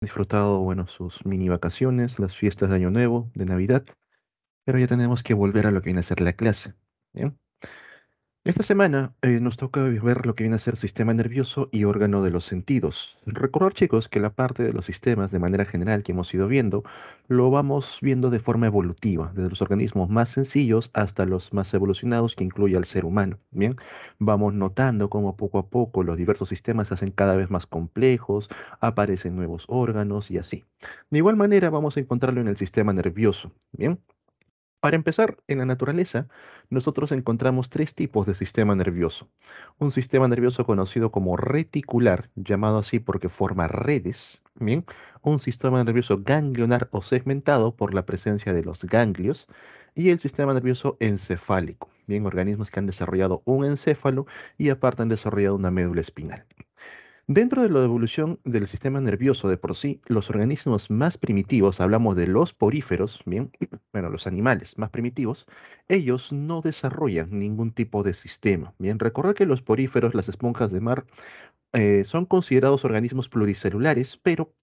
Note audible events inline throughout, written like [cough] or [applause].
disfrutado, bueno, sus mini vacaciones, las fiestas de Año Nuevo, de Navidad, pero ya tenemos que volver a lo que viene a ser la clase. Esta semana eh, nos toca ver lo que viene a ser sistema nervioso y órgano de los sentidos. Recordar chicos que la parte de los sistemas de manera general que hemos ido viendo lo vamos viendo de forma evolutiva, desde los organismos más sencillos hasta los más evolucionados que incluye al ser humano. Bien, vamos notando cómo poco a poco los diversos sistemas se hacen cada vez más complejos, aparecen nuevos órganos y así. De igual manera vamos a encontrarlo en el sistema nervioso. Bien. Para empezar, en la naturaleza, nosotros encontramos tres tipos de sistema nervioso. Un sistema nervioso conocido como reticular, llamado así porque forma redes, un sistema nervioso ganglionar o segmentado por la presencia de los ganglios, y el sistema nervioso encefálico, bien, organismos que han desarrollado un encéfalo y aparte han desarrollado una médula espinal. Dentro de la evolución del sistema nervioso de por sí, los organismos más primitivos, hablamos de los poríferos, bien, [clears throat] bueno, los animales más primitivos, ellos no desarrollan ningún tipo de sistema. Bien, recordar que los poríferos, las esponjas de mar, eh, son considerados organismos pluricelulares, pero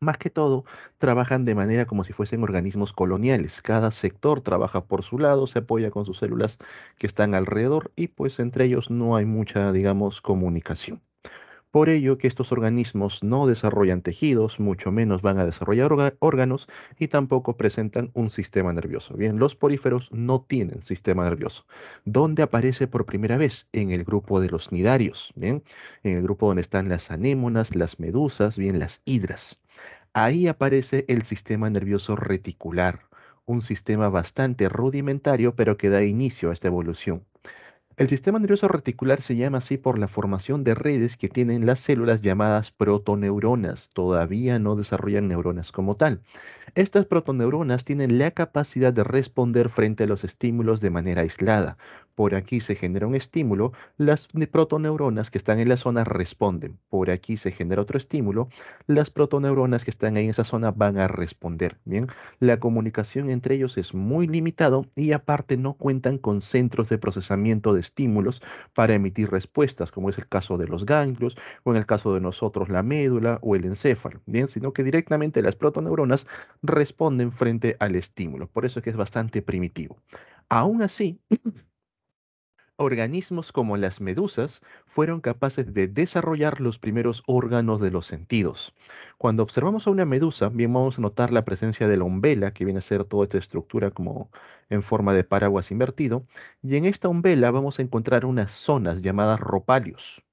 más que todo, trabajan de manera como si fuesen organismos coloniales. Cada sector trabaja por su lado, se apoya con sus células que están alrededor y pues entre ellos no hay mucha, digamos, comunicación. Por ello que estos organismos no desarrollan tejidos, mucho menos van a desarrollar órganos y tampoco presentan un sistema nervioso. Bien, los poríferos no tienen sistema nervioso. ¿Dónde aparece por primera vez? En el grupo de los nidarios, ¿bien? En el grupo donde están las anémonas, las medusas, bien, las hidras. Ahí aparece el sistema nervioso reticular, un sistema bastante rudimentario, pero que da inicio a esta evolución. El sistema nervioso reticular se llama así por la formación de redes que tienen las células llamadas protoneuronas. Todavía no desarrollan neuronas como tal. Estas protoneuronas tienen la capacidad de responder frente a los estímulos de manera aislada, por aquí se genera un estímulo, las protoneuronas que están en la zona responden, por aquí se genera otro estímulo, las protoneuronas que están ahí en esa zona van a responder, ¿bien? La comunicación entre ellos es muy limitada. y aparte no cuentan con centros de procesamiento de estímulos para emitir respuestas, como es el caso de los ganglios o en el caso de nosotros la médula o el encéfalo, ¿bien? Sino que directamente las protoneuronas responden frente al estímulo, por eso es que es bastante primitivo. Aún así, [clears throat] organismos como las medusas fueron capaces de desarrollar los primeros órganos de los sentidos. Cuando observamos a una medusa, bien vamos a notar la presencia de la umbela, que viene a ser toda esta estructura como en forma de paraguas invertido, y en esta umbela vamos a encontrar unas zonas llamadas ropalios.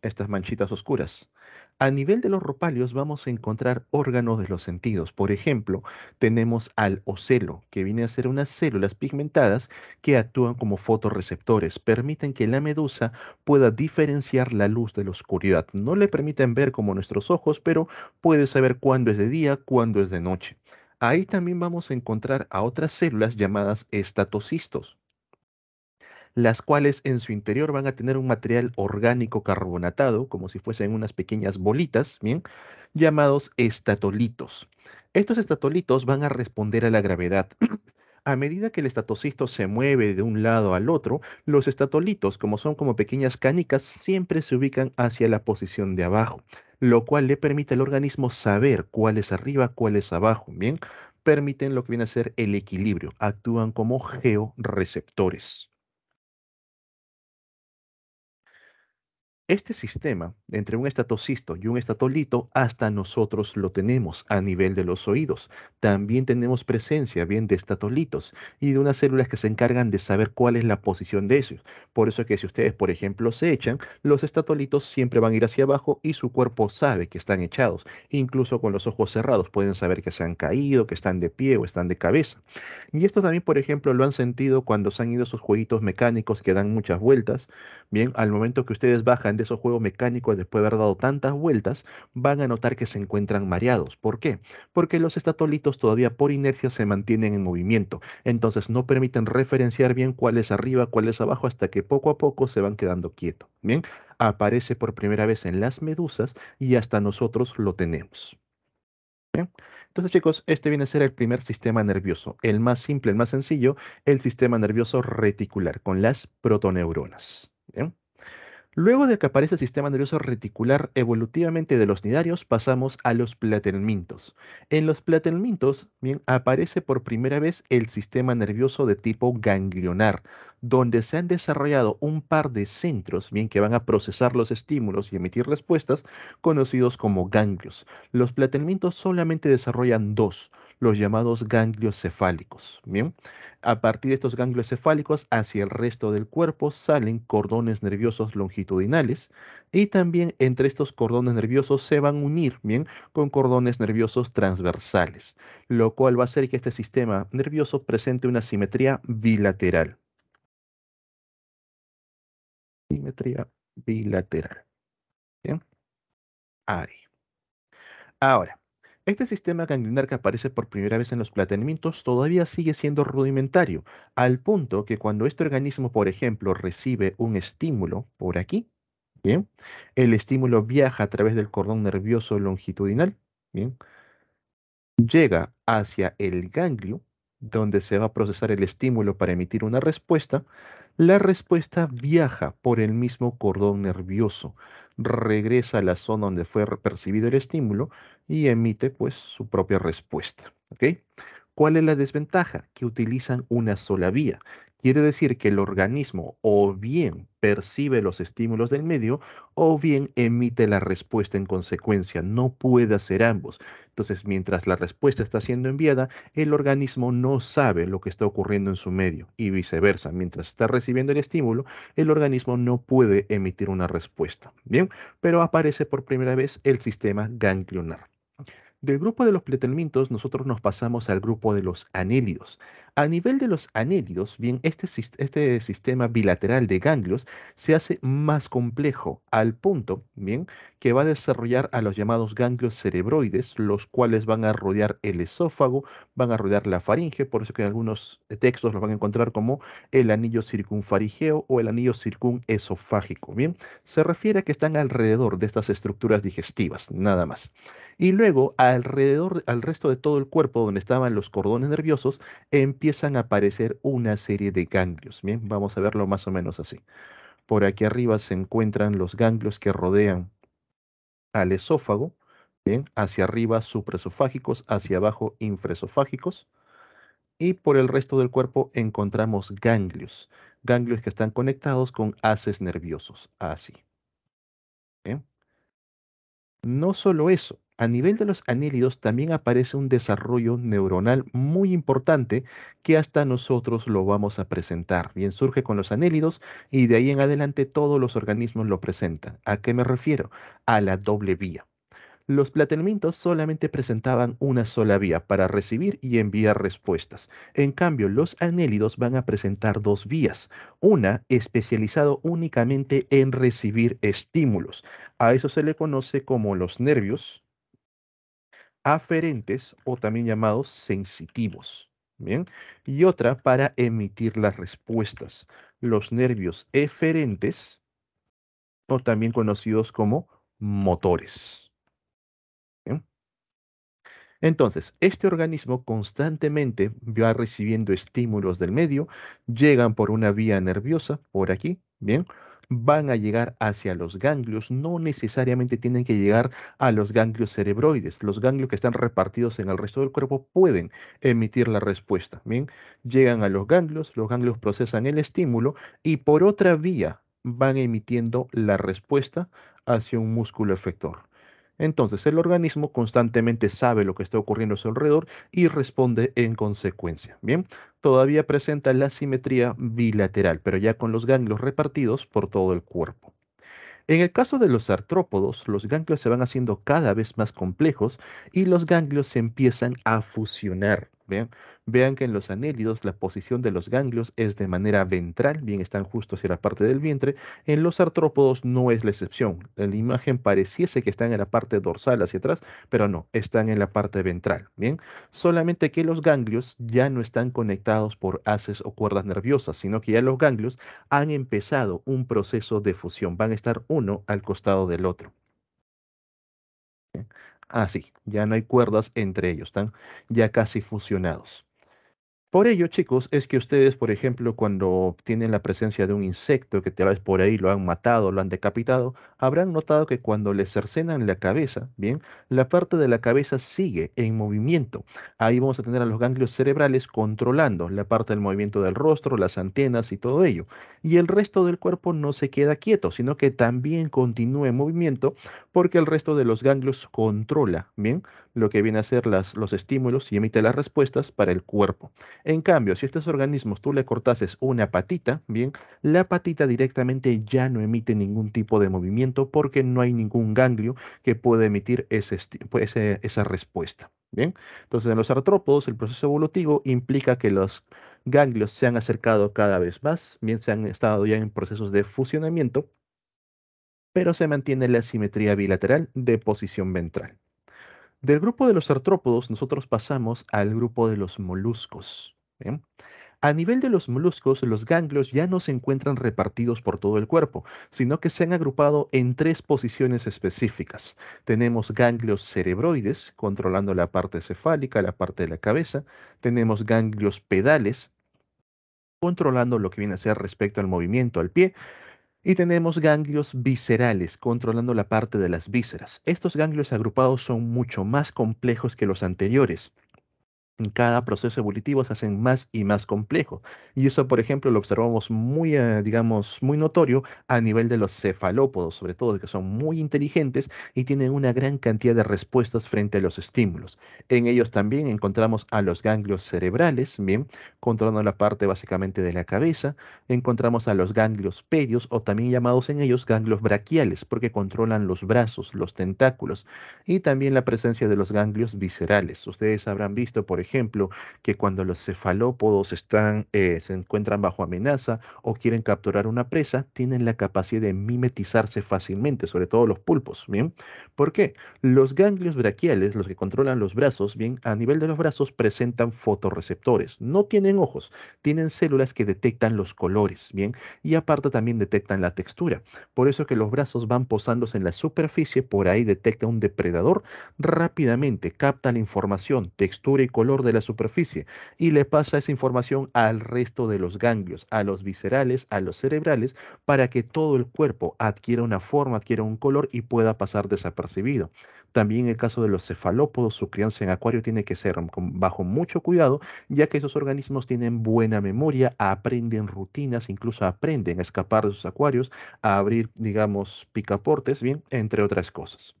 Estas manchitas oscuras. A nivel de los ropalios vamos a encontrar órganos de los sentidos. Por ejemplo, tenemos al ocelo, que viene a ser unas células pigmentadas que actúan como fotorreceptores. Permiten que la medusa pueda diferenciar la luz de la oscuridad. No le permiten ver como nuestros ojos, pero puede saber cuándo es de día, cuándo es de noche. Ahí también vamos a encontrar a otras células llamadas estatocistos las cuales en su interior van a tener un material orgánico carbonatado, como si fuesen unas pequeñas bolitas, ¿bien? llamados estatolitos. Estos estatolitos van a responder a la gravedad. [clears throat] a medida que el estatocisto se mueve de un lado al otro, los estatolitos, como son como pequeñas canicas, siempre se ubican hacia la posición de abajo, lo cual le permite al organismo saber cuál es arriba, cuál es abajo, ¿bien? Permiten lo que viene a ser el equilibrio, actúan como georeceptores. Este sistema entre un estatocisto y un estatolito hasta nosotros lo tenemos a nivel de los oídos. También tenemos presencia bien de estatolitos y de unas células que se encargan de saber cuál es la posición de ellos. Por eso es que si ustedes, por ejemplo, se echan, los estatolitos siempre van a ir hacia abajo y su cuerpo sabe que están echados. Incluso con los ojos cerrados pueden saber que se han caído, que están de pie o están de cabeza. Y esto también, por ejemplo, lo han sentido cuando se han ido esos jueguitos mecánicos que dan muchas vueltas. Bien, al momento que ustedes bajan de esos juegos mecánicos después de haber dado tantas vueltas, van a notar que se encuentran mareados. ¿Por qué? Porque los estatolitos todavía por inercia se mantienen en movimiento, entonces no permiten referenciar bien cuál es arriba, cuál es abajo, hasta que poco a poco se van quedando quietos. Bien, aparece por primera vez en las medusas y hasta nosotros lo tenemos. Entonces chicos, este viene a ser el primer sistema nervioso, el más simple, el más sencillo, el sistema nervioso reticular con las protoneuronas. Luego de que aparece el sistema nervioso reticular evolutivamente de los nidarios, pasamos a los platelmintos. En los platelmintos bien, aparece por primera vez el sistema nervioso de tipo ganglionar, donde se han desarrollado un par de centros bien, que van a procesar los estímulos y emitir respuestas, conocidos como ganglios. Los platelmintos solamente desarrollan dos, los llamados ganglios cefálicos. Bien, a partir de estos ganglios cefálicos hacia el resto del cuerpo salen cordones nerviosos longitudinales y también entre estos cordones nerviosos se van a unir, bien, con cordones nerviosos transversales, lo cual va a hacer que este sistema nervioso presente una simetría bilateral. Simetría bilateral. Ahí. Ahora, este sistema ganglionar que aparece por primera vez en los platelmintos todavía sigue siendo rudimentario, al punto que cuando este organismo, por ejemplo, recibe un estímulo por aquí, ¿bien? el estímulo viaja a través del cordón nervioso longitudinal, ¿bien? llega hacia el ganglio, donde se va a procesar el estímulo para emitir una respuesta, la respuesta viaja por el mismo cordón nervioso, regresa a la zona donde fue percibido el estímulo y emite pues su propia respuesta. ¿okay? ¿Cuál es la desventaja? Que utilizan una sola vía. Quiere decir que el organismo o bien percibe los estímulos del medio o bien emite la respuesta en consecuencia. No puede hacer ambos. Entonces, mientras la respuesta está siendo enviada, el organismo no sabe lo que está ocurriendo en su medio y viceversa. Mientras está recibiendo el estímulo, el organismo no puede emitir una respuesta. Bien, pero aparece por primera vez el sistema ganglionar. Del grupo de los pletelmintos nosotros nos pasamos al grupo de los anélidos. A nivel de los anélidos, bien, este, este sistema bilateral de ganglios se hace más complejo al punto, bien, que va a desarrollar a los llamados ganglios cerebroides, los cuales van a rodear el esófago, van a rodear la faringe, por eso que en algunos textos los van a encontrar como el anillo circunfarigeo o el anillo circunesofágico, bien. Se refiere a que están alrededor de estas estructuras digestivas, nada más y luego alrededor, al resto de todo el cuerpo donde estaban los cordones nerviosos, empiezan a aparecer una serie de ganglios. Bien, vamos a verlo más o menos así. Por aquí arriba se encuentran los ganglios que rodean al esófago, bien, hacia arriba supresofágicos, hacia abajo infresofágicos. y por el resto del cuerpo encontramos ganglios, ganglios que están conectados con haces nerviosos, así. No solo eso, a nivel de los anélidos también aparece un desarrollo neuronal muy importante que hasta nosotros lo vamos a presentar. Bien, surge con los anélidos y de ahí en adelante todos los organismos lo presentan. ¿A qué me refiero? A la doble vía. Los platelmintos solamente presentaban una sola vía para recibir y enviar respuestas. En cambio, los anélidos van a presentar dos vías. Una especializado únicamente en recibir estímulos. A eso se le conoce como los nervios aferentes o también llamados sensitivos. Bien, y otra para emitir las respuestas, los nervios eferentes o también conocidos como motores. Bien. Entonces, este organismo constantemente va recibiendo estímulos del medio, llegan por una vía nerviosa, por aquí, bien, van a llegar hacia los ganglios, no necesariamente tienen que llegar a los ganglios cerebroides. Los ganglios que están repartidos en el resto del cuerpo pueden emitir la respuesta. llegan a los ganglios, los ganglios procesan el estímulo y por otra vía van emitiendo la respuesta hacia un músculo efector. Entonces el organismo constantemente sabe lo que está ocurriendo a su alrededor y responde en consecuencia. Bien, todavía presenta la simetría bilateral, pero ya con los ganglios repartidos por todo el cuerpo. En el caso de los artrópodos, los ganglios se van haciendo cada vez más complejos y los ganglios se empiezan a fusionar. Vean, que en los anélidos la posición de los ganglios es de manera ventral, bien están justo hacia la parte del vientre. En los artrópodos no es la excepción. En la imagen pareciese que están en la parte dorsal hacia atrás, pero no, están en la parte ventral. Bien, solamente que los ganglios ya no están conectados por haces o cuerdas nerviosas, sino que ya los ganglios han empezado un proceso de fusión. Van a estar uno al costado del otro así. Ah, ya no hay cuerdas entre ellos, están ya casi fusionados. Por ello, chicos, es que ustedes, por ejemplo, cuando tienen la presencia de un insecto que tal vez por ahí lo han matado, lo han decapitado, habrán notado que cuando le cercenan la cabeza, bien, la parte de la cabeza sigue en movimiento. Ahí vamos a tener a los ganglios cerebrales controlando la parte del movimiento del rostro, las antenas y todo ello. Y el resto del cuerpo no se queda quieto, sino que también continúa en movimiento porque el resto de los ganglios controla, bien, lo que viene a ser las, los estímulos y emite las respuestas para el cuerpo. En cambio, si a estos organismos tú le cortases una patita, bien, la patita directamente ya no emite ningún tipo de movimiento porque no hay ningún ganglio que pueda emitir esa respuesta. Bien, entonces en los artrópodos el proceso evolutivo implica que los ganglios se han acercado cada vez más, bien se han estado ya en procesos de fusionamiento, pero se mantiene la simetría bilateral de posición ventral. Del grupo de los artrópodos nosotros pasamos al grupo de los moluscos. A nivel de los moluscos, los ganglios ya no se encuentran repartidos por todo el cuerpo, sino que se han agrupado en tres posiciones específicas. Tenemos ganglios cerebroides, controlando la parte cefálica, la parte de la cabeza. Tenemos ganglios pedales, controlando lo que viene a ser respecto al movimiento al pie. Y tenemos ganglios viscerales, controlando la parte de las vísceras. Estos ganglios agrupados son mucho más complejos que los anteriores en cada proceso evolutivo se hacen más y más complejo. Y eso, por ejemplo, lo observamos muy, eh, digamos, muy notorio a nivel de los cefalópodos, sobre todo, que son muy inteligentes y tienen una gran cantidad de respuestas frente a los estímulos. En ellos también encontramos a los ganglios cerebrales, bien, controlando la parte básicamente de la cabeza. Encontramos a los ganglios pedios, o también llamados en ellos ganglios braquiales, porque controlan los brazos, los tentáculos, y también la presencia de los ganglios viscerales. Ustedes habrán visto, por ejemplo, que cuando los cefalópodos están, eh, se encuentran bajo amenaza o quieren capturar una presa, tienen la capacidad de mimetizarse fácilmente, sobre todo los pulpos, ¿bien? ¿Por qué? Los ganglios braquiales, los que controlan los brazos, bien, a nivel de los brazos presentan fotorreceptores. No tienen ojos, tienen células que detectan los colores, ¿bien? Y aparte también detectan la textura. Por eso que los brazos van posándose en la superficie, por ahí detecta un depredador, rápidamente Captan información, textura y color de la superficie y le pasa esa información al resto de los ganglios, a los viscerales, a los cerebrales, para que todo el cuerpo adquiera una forma, adquiera un color y pueda pasar desapercibido. También en el caso de los cefalópodos, su crianza en acuario tiene que ser bajo mucho cuidado, ya que esos organismos tienen buena memoria, aprenden rutinas, incluso aprenden a escapar de sus acuarios, a abrir, digamos, picaportes, bien, entre otras cosas.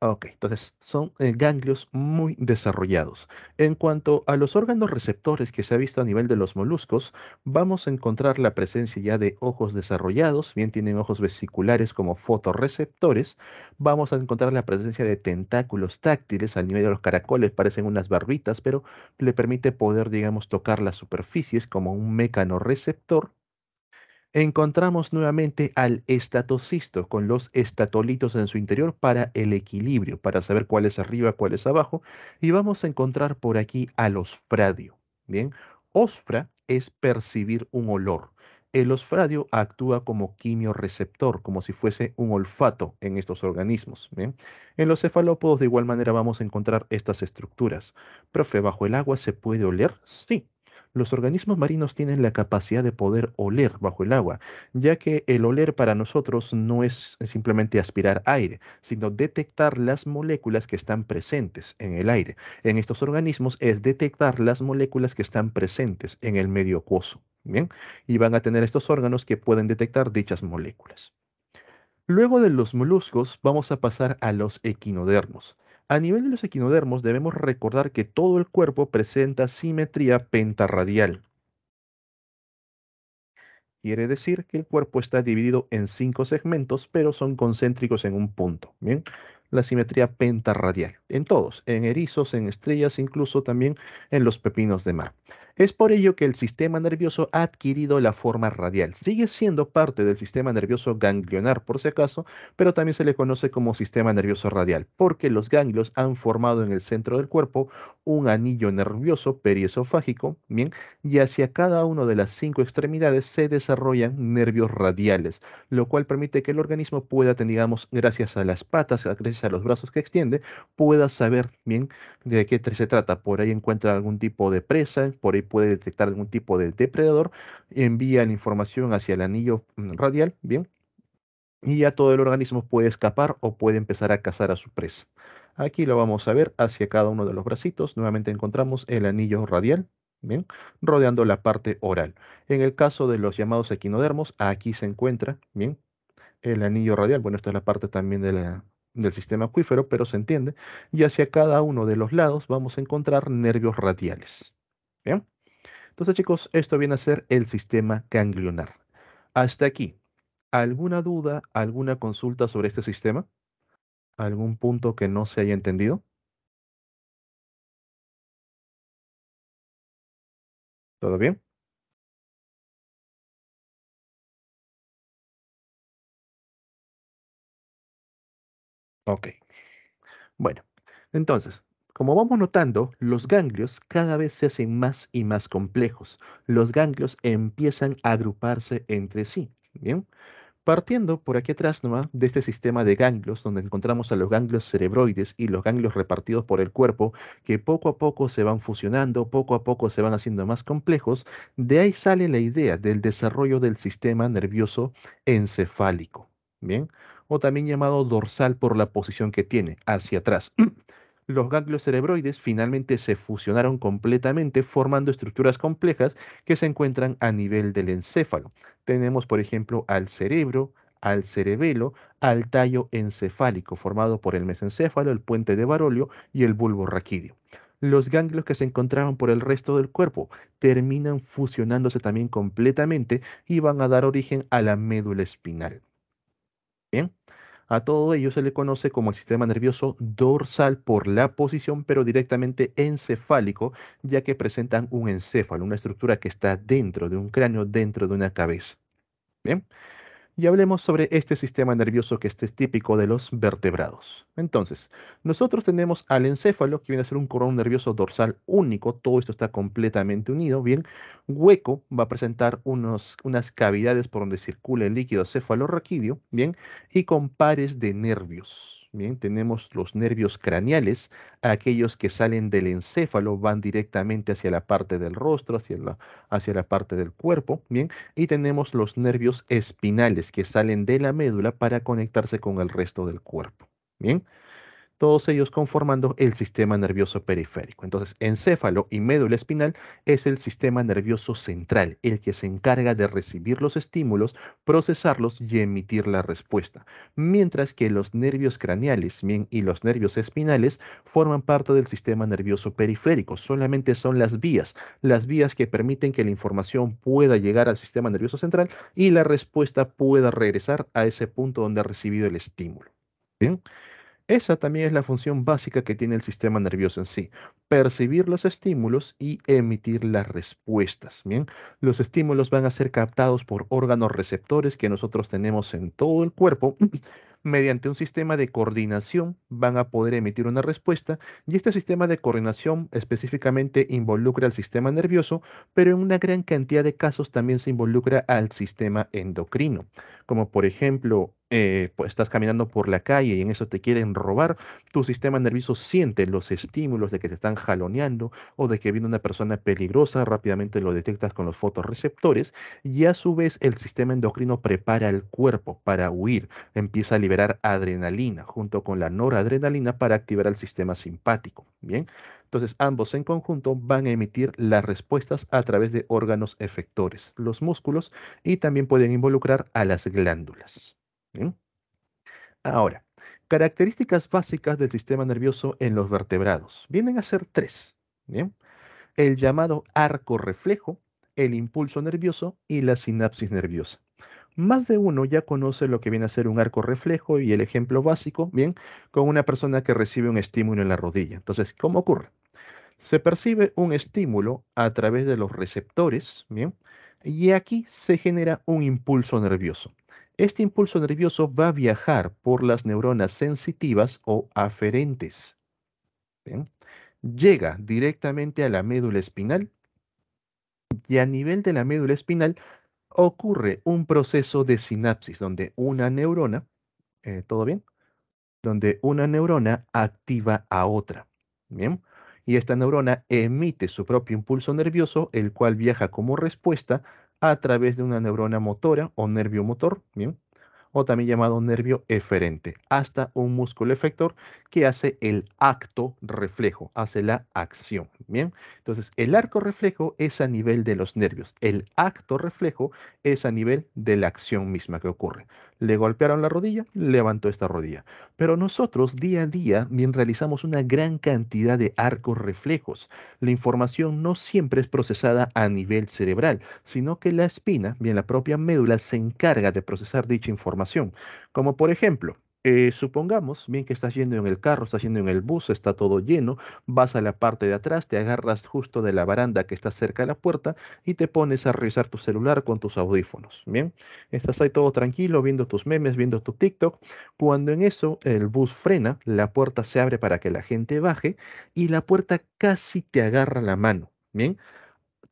Ok, entonces son eh, ganglios muy desarrollados. En cuanto a los órganos receptores que se ha visto a nivel de los moluscos, vamos a encontrar la presencia ya de ojos desarrollados, bien tienen ojos vesiculares como fotorreceptores, vamos a encontrar la presencia de tentáculos táctiles al nivel de los caracoles, parecen unas barbitas, pero le permite poder, digamos, tocar las superficies como un mecanorreceptor encontramos nuevamente al estatocisto con los estatolitos en su interior para el equilibrio, para saber cuál es arriba, cuál es abajo, y vamos a encontrar por aquí al osfradio. Bien, osfra es percibir un olor. El osfradio actúa como quimioreceptor, como si fuese un olfato en estos organismos. En los cefalópodos de igual manera vamos a encontrar estas estructuras. Profe, ¿bajo el agua se puede oler? Sí, los organismos marinos tienen la capacidad de poder oler bajo el agua, ya que el oler para nosotros no es simplemente aspirar aire, sino detectar las moléculas que están presentes en el aire. En estos organismos es detectar las moléculas que están presentes en el medio acuoso. Bien, y van a tener estos órganos que pueden detectar dichas moléculas. Luego de los moluscos, vamos a pasar a los equinodermos. A nivel de los equinodermos debemos recordar que todo el cuerpo presenta simetría pentarradial. Quiere decir que el cuerpo está dividido en cinco segmentos, pero son concéntricos en un punto. Bien, la simetría pentarradial. En todos, en erizos, en estrellas, incluso también en los pepinos de mar. Es por ello que el sistema nervioso ha adquirido la forma radial. Sigue siendo parte del sistema nervioso ganglionar, por si acaso, pero también se le conoce como sistema nervioso radial, porque los ganglios han formado en el centro del cuerpo un anillo nervioso periesofágico, bien, y hacia cada una de las cinco extremidades se desarrollan nervios radiales, lo cual permite que el organismo pueda, digamos, gracias a las patas, gracias a los brazos que extiende, pueda saber bien de qué se trata. Por ahí encuentra algún tipo de presa, por ahí puede detectar algún tipo de depredador, envía la información hacia el anillo mm, radial, ¿bien? Y ya todo el organismo puede escapar o puede empezar a cazar a su presa. Aquí lo vamos a ver hacia cada uno de los bracitos. Nuevamente encontramos el anillo radial, ¿bien? Rodeando la parte oral. En el caso de los llamados equinodermos, aquí se encuentra, ¿bien? El anillo radial, bueno, esta es la parte también del sistema acuífero, pero se entiende, y hacia cada uno de los lados vamos a encontrar nervios radiales. ¿Bien? Entonces pues, chicos, esto viene a ser el sistema ganglionar. Hasta aquí. ¿Alguna duda, alguna consulta sobre este sistema? ¿Algún punto que no se haya entendido? ¿Todo bien? Ok. Bueno, entonces, como vamos notando, los ganglios cada vez se hacen más y más complejos. Los ganglios empiezan a agruparse entre sí. Bien. Partiendo por aquí atrás de este sistema de ganglios, donde encontramos a los ganglios cerebroides y los ganglios repartidos por el cuerpo, que poco a poco se van fusionando, poco a poco se van haciendo más complejos, de ahí sale la idea del desarrollo del sistema nervioso encefálico, ¿bien? O también llamado dorsal por la posición que tiene, hacia atrás. [clears throat] los ganglios cerebroides finalmente se fusionaron completamente formando estructuras complejas que se encuentran a nivel del encéfalo. Tenemos, por ejemplo, al cerebro, al cerebelo, al tallo encefálico, formado por el mesencéfalo, el puente de Barolio y el bulbo raquídeo. Los ganglios que se encontraban por el resto del cuerpo terminan fusionándose también completamente y van a dar origen a la médula espinal. Bien, a todo ello se le conoce como el sistema nervioso dorsal por la posición, pero directamente encefálico, ya que presentan un encéfalo, una estructura que está dentro de un cráneo, dentro de una cabeza. Bien y hablemos sobre este sistema nervioso que este es típico de los vertebrados. Entonces, nosotros tenemos al encéfalo, que viene a ser un cordón nervioso dorsal único, todo esto está completamente unido, bien, hueco, va a presentar unas cavidades por donde circula el líquido cefalorraquídeo, bien, y con pares de nervios tenemos los nervios craneales, aquellos que salen del encéfalo van directamente hacia la parte del rostro, hacia la, hacia la parte del cuerpo, bien, y tenemos los nervios espinales que salen de la médula para conectarse con el resto del cuerpo, bien todos ellos conformando el sistema nervioso periférico. Entonces, encéfalo y médula espinal es el sistema nervioso central, el que se encarga de recibir los estímulos, procesarlos y emitir la respuesta, mientras que los nervios craneales y los nervios espinales forman parte del sistema nervioso periférico, solamente son las vías, las vías que permiten que la información pueda llegar al sistema nervioso central y la respuesta pueda regresar a ese punto donde ha recibido el estímulo. ¿Bien? Esa también es la función básica que tiene el sistema nervioso en sí, percibir los estímulos y emitir las respuestas. Bien, los estímulos van a ser captados por órganos receptores que nosotros tenemos en todo el cuerpo. [clears throat] Mediante un sistema de coordinación van a poder emitir una respuesta y este sistema de coordinación específicamente involucra al sistema nervioso, pero en una gran cantidad de casos también se involucra al sistema endocrino como por ejemplo eh, pues, estás caminando por la calle y en eso te quieren robar, tu sistema nervioso siente los estímulos de que te están jaloneando o de que viene una persona peligrosa, rápidamente lo detectas con los fotorreceptores y a su vez el sistema endocrino prepara el cuerpo para huir, empieza a liberar adrenalina junto con la noradrenalina para activar el sistema simpático. Bien, entonces, ambos en conjunto van a emitir las respuestas a través de órganos efectores, los músculos, y también pueden involucrar a las glándulas. Ahora, características básicas del sistema nervioso en los vertebrados. Vienen a ser tres. El llamado arco reflejo, el impulso nervioso y la sinapsis nerviosa. Más de uno ya conoce lo que viene a ser un arco reflejo y el ejemplo básico, bien, con una persona que recibe un estímulo en la rodilla. Entonces, ¿cómo ocurre? se percibe un estímulo a través de los receptores, ¿bien? Y aquí se genera un impulso nervioso. Este impulso nervioso va a viajar por las neuronas sensitivas o aferentes. ¿bien? Llega directamente a la médula espinal y a nivel de la médula espinal ocurre un proceso de sinapsis donde una neurona, eh, ¿todo bien? Donde una neurona activa a otra. Bien, y esta neurona emite su propio impulso nervioso, el cual viaja como respuesta a través de una neurona motora o nervio motor, o también llamado nervio eferente, hasta un músculo efector que hace el acto reflejo, hace la acción. Bien, entonces el arco reflejo es a nivel de los nervios, el acto reflejo es a nivel de la acción misma que ocurre. Le golpearon la rodilla, levantó esta rodilla. Pero nosotros día a día bien realizamos una gran cantidad de arcos reflejos. La información no siempre es procesada a nivel cerebral, sino que la espina, bien la propia médula, se encarga de procesar dicha información. Como por ejemplo, eh, supongamos, bien que estás yendo en el carro, estás yendo en el bus, está todo lleno, vas a la parte de atrás, te agarras justo de la baranda que está cerca de la puerta y te pones a revisar tu celular con tus audífonos, bien. Estás ahí todo tranquilo, viendo tus memes, viendo tu TikTok, cuando en eso el bus frena, la puerta se abre para que la gente baje y la puerta casi te agarra la mano, bien.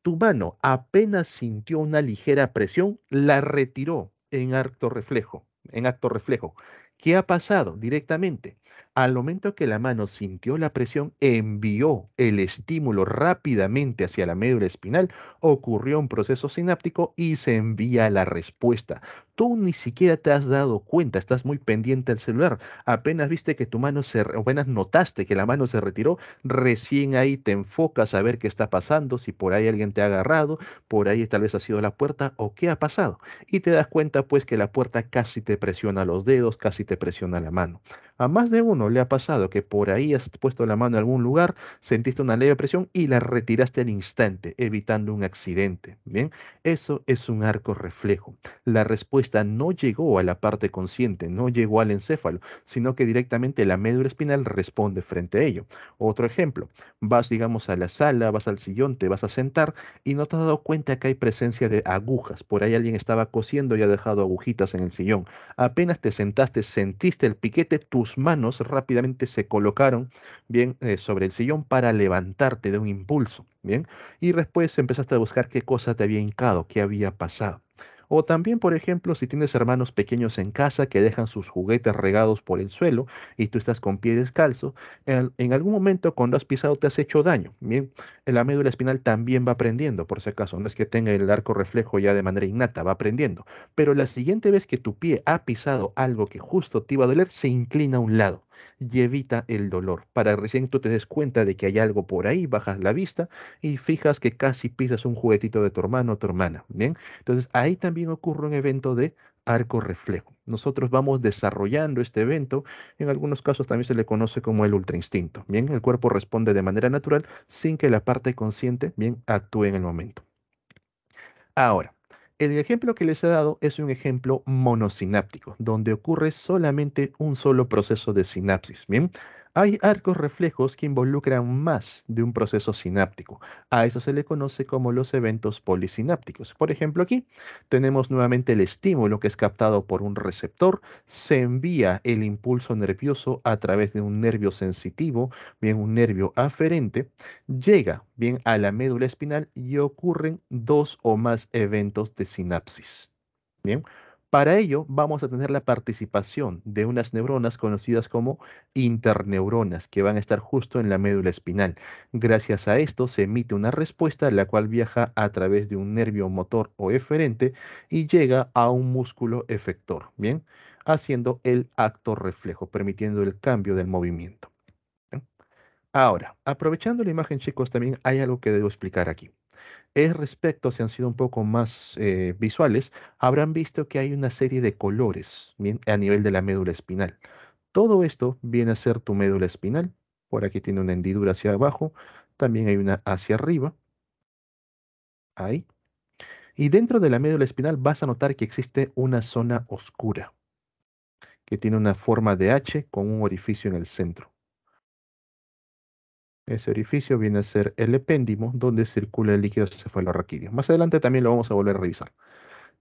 Tu mano apenas sintió una ligera presión, la retiró en acto reflejo, en acto reflejo. ¿Qué ha pasado directamente? Al momento que la mano sintió la presión, envió el estímulo rápidamente hacia la médula espinal, ocurrió un proceso sináptico y se envía la respuesta tú ni siquiera te has dado cuenta, estás muy pendiente del celular. Apenas viste que tu mano se, apenas notaste que la mano se retiró, recién ahí te enfocas a ver qué está pasando, si por ahí alguien te ha agarrado, por ahí tal vez ha sido la puerta o qué ha pasado. Y te das cuenta pues que la puerta casi te presiona los dedos, casi te presiona la mano. A más de uno le ha pasado que por ahí has puesto la mano en algún lugar, sentiste una leve presión y la retiraste al instante, evitando un accidente. Bien, eso es un arco reflejo. La respuesta no llegó a la parte consciente, no llegó al encéfalo, sino que directamente la médula espinal responde frente a ello. Otro ejemplo, vas digamos a la sala, vas al sillón, te vas a sentar y no te has dado cuenta que hay presencia de agujas. Por ahí alguien estaba cosiendo y ha dejado agujitas en el sillón. Apenas te sentaste, sentiste el piquete, tu manos rápidamente se colocaron bien eh, sobre el sillón para levantarte de un impulso, bien, y después empezaste a buscar qué cosa te había hincado, qué había pasado. O también, por ejemplo, si tienes hermanos pequeños en casa que dejan sus juguetes regados por el suelo y tú estás con pie descalzo, en, algún momento cuando has pisado te has hecho daño. Bien, la médula espinal también va aprendiendo, por si acaso. No es que tenga el arco reflejo ya de manera innata, va aprendiendo. Pero la siguiente vez que tu pie ha pisado algo que justo te iba a doler, se inclina a un lado y evita el dolor. Para recién tú te des cuenta de que hay algo por ahí, bajas la vista y fijas que casi pisas un juguetito de tu hermano o tu hermana. Bien, entonces ahí también ocurre un evento de arco reflejo. Nosotros vamos desarrollando este evento, en algunos casos también se le conoce como el ultra instinto. Bien, el cuerpo responde de manera natural sin que la parte consciente bien actúe en el momento. Ahora, el ejemplo que les he dado es un ejemplo monosináptico, donde ocurre solamente un solo proceso de sinapsis, hay arcos reflejos que involucran más de un proceso sináptico. A eso se le conoce como los eventos polisinápticos. Por ejemplo, aquí tenemos nuevamente el estímulo que es captado por un receptor, se envía el impulso nervioso a través de un nervio sensitivo, bien un nervio aferente, llega bien a la médula espinal y ocurren dos o más eventos de sinapsis. Bien, para ello vamos a tener la participación de unas neuronas conocidas como interneuronas, que van a estar justo en la médula espinal. Gracias a esto se emite una respuesta la cual viaja a través de un nervio motor o eferente y llega a un músculo efector, ¿bien? Haciendo el acto reflejo, permitiendo el cambio del movimiento. Ahora, aprovechando la imagen chicos, también hay algo que debo explicar aquí es respecto, si han sido un poco más eh, visuales, habrán visto que hay una serie de colores a nivel de la médula espinal. Todo esto viene a ser tu médula espinal. Por aquí tiene una hendidura hacia abajo, también hay una hacia arriba. Ahí. Y dentro de la médula espinal vas a notar que existe una zona oscura, que tiene una forma de H con un orificio en el centro. Ese orificio viene a ser el epéndimo donde circula el líquido cefalorraquídeo. Más adelante también lo vamos a volver a revisar.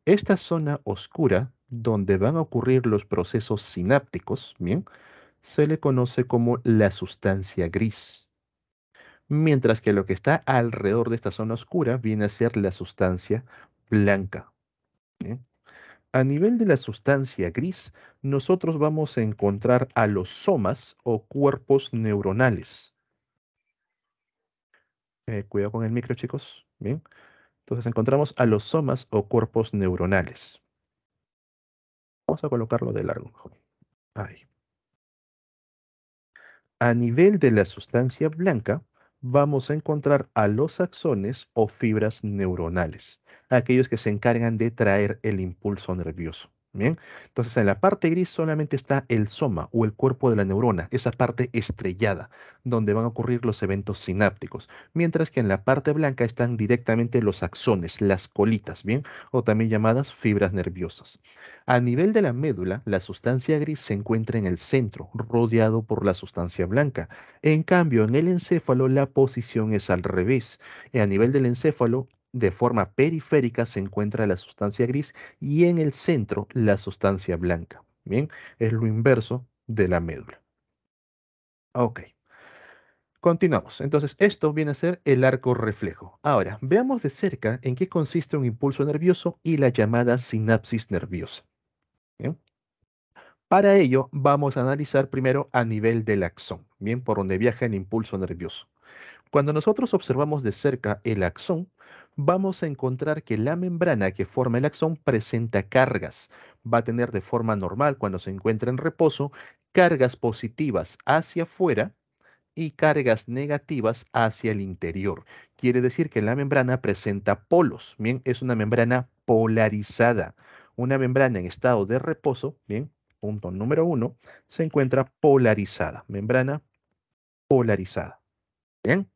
Esta zona oscura, donde van a ocurrir los procesos sinápticos, bien, se le conoce como la sustancia gris. Mientras que lo que está alrededor de esta zona oscura viene a ser la sustancia blanca. A nivel de la sustancia gris, nosotros vamos a encontrar a los somas o cuerpos neuronales eh, cuidado con el micro, chicos. Bien. Entonces encontramos a los somas o cuerpos neuronales. Vamos a colocarlo de largo Ahí. A nivel de la sustancia blanca, vamos a encontrar a los axones o fibras neuronales, aquellos que se encargan de traer el impulso nervioso entonces en la parte gris solamente está el soma o el cuerpo de la neurona, esa parte estrellada, donde van a ocurrir los eventos sinápticos, mientras que en la parte blanca están directamente los axones, las colitas, bien, o también llamadas fibras nerviosas. A nivel de la médula, la sustancia gris se encuentra en el centro, rodeado por la sustancia blanca. En cambio, en el encéfalo la posición es al revés. A nivel del encéfalo, de forma periférica se encuentra la sustancia gris y en el centro la sustancia blanca. Bien, es lo inverso de la médula. Ok. Continuamos. Entonces, esto viene a ser el arco reflejo. Ahora, veamos de cerca en qué consiste un impulso nervioso y la llamada sinapsis nerviosa. Para ello, vamos a analizar primero a nivel del axón, bien, por donde viaja el impulso nervioso. Cuando nosotros observamos de cerca el axón, vamos a encontrar que la membrana que forma el axón presenta cargas. Va a tener de forma normal cuando se encuentra en reposo cargas positivas hacia afuera y cargas negativas hacia el interior. Quiere decir que la membrana presenta polos. Bien, es una membrana polarizada. Una membrana en estado de reposo, bien, punto número uno, se encuentra polarizada. Membrana polarizada. Bien.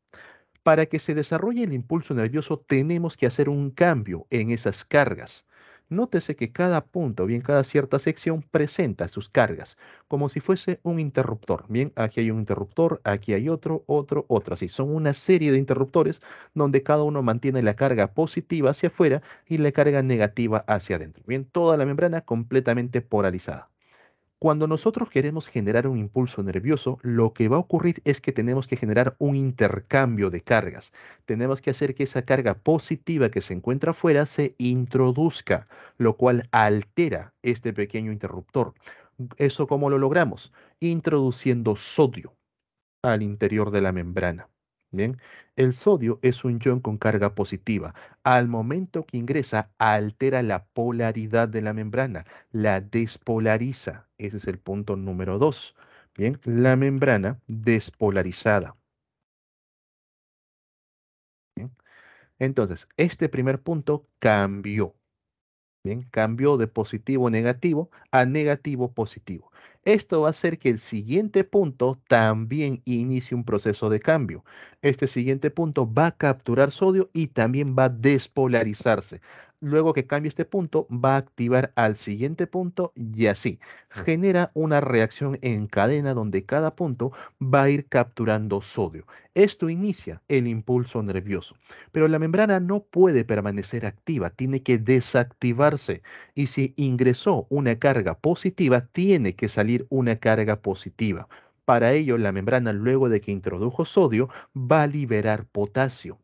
Para que se desarrolle el impulso nervioso tenemos que hacer un cambio en esas cargas. Nótese que cada punto, o bien cada cierta sección presenta sus cargas, como si fuese un interruptor. Bien, aquí hay un interruptor, aquí hay otro, otro, otro. Así, son una serie de interruptores donde cada uno mantiene la carga positiva hacia afuera y la carga negativa hacia adentro. Bien, toda la membrana completamente polarizada. Cuando nosotros queremos generar un impulso nervioso, lo que va a ocurrir es que tenemos que generar un intercambio de cargas. Tenemos que hacer que esa carga positiva que se encuentra afuera se introduzca, lo cual altera este pequeño interruptor. ¿Eso cómo lo logramos? Introduciendo sodio al interior de la membrana. Bien, el sodio es un ion con carga positiva. Al momento que ingresa, altera la polaridad de la membrana, la despolariza. Ese es el punto número 2. Bien, la membrana despolarizada. Entonces, este primer punto cambió. Bien, cambió de positivo negativo a negativo positivo. Esto va a hacer que el siguiente punto también inicie un proceso de cambio. Este siguiente punto va a capturar sodio y también va a despolarizarse luego que cambie este punto, va a activar al siguiente punto y así. Genera una reacción en cadena donde cada punto va a ir capturando sodio. Esto inicia el impulso nervioso, pero la membrana no puede permanecer activa, tiene que desactivarse y si ingresó una carga positiva, tiene que salir una carga positiva. Para ello, la membrana, luego de que introdujo sodio, va a liberar potasio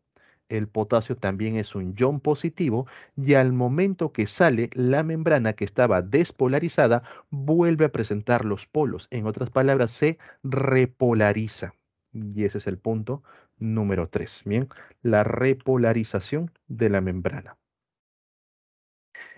el potasio también es un ion positivo y al momento que sale, la membrana que estaba despolarizada vuelve a presentar los polos. En otras palabras, se repolariza. Y ese es el punto número 3. Bien, la repolarización de la membrana.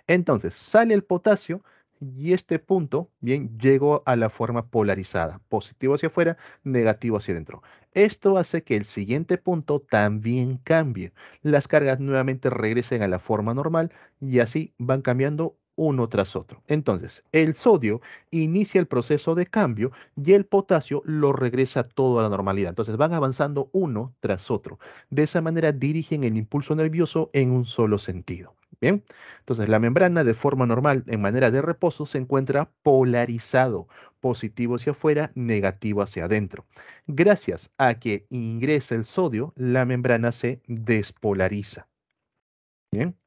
Entonces, sale el potasio y este punto, bien, llegó a la forma polarizada, positivo hacia afuera, negativo hacia adentro. Esto hace que el siguiente punto también cambie. Las cargas nuevamente regresen a la forma normal y así van cambiando uno tras otro. Entonces, el sodio inicia el proceso de cambio y el potasio lo regresa todo a la normalidad. Entonces, van avanzando uno tras otro. De esa manera dirigen el impulso nervioso en un solo sentido. Bien, entonces la membrana de forma normal en manera de reposo se encuentra polarizado, positivo hacia afuera, negativo hacia adentro. Gracias a que ingresa el sodio, la membrana se despolariza. Bien,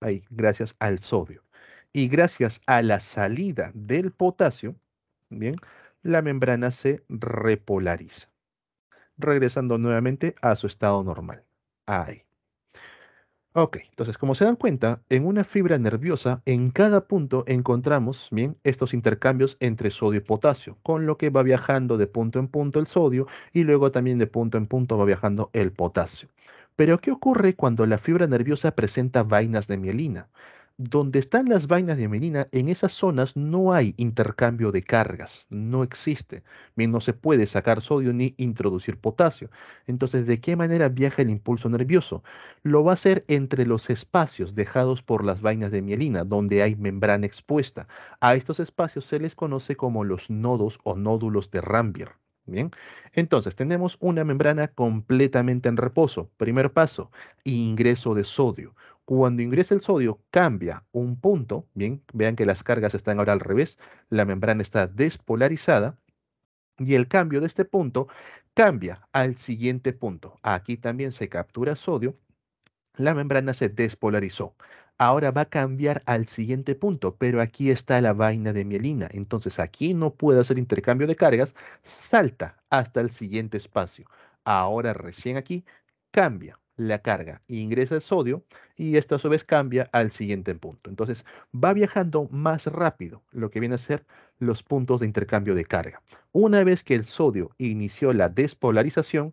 ahí, gracias al sodio. Y gracias a la salida del potasio, bien, la membrana se repolariza, regresando nuevamente a su estado normal. Ahí. Ok, entonces como se dan cuenta, en una fibra nerviosa, en cada punto encontramos bien estos intercambios entre sodio y potasio, con lo que va viajando de punto en punto el sodio y luego también de punto en punto va viajando el potasio. Pero ¿qué ocurre cuando la fibra nerviosa presenta vainas de mielina? donde están las vainas de mielina, en esas zonas no hay intercambio de cargas, no existe. no se puede sacar sodio ni introducir potasio. Entonces, ¿de qué manera viaja el impulso nervioso? Lo va a hacer entre los espacios dejados por las vainas de mielina, donde hay membrana expuesta. A estos espacios se les conoce como los nodos o nódulos de Rambier. Bien, entonces tenemos una membrana completamente en reposo. Primer paso, ingreso de sodio cuando ingresa el sodio, cambia un punto. Bien, vean que las cargas están ahora al revés. La membrana está despolarizada. Y el cambio de este punto cambia al siguiente punto. Aquí también se captura sodio. La membrana se despolarizó ahora va a cambiar al siguiente punto, pero aquí está la vaina de mielina. Entonces aquí no puede hacer intercambio de cargas, salta hasta el siguiente espacio. Ahora recién aquí cambia la carga, ingresa el sodio y esta a su vez cambia al siguiente punto. Entonces va viajando más rápido, lo que viene a ser los puntos de intercambio de carga. Una vez que el sodio inició la despolarización,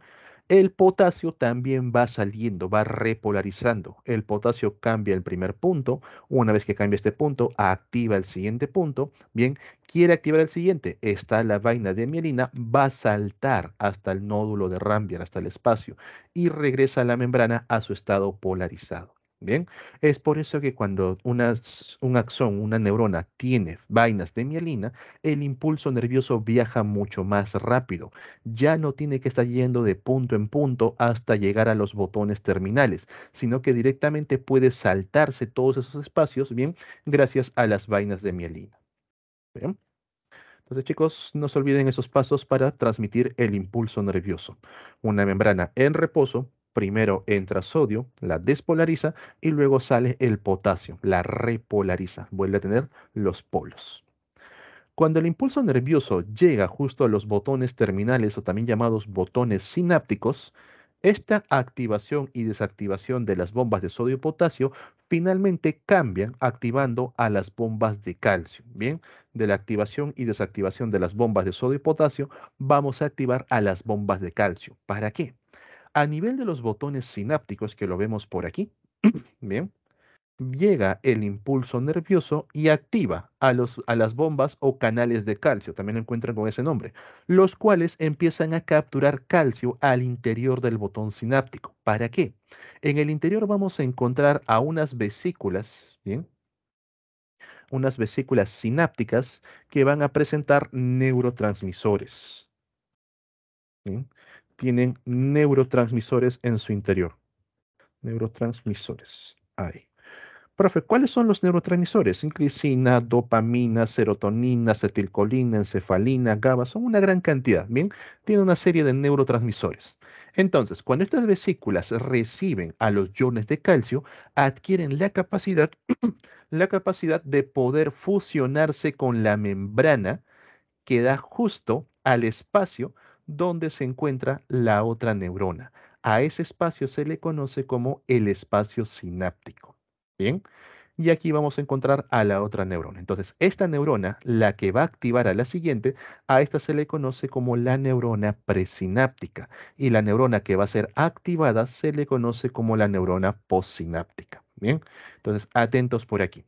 el potasio también va saliendo, va repolarizando. El potasio cambia el primer punto, una vez que cambia este punto, activa el siguiente punto. Bien, quiere activar el siguiente, está la vaina de mielina, va a saltar hasta el nódulo de Rambier, hasta el espacio, y regresa a la membrana a su estado polarizado. Bien, es por eso que cuando un axón, una neurona, tiene vainas de mielina, el impulso nervioso viaja mucho más rápido. Ya no tiene que estar yendo de punto en punto hasta llegar a los botones terminales, sino que directamente puede saltarse todos esos espacios, bien, gracias a las vainas de mielina. Bien. Entonces, chicos, no se olviden esos pasos para transmitir el impulso nervioso. Una membrana en reposo Primero entra sodio, la despolariza y luego sale el potasio, la repolariza, vuelve a tener los polos. Cuando el impulso nervioso llega justo a los botones terminales o también llamados botones sinápticos, esta activación y desactivación de las bombas de sodio y potasio finalmente cambian activando a las bombas de calcio. Bien, de la activación y desactivación de las bombas de sodio y potasio, vamos a activar a las bombas de calcio. ¿Para qué? A nivel de los botones sinápticos, que lo vemos por aquí, [clears throat] bien, llega el impulso nervioso y activa a, los, a las bombas o canales de calcio, también lo encuentran con ese nombre, los cuales empiezan a capturar calcio al interior del botón sináptico. ¿Para qué? En el interior vamos a encontrar a unas vesículas, ¿bien? unas vesículas sinápticas que van a presentar neurotransmisores tienen neurotransmisores en su interior. Neurotransmisores. Ahí. Profe, ¿cuáles son los neurotransmisores? Inclicina, dopamina, serotonina, acetilcolina, encefalina, GABA, son una gran cantidad. Bien, tiene una serie de neurotransmisores. Entonces, cuando estas vesículas reciben a los iones de calcio, adquieren la capacidad, [clears throat] la capacidad de poder fusionarse con la membrana que da justo al espacio donde se encuentra la otra neurona. A ese espacio se le conoce como el espacio sináptico. Bien, y aquí vamos a encontrar a la otra neurona. Entonces, esta neurona, la que va a activar a la siguiente, a esta se le conoce como la neurona presináptica y la neurona que va a ser activada se le conoce como la neurona postsináptica. Bien, entonces atentos por aquí.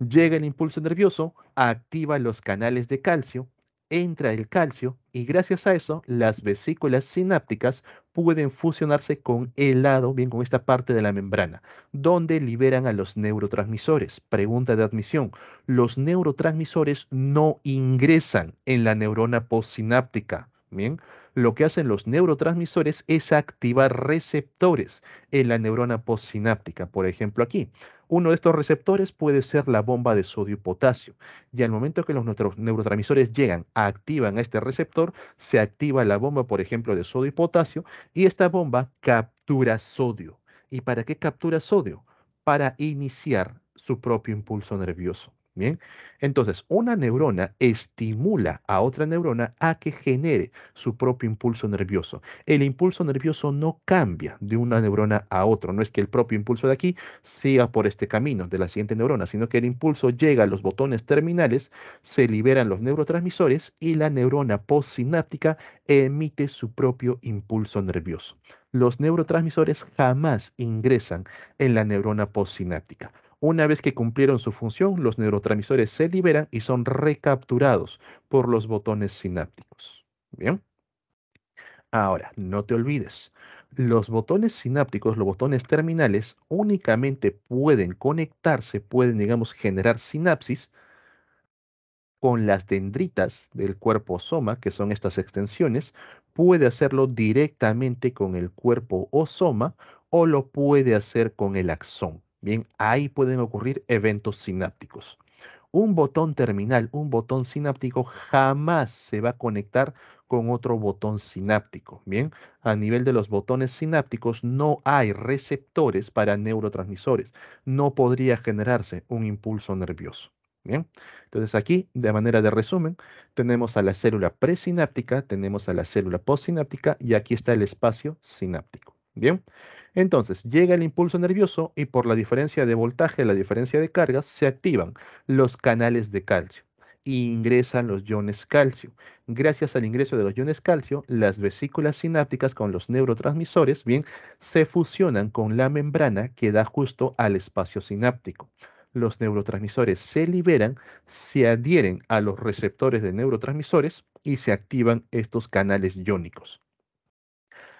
Llega el impulso nervioso, activa los canales de calcio, entra el calcio y gracias a eso las vesículas sinápticas pueden fusionarse con el lado, bien con esta parte de la membrana, donde liberan a los neurotransmisores. Pregunta de admisión, los neurotransmisores no ingresan en la neurona postsináptica, ¿bien? Lo que hacen los neurotransmisores es activar receptores en la neurona postsináptica, por ejemplo aquí. Uno de estos receptores puede ser la bomba de sodio y potasio. Y al momento que los nuestros neurotransmisores llegan, activan a este receptor, se activa la bomba, por ejemplo, de sodio y potasio, y esta bomba captura sodio. ¿Y para qué captura sodio? Para iniciar su propio impulso nervioso. Bien, entonces una neurona estimula a otra neurona a que genere su propio impulso nervioso. El impulso nervioso no cambia de una neurona a otra, no es que el propio impulso de aquí siga por este camino de la siguiente neurona, sino que el impulso llega a los botones terminales, se liberan los neurotransmisores y la neurona postsináptica emite su propio impulso nervioso. Los neurotransmisores jamás ingresan en la neurona postsináptica una vez que cumplieron su función, los neurotransmisores se liberan y son recapturados por los botones sinápticos. Bien. Ahora, no te olvides, los botones sinápticos, los botones terminales, únicamente pueden conectarse, pueden, digamos, generar sinapsis con las dendritas del cuerpo soma, que son estas extensiones, puede hacerlo directamente con el cuerpo osoma o lo puede hacer con el axón. Bien, ahí pueden ocurrir eventos sinápticos. Un botón terminal, un botón sináptico jamás se va a conectar con otro botón sináptico. Bien, a nivel de los botones sinápticos no hay receptores para neurotransmisores. No podría generarse un impulso nervioso. Bien, entonces aquí, de manera de resumen, tenemos a la célula presináptica, tenemos a la célula postsináptica y aquí está el espacio sináptico. Bien, entonces llega el impulso nervioso y por la diferencia de voltaje, la diferencia de cargas, se activan los canales de calcio e ingresan los iones calcio. Gracias al ingreso de los iones calcio, las vesículas sinápticas con los neurotransmisores, bien, se fusionan con la membrana que da justo al espacio sináptico los neurotransmisores se liberan, se adhieren a los receptores de neurotransmisores y se activan estos canales iónicos.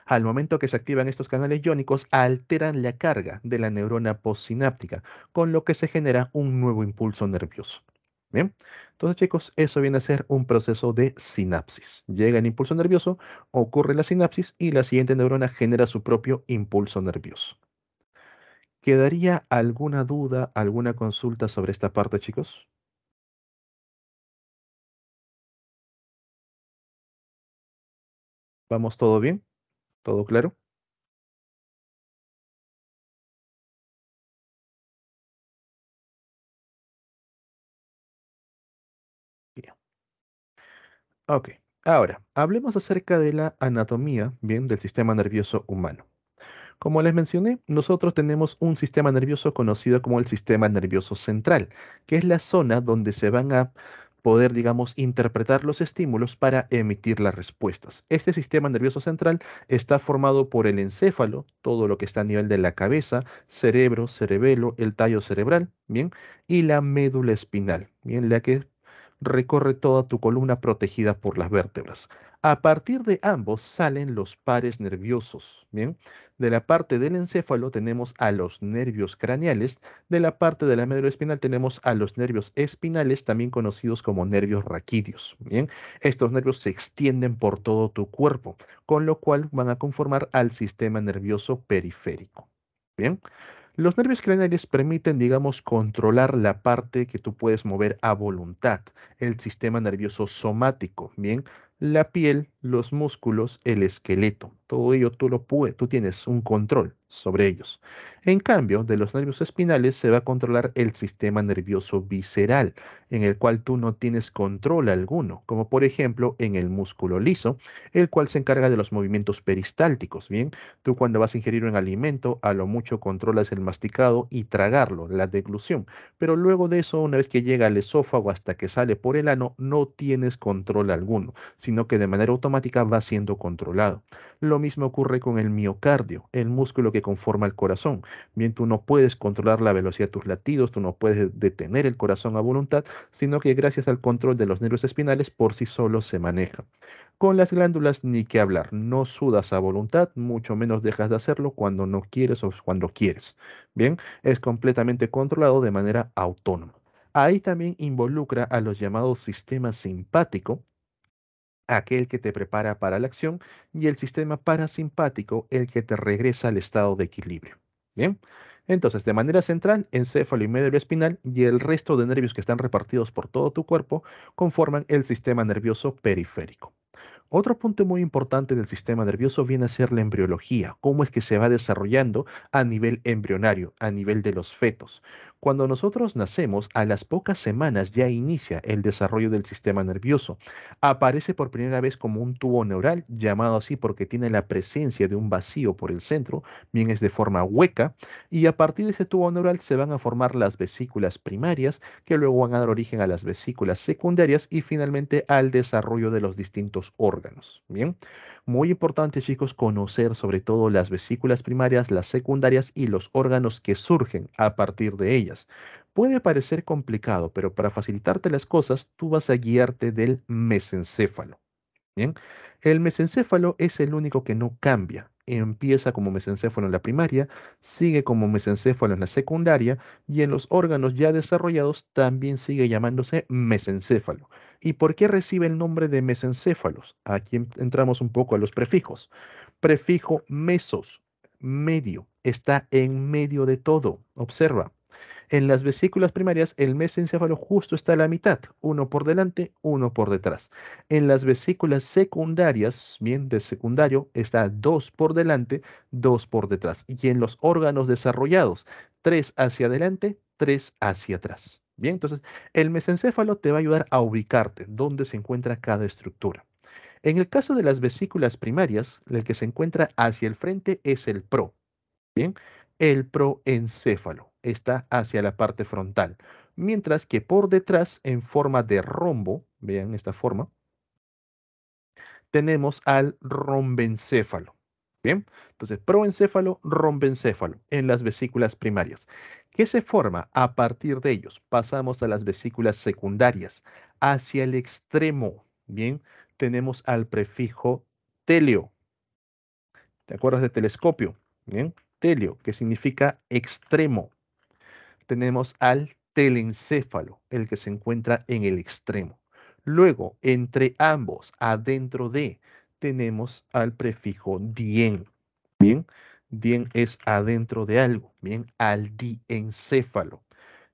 Al momento que se activan estos canales iónicos, alteran la carga de la neurona postsináptica, con lo que se genera un nuevo impulso nervioso. Bien, entonces chicos, eso viene a ser un proceso de sinapsis. Llega el impulso nervioso, ocurre la sinapsis y la siguiente neurona genera su propio impulso nervioso. ¿Quedaría alguna duda, alguna consulta sobre esta parte, chicos? ¿Vamos todo bien? ¿Todo claro? Bien. Ok, ahora, hablemos acerca de la anatomía, bien, del sistema nervioso humano. Como les mencioné, nosotros tenemos un sistema nervioso conocido como el sistema nervioso central, que es la zona donde se van a poder, digamos, interpretar los estímulos para emitir las respuestas. Este sistema nervioso central está formado por el encéfalo, todo lo que está a nivel de la cabeza, cerebro, cerebelo, el tallo cerebral, ¿bien? Y la médula espinal, ¿bien? La que recorre toda tu columna protegida por las vértebras. A partir de ambos salen los pares nerviosos. Bien, de la parte del encéfalo tenemos a los nervios craneales, de la parte de la médula espinal tenemos a los nervios espinales, también conocidos como nervios raquídeos. Bien, estos nervios se extienden por todo tu cuerpo, con lo cual van a conformar al sistema nervioso periférico. Bien. Los nervios craneales permiten, digamos, controlar la parte que tú puedes mover a voluntad, el sistema nervioso somático, bien, la piel, los músculos, el esqueleto. Todo ello tú lo puedes, tú tienes un control sobre ellos. En cambio, de los nervios espinales se va a controlar el sistema nervioso visceral, en el cual tú no tienes control alguno, como por ejemplo en el músculo liso, el cual se encarga de los movimientos peristálticos, ¿bien? Tú cuando vas a ingerir un alimento, a lo mucho controlas el masticado y tragarlo, la deglución, pero luego de eso, una vez que llega al esófago hasta que sale por el ano, no tienes control alguno sino que de manera automática va siendo controlado. Lo mismo ocurre con el miocardio, el músculo que conforma el corazón. Bien, tú no puedes controlar la velocidad de tus latidos, tú no puedes detener el corazón a voluntad, sino que gracias al control de los nervios espinales por sí solo se maneja. Con las glándulas ni que hablar, no sudas a voluntad, mucho menos dejas de hacerlo cuando no quieres o cuando quieres. Bien, es completamente controlado de manera autónoma. Ahí también involucra a los llamados sistemas simpático aquel que te prepara para la acción, y el sistema parasimpático, el que te regresa al estado de equilibrio. Bien, entonces de manera central, encéfalo y medio espinal y el resto de nervios que están repartidos por todo tu cuerpo conforman el sistema nervioso periférico. Otro punto muy importante del sistema nervioso viene a ser la embriología, cómo es que se va desarrollando a nivel embrionario, a nivel de los fetos, cuando nosotros nacemos, a las pocas semanas ya inicia el desarrollo del sistema nervioso. Aparece por primera vez como un tubo neural, llamado así porque tiene la presencia de un vacío por el centro, bien es de forma hueca, y a partir de ese tubo neural se van a formar las vesículas primarias, que luego van a dar origen a las vesículas secundarias y finalmente al desarrollo de los distintos órganos. Bien, muy importante chicos conocer sobre todo las vesículas primarias, las secundarias y los órganos que surgen a partir de ellas. Puede parecer complicado, pero para facilitarte las cosas, tú vas a guiarte del mesencéfalo. Bien, el mesencéfalo es el único que no cambia. Empieza como mesencéfalo en la primaria, sigue como mesencéfalo en la secundaria y en los órganos ya desarrollados también sigue llamándose mesencéfalo. ¿Y por qué recibe el nombre de mesencéfalos? Aquí entramos un poco a los prefijos. Prefijo mesos, medio, está en medio de todo. Observa, en las vesículas primarias, el mesencéfalo justo está a la mitad, uno por delante, uno por detrás. En las vesículas secundarias, bien de secundario, está dos por delante, dos por detrás. Y en los órganos desarrollados, tres hacia adelante, tres hacia atrás. Bien, entonces el mesencéfalo te va a ayudar a ubicarte dónde se encuentra cada estructura. En el caso de las vesículas primarias, el que se encuentra hacia el frente es el pro. Bien, el proencéfalo está hacia la parte frontal, mientras que por detrás, en forma de rombo, vean esta forma, tenemos al rombencéfalo. Bien, entonces proencéfalo, rombencéfalo en las vesículas primarias. ¿Qué se forma? A partir de ellos pasamos a las vesículas secundarias. Hacia el extremo, bien, tenemos al prefijo teleo. ¿Te acuerdas de telescopio? Bien, telio, que significa extremo. Tenemos al telencéfalo, el que se encuentra en el extremo. Luego, entre ambos, adentro de, tenemos al prefijo dien. Bien, dien es adentro de algo. Bien, al diencéfalo.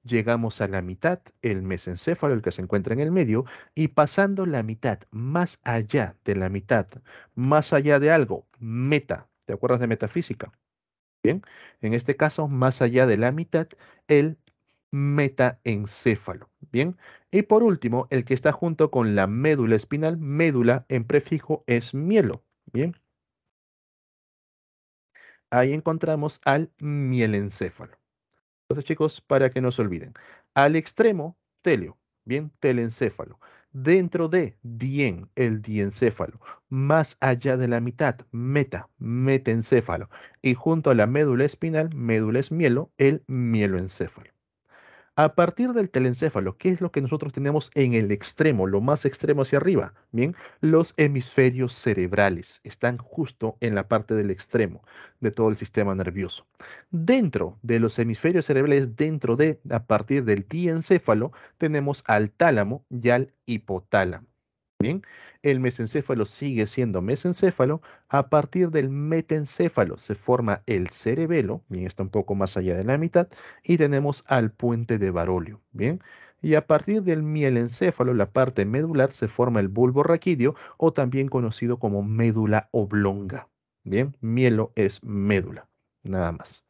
Llegamos a la mitad, el mesencéfalo, el que se encuentra en el medio, y pasando la mitad, más allá de la mitad, más allá de algo, meta. ¿Te acuerdas de metafísica? Bien, en este caso, más allá de la mitad, el metaencéfalo. Bien, y por último, el que está junto con la médula espinal, médula en prefijo es mielo. Bien, ahí encontramos al mielencéfalo. Entonces, chicos, para que no se olviden, al extremo, telio. Bien, telencéfalo dentro de dien, el diencéfalo, más allá de la mitad, meta, metencéfalo, y junto a la médula espinal, médula mielo, el mieloencéfalo. A partir del telencéfalo, ¿qué es lo que nosotros tenemos en el extremo, lo más extremo hacia arriba? Bien, los hemisferios cerebrales están justo en la parte del extremo de todo el sistema nervioso. Dentro de los hemisferios cerebrales, dentro de, a partir del diencéfalo, tenemos al tálamo y al hipotálamo. Bien, el mesencéfalo sigue siendo mesencéfalo. A partir del metencéfalo se forma el cerebelo, bien, está un poco más allá de la mitad, y tenemos al puente de varolio. bien. Y a partir del mielencéfalo, la parte medular, se forma el bulbo raquídeo o también conocido como médula oblonga, bien. Mielo es médula, nada más.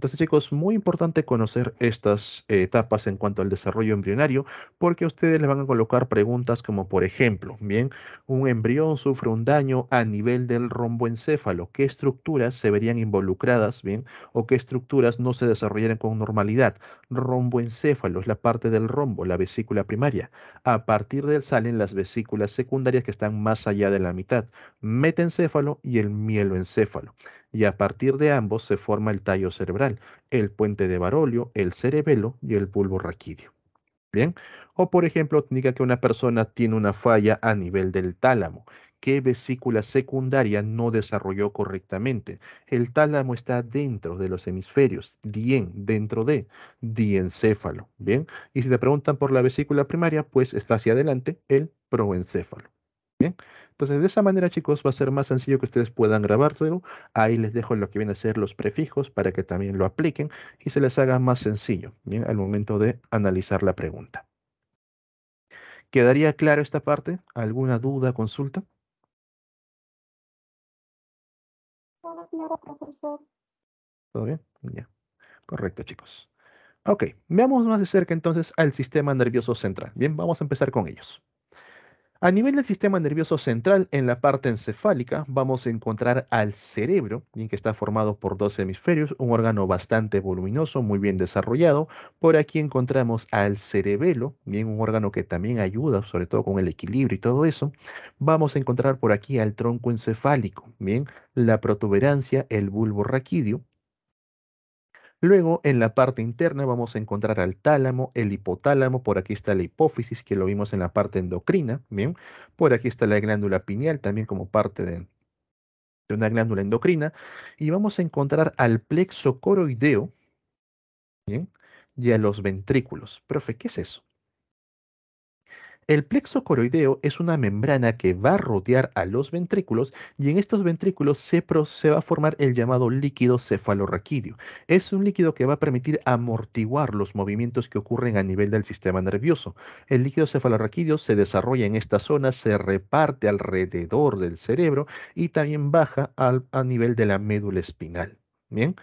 Entonces chicos, muy importante conocer estas eh, etapas en cuanto al desarrollo embrionario porque ustedes les van a colocar preguntas como por ejemplo, bien, un embrión sufre un daño a nivel del romboencéfalo, ¿qué estructuras se verían involucradas, bien, o qué estructuras no se desarrollarían con normalidad? Romboencéfalo es la parte del rombo, la vesícula primaria. A partir de él salen las vesículas secundarias que están más allá de la mitad, metencéfalo y el mieloencéfalo y a partir de ambos se forma el tallo cerebral, el puente de Barolio, el cerebelo y el bulbo raquídeo. Bien, o por ejemplo, diga que una persona tiene una falla a nivel del tálamo. ¿Qué vesícula secundaria no desarrolló correctamente? El tálamo está dentro de los hemisferios, Bien, dentro de, diencéfalo. Bien, y si te preguntan por la vesícula primaria, pues está hacia adelante el proencéfalo. Bien, entonces, pues, de esa manera, chicos, va a ser más sencillo que ustedes puedan grabárselo. Ahí les dejo lo que vienen a ser los prefijos para que también lo apliquen y se les haga más sencillo al momento de analizar la pregunta. ¿Quedaría claro esta parte? ¿Alguna duda, consulta? Todo claro, profesor. ¿Todo bien? Ya. Correcto, chicos. Ok, veamos más de cerca entonces al sistema nervioso central. Bien, vamos a empezar con ellos. A nivel del sistema nervioso central, en la parte encefálica, vamos a encontrar al cerebro, bien, que está formado por dos hemisferios, un órgano bastante voluminoso, muy bien desarrollado. Por aquí encontramos al cerebelo, bien un órgano que también ayuda, sobre todo con el equilibrio y todo eso. Vamos a encontrar por aquí al tronco encefálico, bien la protuberancia, el bulbo raquídeo, Luego, en la parte interna vamos a encontrar al tálamo, el hipotálamo, por aquí está la hipófisis, que lo vimos en la parte endocrina, ¿bien? Por aquí está la glándula pineal, también como parte de, una glándula endocrina, y vamos a encontrar al plexo coroideo, ¿bien? Y a los ventrículos. Profe, ¿qué es eso? El plexo coroideo es una membrana que va a rodear a los ventrículos y en estos ventrículos se, va a formar el llamado líquido cefalorraquídeo. Es un líquido que va a permitir amortiguar los movimientos que ocurren a nivel del sistema nervioso. El líquido cefalorraquídeo se desarrolla en esta zona, se reparte alrededor del cerebro y también baja a nivel de la médula espinal. Bien,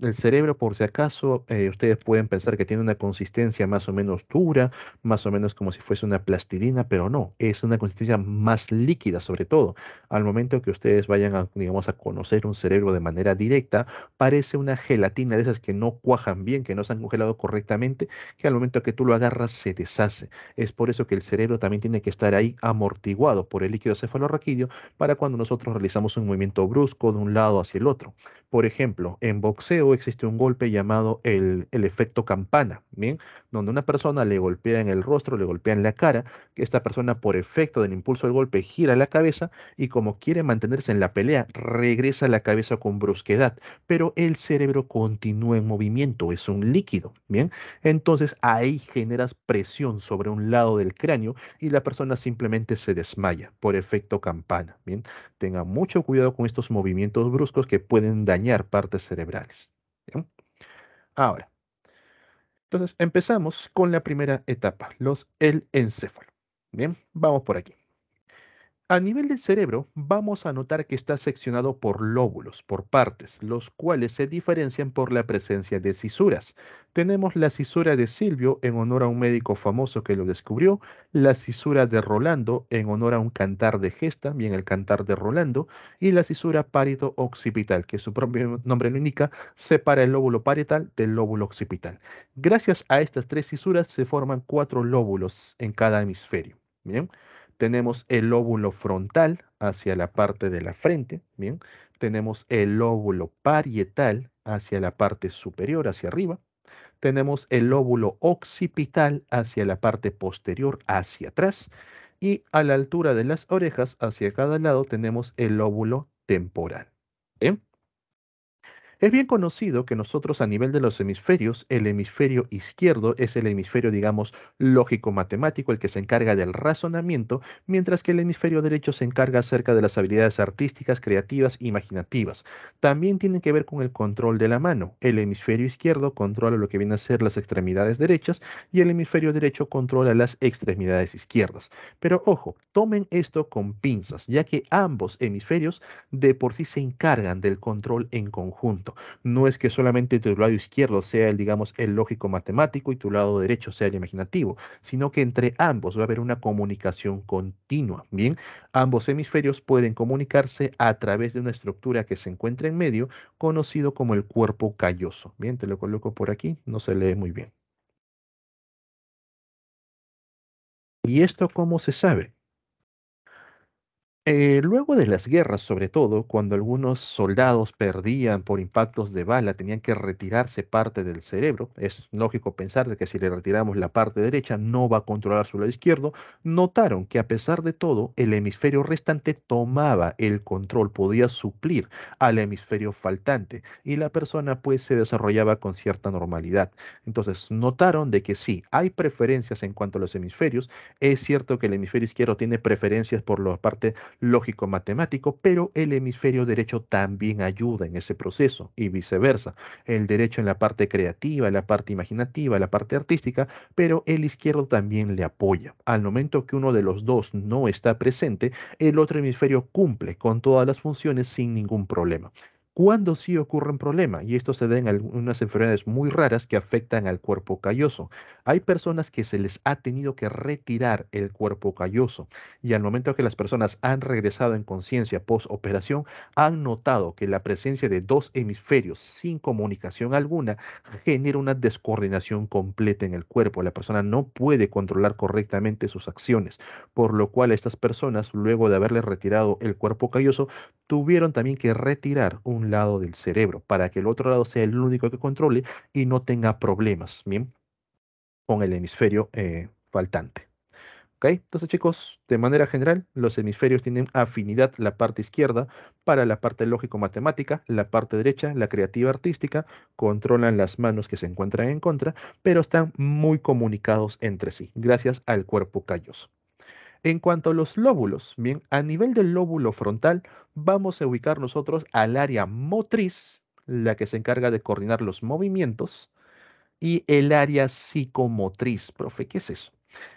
el cerebro, por si acaso, eh, ustedes pueden pensar que tiene una consistencia más o menos dura, más o menos como si fuese una plastilina, pero no, es una consistencia más líquida sobre todo. Al momento que ustedes vayan a, digamos, a conocer un cerebro de manera directa, parece una gelatina de esas que no cuajan bien, que no se han congelado correctamente, que al momento que tú lo agarras se deshace. Es por eso que el cerebro también tiene que estar ahí amortiguado por el líquido cefalorraquídeo para cuando nosotros realizamos un movimiento brusco de un lado hacia el otro. Por ejemplo, en boxeo, Luego existe un golpe llamado el, el, efecto campana, ¿bien? Donde una persona le golpea en el rostro, le golpea en la cara, esta persona por efecto del impulso del golpe gira la cabeza y como quiere mantenerse en la pelea, regresa la cabeza con brusquedad, pero el cerebro continúa en movimiento, es un líquido, ¿bien? Entonces ahí generas presión sobre un lado del cráneo y la persona simplemente se desmaya por efecto campana, ¿bien? Tenga mucho cuidado con estos movimientos bruscos que pueden dañar partes cerebrales. Ahora, entonces empezamos con la primera etapa, los, el encéfalo. Bien, vamos por aquí. A nivel del cerebro, vamos a notar que está seccionado por lóbulos, por partes, los cuales se diferencian por la presencia de cisuras. Tenemos la cisura de Silvio en honor a un médico famoso que lo descubrió, la cisura de Rolando en honor a un cantar de gesta, bien el cantar de Rolando, y la cisura parito occipital, que su propio nombre lo indica, separa el lóbulo parietal del lóbulo occipital. Gracias a estas tres cisuras se forman cuatro lóbulos en cada hemisferio. Bien tenemos el lóbulo frontal hacia la parte de la frente, ¿bien? Tenemos el lóbulo parietal hacia la parte superior, hacia arriba. Tenemos el lóbulo occipital hacia la parte posterior, hacia atrás. Y a la altura de las orejas, hacia cada lado, tenemos el lóbulo temporal. ¿Bien? Es bien conocido que nosotros a nivel de los hemisferios, el hemisferio izquierdo es el hemisferio, digamos, lógico-matemático, el que se encarga del razonamiento, mientras que el hemisferio derecho se encarga acerca de las habilidades artísticas, creativas, imaginativas. También tienen que ver con el control de la mano. El hemisferio izquierdo controla lo que viene a ser las extremidades derechas y el hemisferio derecho controla las extremidades izquierdas. Pero ojo, tomen esto con pinzas, ya que ambos hemisferios de por sí se encargan del control en conjunto. No es que solamente tu lado izquierdo sea el, digamos, el lógico matemático y tu lado derecho sea el imaginativo, sino que entre ambos va a haber una comunicación continua. Bien, ambos hemisferios pueden comunicarse a través de una estructura que se encuentra en medio, conocido como el cuerpo calloso. Bien, te lo coloco por aquí, no se lee muy bien. ¿Y esto cómo se sabe? Eh, luego de las guerras, sobre todo, cuando algunos soldados perdían por impactos de bala, tenían que retirarse parte del cerebro. Es lógico pensar que si le retiramos la parte derecha no va a controlar su lado izquierdo. Notaron que a pesar de todo, el hemisferio restante tomaba el control, podía suplir al hemisferio faltante y la persona pues se desarrollaba con cierta normalidad. Entonces, notaron de que sí, hay preferencias en cuanto a los hemisferios. Es cierto que el hemisferio izquierdo tiene preferencias por la parte lógico-matemático, pero el hemisferio derecho también ayuda en ese proceso y viceversa. El derecho en la parte creativa, la parte imaginativa, la parte artística, pero el izquierdo también le apoya. Al momento que uno de los dos no está presente, el otro hemisferio cumple con todas las funciones sin ningún problema cuando sí ocurre un problema? y esto se da en algunas enfermedades muy raras que afectan al cuerpo calloso. Hay personas que se les ha tenido que retirar el cuerpo calloso, y al momento que las personas han regresado en conciencia post-operación, han notado que la presencia de dos hemisferios sin comunicación alguna genera una descoordinación completa en el cuerpo. La persona no puede controlar correctamente sus acciones, por lo cual estas personas, luego de haberle retirado el cuerpo calloso, tuvieron también que retirar un lado del cerebro, para que el otro lado sea el único que controle y no tenga problemas, Con el hemisferio eh, faltante. ¿Ok? Entonces, chicos, de manera general, los hemisferios tienen afinidad la parte izquierda para la parte lógico-matemática, la parte derecha, la creativa artística, controlan las manos que se encuentran en contra, pero están muy comunicados entre sí, gracias al cuerpo calloso. En cuanto a los lóbulos, bien, a nivel del lóbulo frontal vamos a ubicar nosotros al área motriz, la que se encarga de coordinar los movimientos, y el área psicomotriz, profe, ¿qué es eso?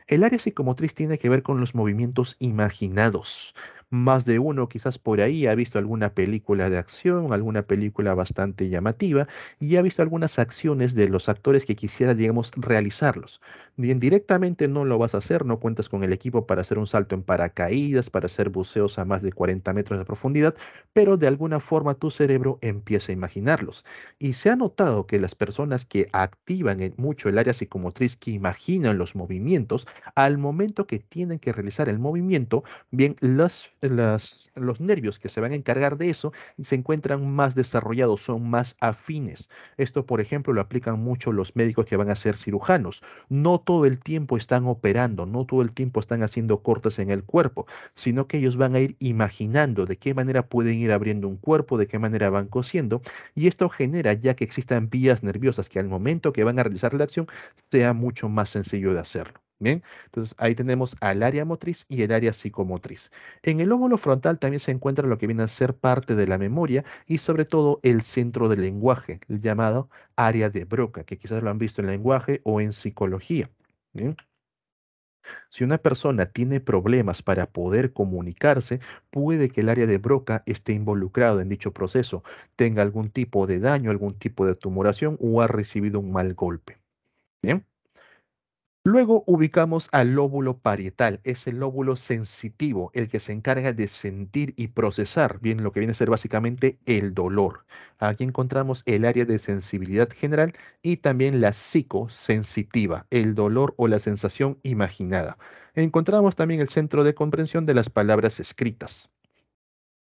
El área psicomotriz tiene que ver con los movimientos imaginados más de uno quizás por ahí ha visto alguna película de acción, alguna película bastante llamativa y ha visto algunas acciones de los actores que quisiera, digamos, realizarlos. Bien, directamente no lo vas a hacer, no cuentas con el equipo para hacer un salto en paracaídas, para hacer buceos a más de 40 metros de profundidad, pero de alguna forma tu cerebro empieza a imaginarlos. Y se ha notado que las personas que activan mucho el área psicomotriz, que imaginan los movimientos, al momento que tienen que realizar el movimiento, bien, las los nervios que se van a encargar de eso se encuentran más desarrollados, son más afines. Esto, por ejemplo, lo aplican mucho los médicos que van a ser cirujanos. No todo el tiempo están operando, no todo el tiempo están haciendo cortes en el cuerpo, sino que ellos van a ir imaginando de qué manera pueden ir abriendo un cuerpo, de qué manera van cosiendo, y esto genera ya que existan vías nerviosas que al momento que van a realizar la acción sea mucho más sencillo de hacerlo. Bien, entonces ahí tenemos al área motriz y el área psicomotriz. En el lóbulo frontal también se encuentra lo que viene a ser parte de la memoria y sobre todo el centro del lenguaje, el llamado área de Broca, que quizás lo han visto en lenguaje o en psicología. Si una persona tiene problemas para poder comunicarse, puede que el área de Broca esté involucrado en dicho proceso, tenga algún tipo de daño, algún tipo de tumoración o ha recibido un mal golpe. Bien. Luego ubicamos al lóbulo parietal, es el lóbulo sensitivo, el que se encarga de sentir y procesar bien lo que viene a ser básicamente el dolor. Aquí encontramos el área de sensibilidad general y también la psicosensitiva, el dolor o la sensación imaginada. Encontramos también el centro de comprensión de las palabras escritas,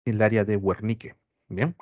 el área de Wernicke. Bien.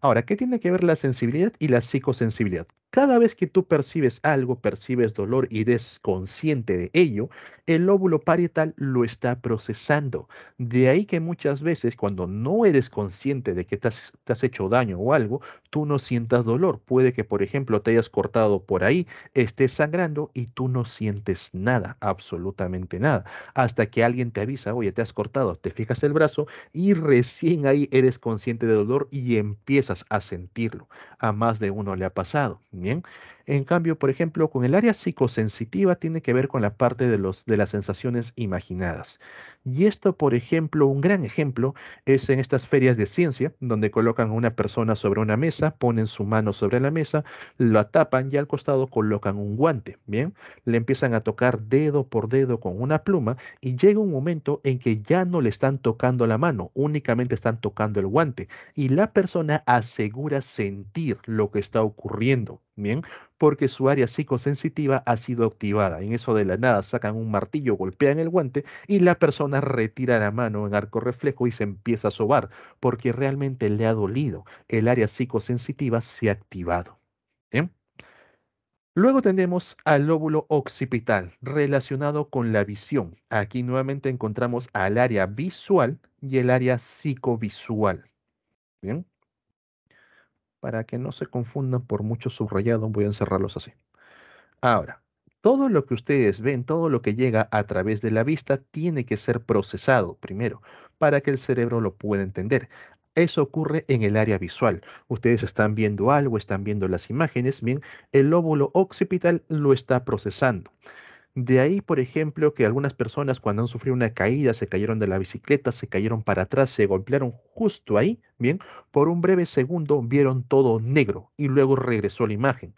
Ahora, ¿qué tiene que ver la sensibilidad y la psicosensibilidad? Cada vez que tú percibes algo, percibes dolor y eres consciente de ello, el lóbulo parietal lo está procesando. De ahí que muchas veces cuando no eres consciente de que te has, hecho daño o algo, tú no sientas dolor. Puede que, por ejemplo, te hayas cortado por ahí, estés sangrando y tú no sientes nada, absolutamente nada. Hasta que alguien te avisa, oye, te has cortado, te fijas el brazo y recién ahí eres consciente de dolor y empiezas a sentirlo. A más de uno le ha pasado. Bien, en cambio, por ejemplo, con el área psicosensitiva tiene que ver con la parte de, los, de las sensaciones imaginadas. Y esto, por ejemplo, un gran ejemplo es en estas ferias de ciencia, donde colocan a una persona sobre una mesa, ponen su mano sobre la mesa, la tapan y al costado colocan un guante, ¿bien? Le empiezan a tocar dedo por dedo con una pluma y llega un momento en que ya no le están tocando la mano, únicamente están tocando el guante y la persona asegura sentir lo que está ocurriendo, ¿bien? porque su área psicosensitiva ha sido activada. En eso de la nada sacan un martillo, golpean el guante y la persona retira la mano en arco reflejo y se empieza a sobar porque realmente le ha dolido. El área psicosensitiva se ha activado. Luego tenemos al lóbulo occipital relacionado con la visión. Aquí nuevamente encontramos al área visual y el área psicovisual. Bien para que no se confundan por mucho subrayado, voy a encerrarlos así. Ahora, todo lo que ustedes ven, todo lo que llega a través de la vista, tiene que ser procesado primero para que el cerebro lo pueda entender. Eso ocurre en el área visual. Ustedes están viendo algo, están viendo las imágenes, bien, el lóbulo occipital lo está procesando. De ahí, por ejemplo, que algunas personas cuando han sufrido una caída, se cayeron de la bicicleta, se cayeron para atrás, se golpearon justo ahí, bien, por un breve segundo vieron todo negro y luego regresó la imagen.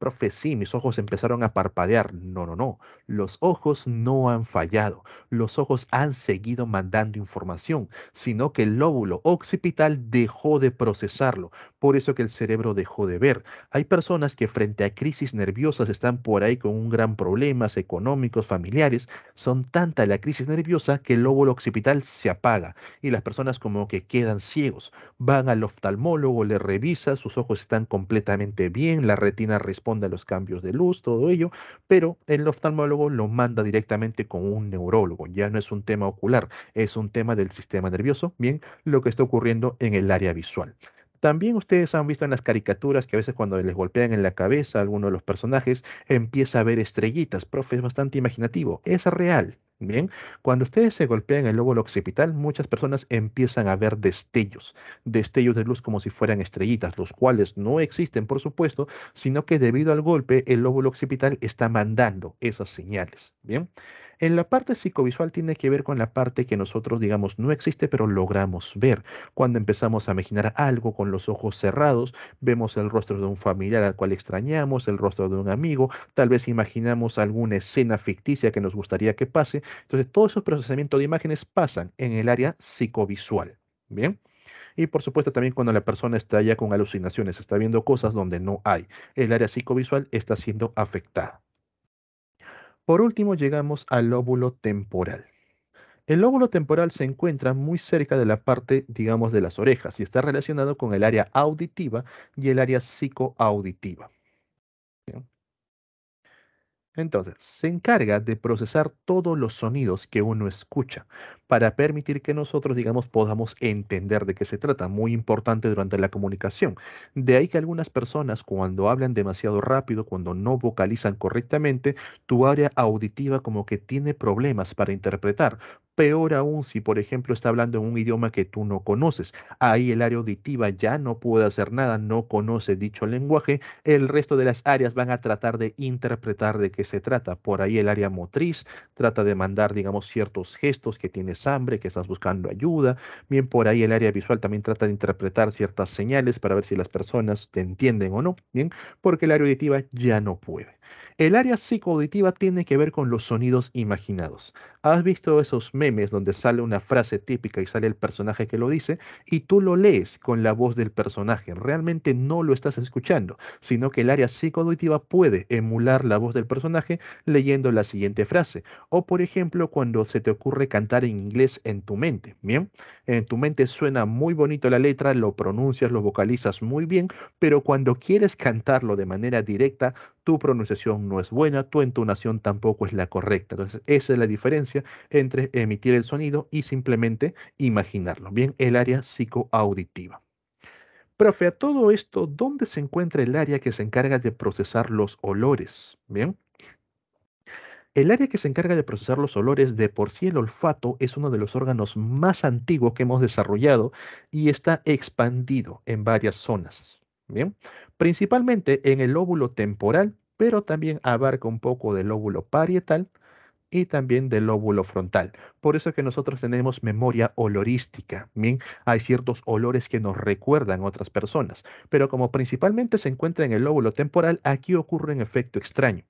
Profe, sí, mis ojos empezaron a parpadear. No, no, no. Los ojos no han fallado. Los ojos han seguido mandando información, sino que el lóbulo occipital dejó de procesarlo. Por eso que el cerebro dejó de ver. Hay personas que frente a crisis nerviosas están por ahí con un gran problemas económicos, familiares. Son tanta la crisis nerviosa que el lóbulo occipital se apaga y las personas como que quedan ciegos. Van al oftalmólogo, le revisa, sus ojos están completamente bien, la retina responde a los cambios de luz, todo ello, pero el oftalmólogo lo manda directamente con un neurólogo. Ya no es un tema ocular, es un tema del sistema nervioso, bien, lo que está ocurriendo en el área visual. También ustedes han visto en las caricaturas que a veces cuando les golpean en la cabeza a alguno de los personajes empieza a ver estrellitas. Profe, es bastante imaginativo. Es real, Bien, cuando ustedes se golpean el lóbulo occipital, muchas personas empiezan a ver destellos, destellos de luz como si fueran estrellitas, los cuales no existen, por supuesto, sino que debido al golpe, el lóbulo occipital está mandando esas señales. Bien, en la parte psicovisual tiene que ver con la parte que nosotros, digamos, no existe, pero logramos ver. Cuando empezamos a imaginar algo con los ojos cerrados, vemos el rostro de un familiar al cual extrañamos, el rostro de un amigo, tal vez imaginamos alguna escena ficticia que nos gustaría que pase. Entonces, todos esos procesamiento de imágenes pasan en el área psicovisual. Bien. Y por supuesto también cuando la persona está ya con alucinaciones, está viendo cosas donde no hay. El área psicovisual está siendo afectada. Por último, llegamos al lóbulo temporal. El lóbulo temporal se encuentra muy cerca de la parte, digamos, de las orejas y está relacionado con el área auditiva y el área psicoauditiva. Entonces, se encarga de procesar todos los sonidos que uno escucha para permitir que nosotros, digamos, podamos entender de qué se trata. Muy importante durante la comunicación. De ahí que algunas personas, cuando hablan demasiado rápido, cuando no vocalizan correctamente, tu área auditiva como que tiene problemas para interpretar. Peor aún si, por ejemplo, está hablando en un idioma que tú no conoces. Ahí el área auditiva ya no puede hacer nada, no conoce dicho lenguaje. El resto de las áreas van a tratar de interpretar de qué se trata. Por ahí el área motriz trata de mandar, digamos, ciertos gestos que tienes hambre, que estás buscando ayuda. Bien, por ahí el área visual también trata de interpretar ciertas señales para ver si las personas te entienden o no. Bien, porque el área auditiva ya no puede. El área psicoauditiva tiene que ver con los sonidos imaginados. ¿Has visto esos memes donde sale una frase típica y sale el personaje que lo dice y tú lo lees con la voz del personaje? Realmente no lo estás escuchando, sino que el área psicoauditiva puede emular la voz del personaje leyendo la siguiente frase. O por ejemplo, cuando se te ocurre cantar en inglés en tu mente, ¿bien? En tu mente suena muy bonito la letra, lo pronuncias, lo vocalizas muy bien, pero cuando quieres cantarlo de manera directa, tu pronunciación no es buena, tu entonación tampoco es la correcta. Entonces, esa es la diferencia entre emitir el sonido y simplemente imaginarlo. Bien, el área psicoauditiva. Profe, a todo esto, ¿dónde se encuentra el área que se encarga de procesar los olores? Bien. El área que se encarga de procesar los olores, de por sí el olfato, es uno de los órganos más antiguos que hemos desarrollado y está expandido en varias zonas. Bien, principalmente en el lóbulo temporal, pero también abarca un poco del lóbulo parietal y también del lóbulo frontal. Por eso es que nosotros tenemos memoria olorística. Bien, hay ciertos olores que nos recuerdan otras personas, pero como principalmente se encuentra en el lóbulo temporal, aquí ocurre un efecto extraño.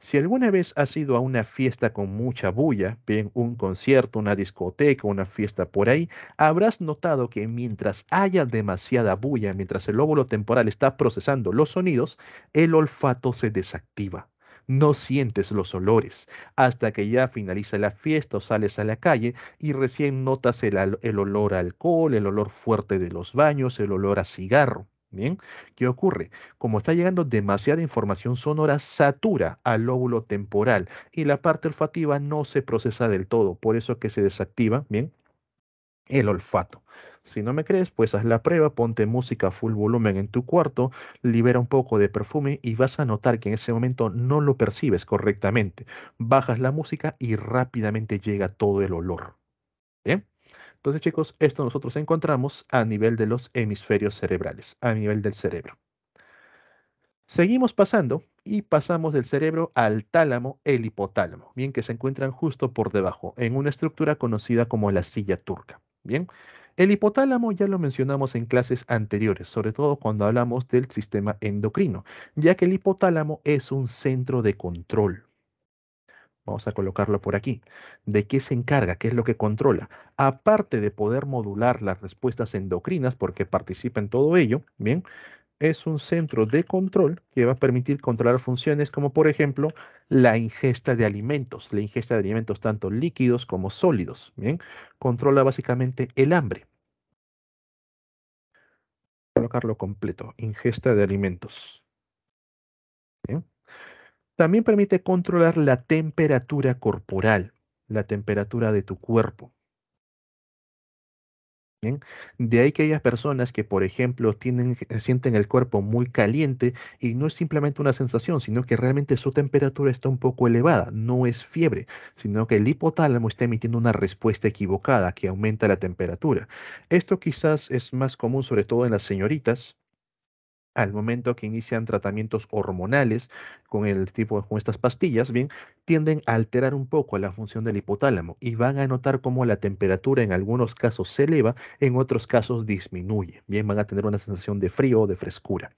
Si alguna vez has ido a una fiesta con mucha bulla, bien un concierto, una discoteca, una fiesta por ahí, habrás notado que mientras haya demasiada bulla, mientras el óvulo temporal está procesando los sonidos, el olfato se desactiva. No sientes los olores hasta que ya finaliza la fiesta o sales a la calle y recién notas el, el olor a alcohol, el olor fuerte de los baños, el olor a cigarro. Bien, ¿qué ocurre? Como está llegando demasiada información sonora, satura al lóbulo temporal y la parte olfativa no se procesa del todo, por eso es que se desactiva, bien, el olfato. Si no me crees, pues haz la prueba, ponte música a full volumen en tu cuarto, libera un poco de perfume y vas a notar que en ese momento no lo percibes correctamente. Bajas la música y rápidamente llega todo el olor. Entonces, chicos, esto nosotros encontramos a nivel de los hemisferios cerebrales, a nivel del cerebro. Seguimos pasando y pasamos del cerebro al tálamo, el hipotálamo, bien que se encuentran justo por debajo, en una estructura conocida como la silla turca. Bien, el hipotálamo ya lo mencionamos en clases anteriores, sobre todo cuando hablamos del sistema endocrino, ya que el hipotálamo es un centro de control, Vamos a colocarlo por aquí. ¿De qué se encarga? ¿Qué es lo que controla? Aparte de poder modular las respuestas endocrinas, porque participa en todo ello, ¿bien? Es un centro de control que va a permitir controlar funciones como, por ejemplo, la ingesta de alimentos, la ingesta de alimentos tanto líquidos como sólidos, ¿bien? Controla básicamente el hambre. Colocarlo completo, ingesta de alimentos. ¿Bien? También permite controlar la temperatura corporal, la temperatura de tu cuerpo. De ahí que haya personas que, por ejemplo, tienen, eh, sienten el cuerpo muy caliente y no es simplemente una sensación, sino que realmente su temperatura está un poco elevada, no es fiebre, sino que el hipotálamo está emitiendo una respuesta equivocada que aumenta la temperatura. Esto quizás es más común sobre todo en las señoritas, al momento que inician tratamientos hormonales con el tipo con estas pastillas, bien, tienden a alterar un poco la función del hipotálamo y van a notar cómo la temperatura en algunos casos se eleva, en otros casos disminuye. Bien, van a tener una sensación de frío o de frescura.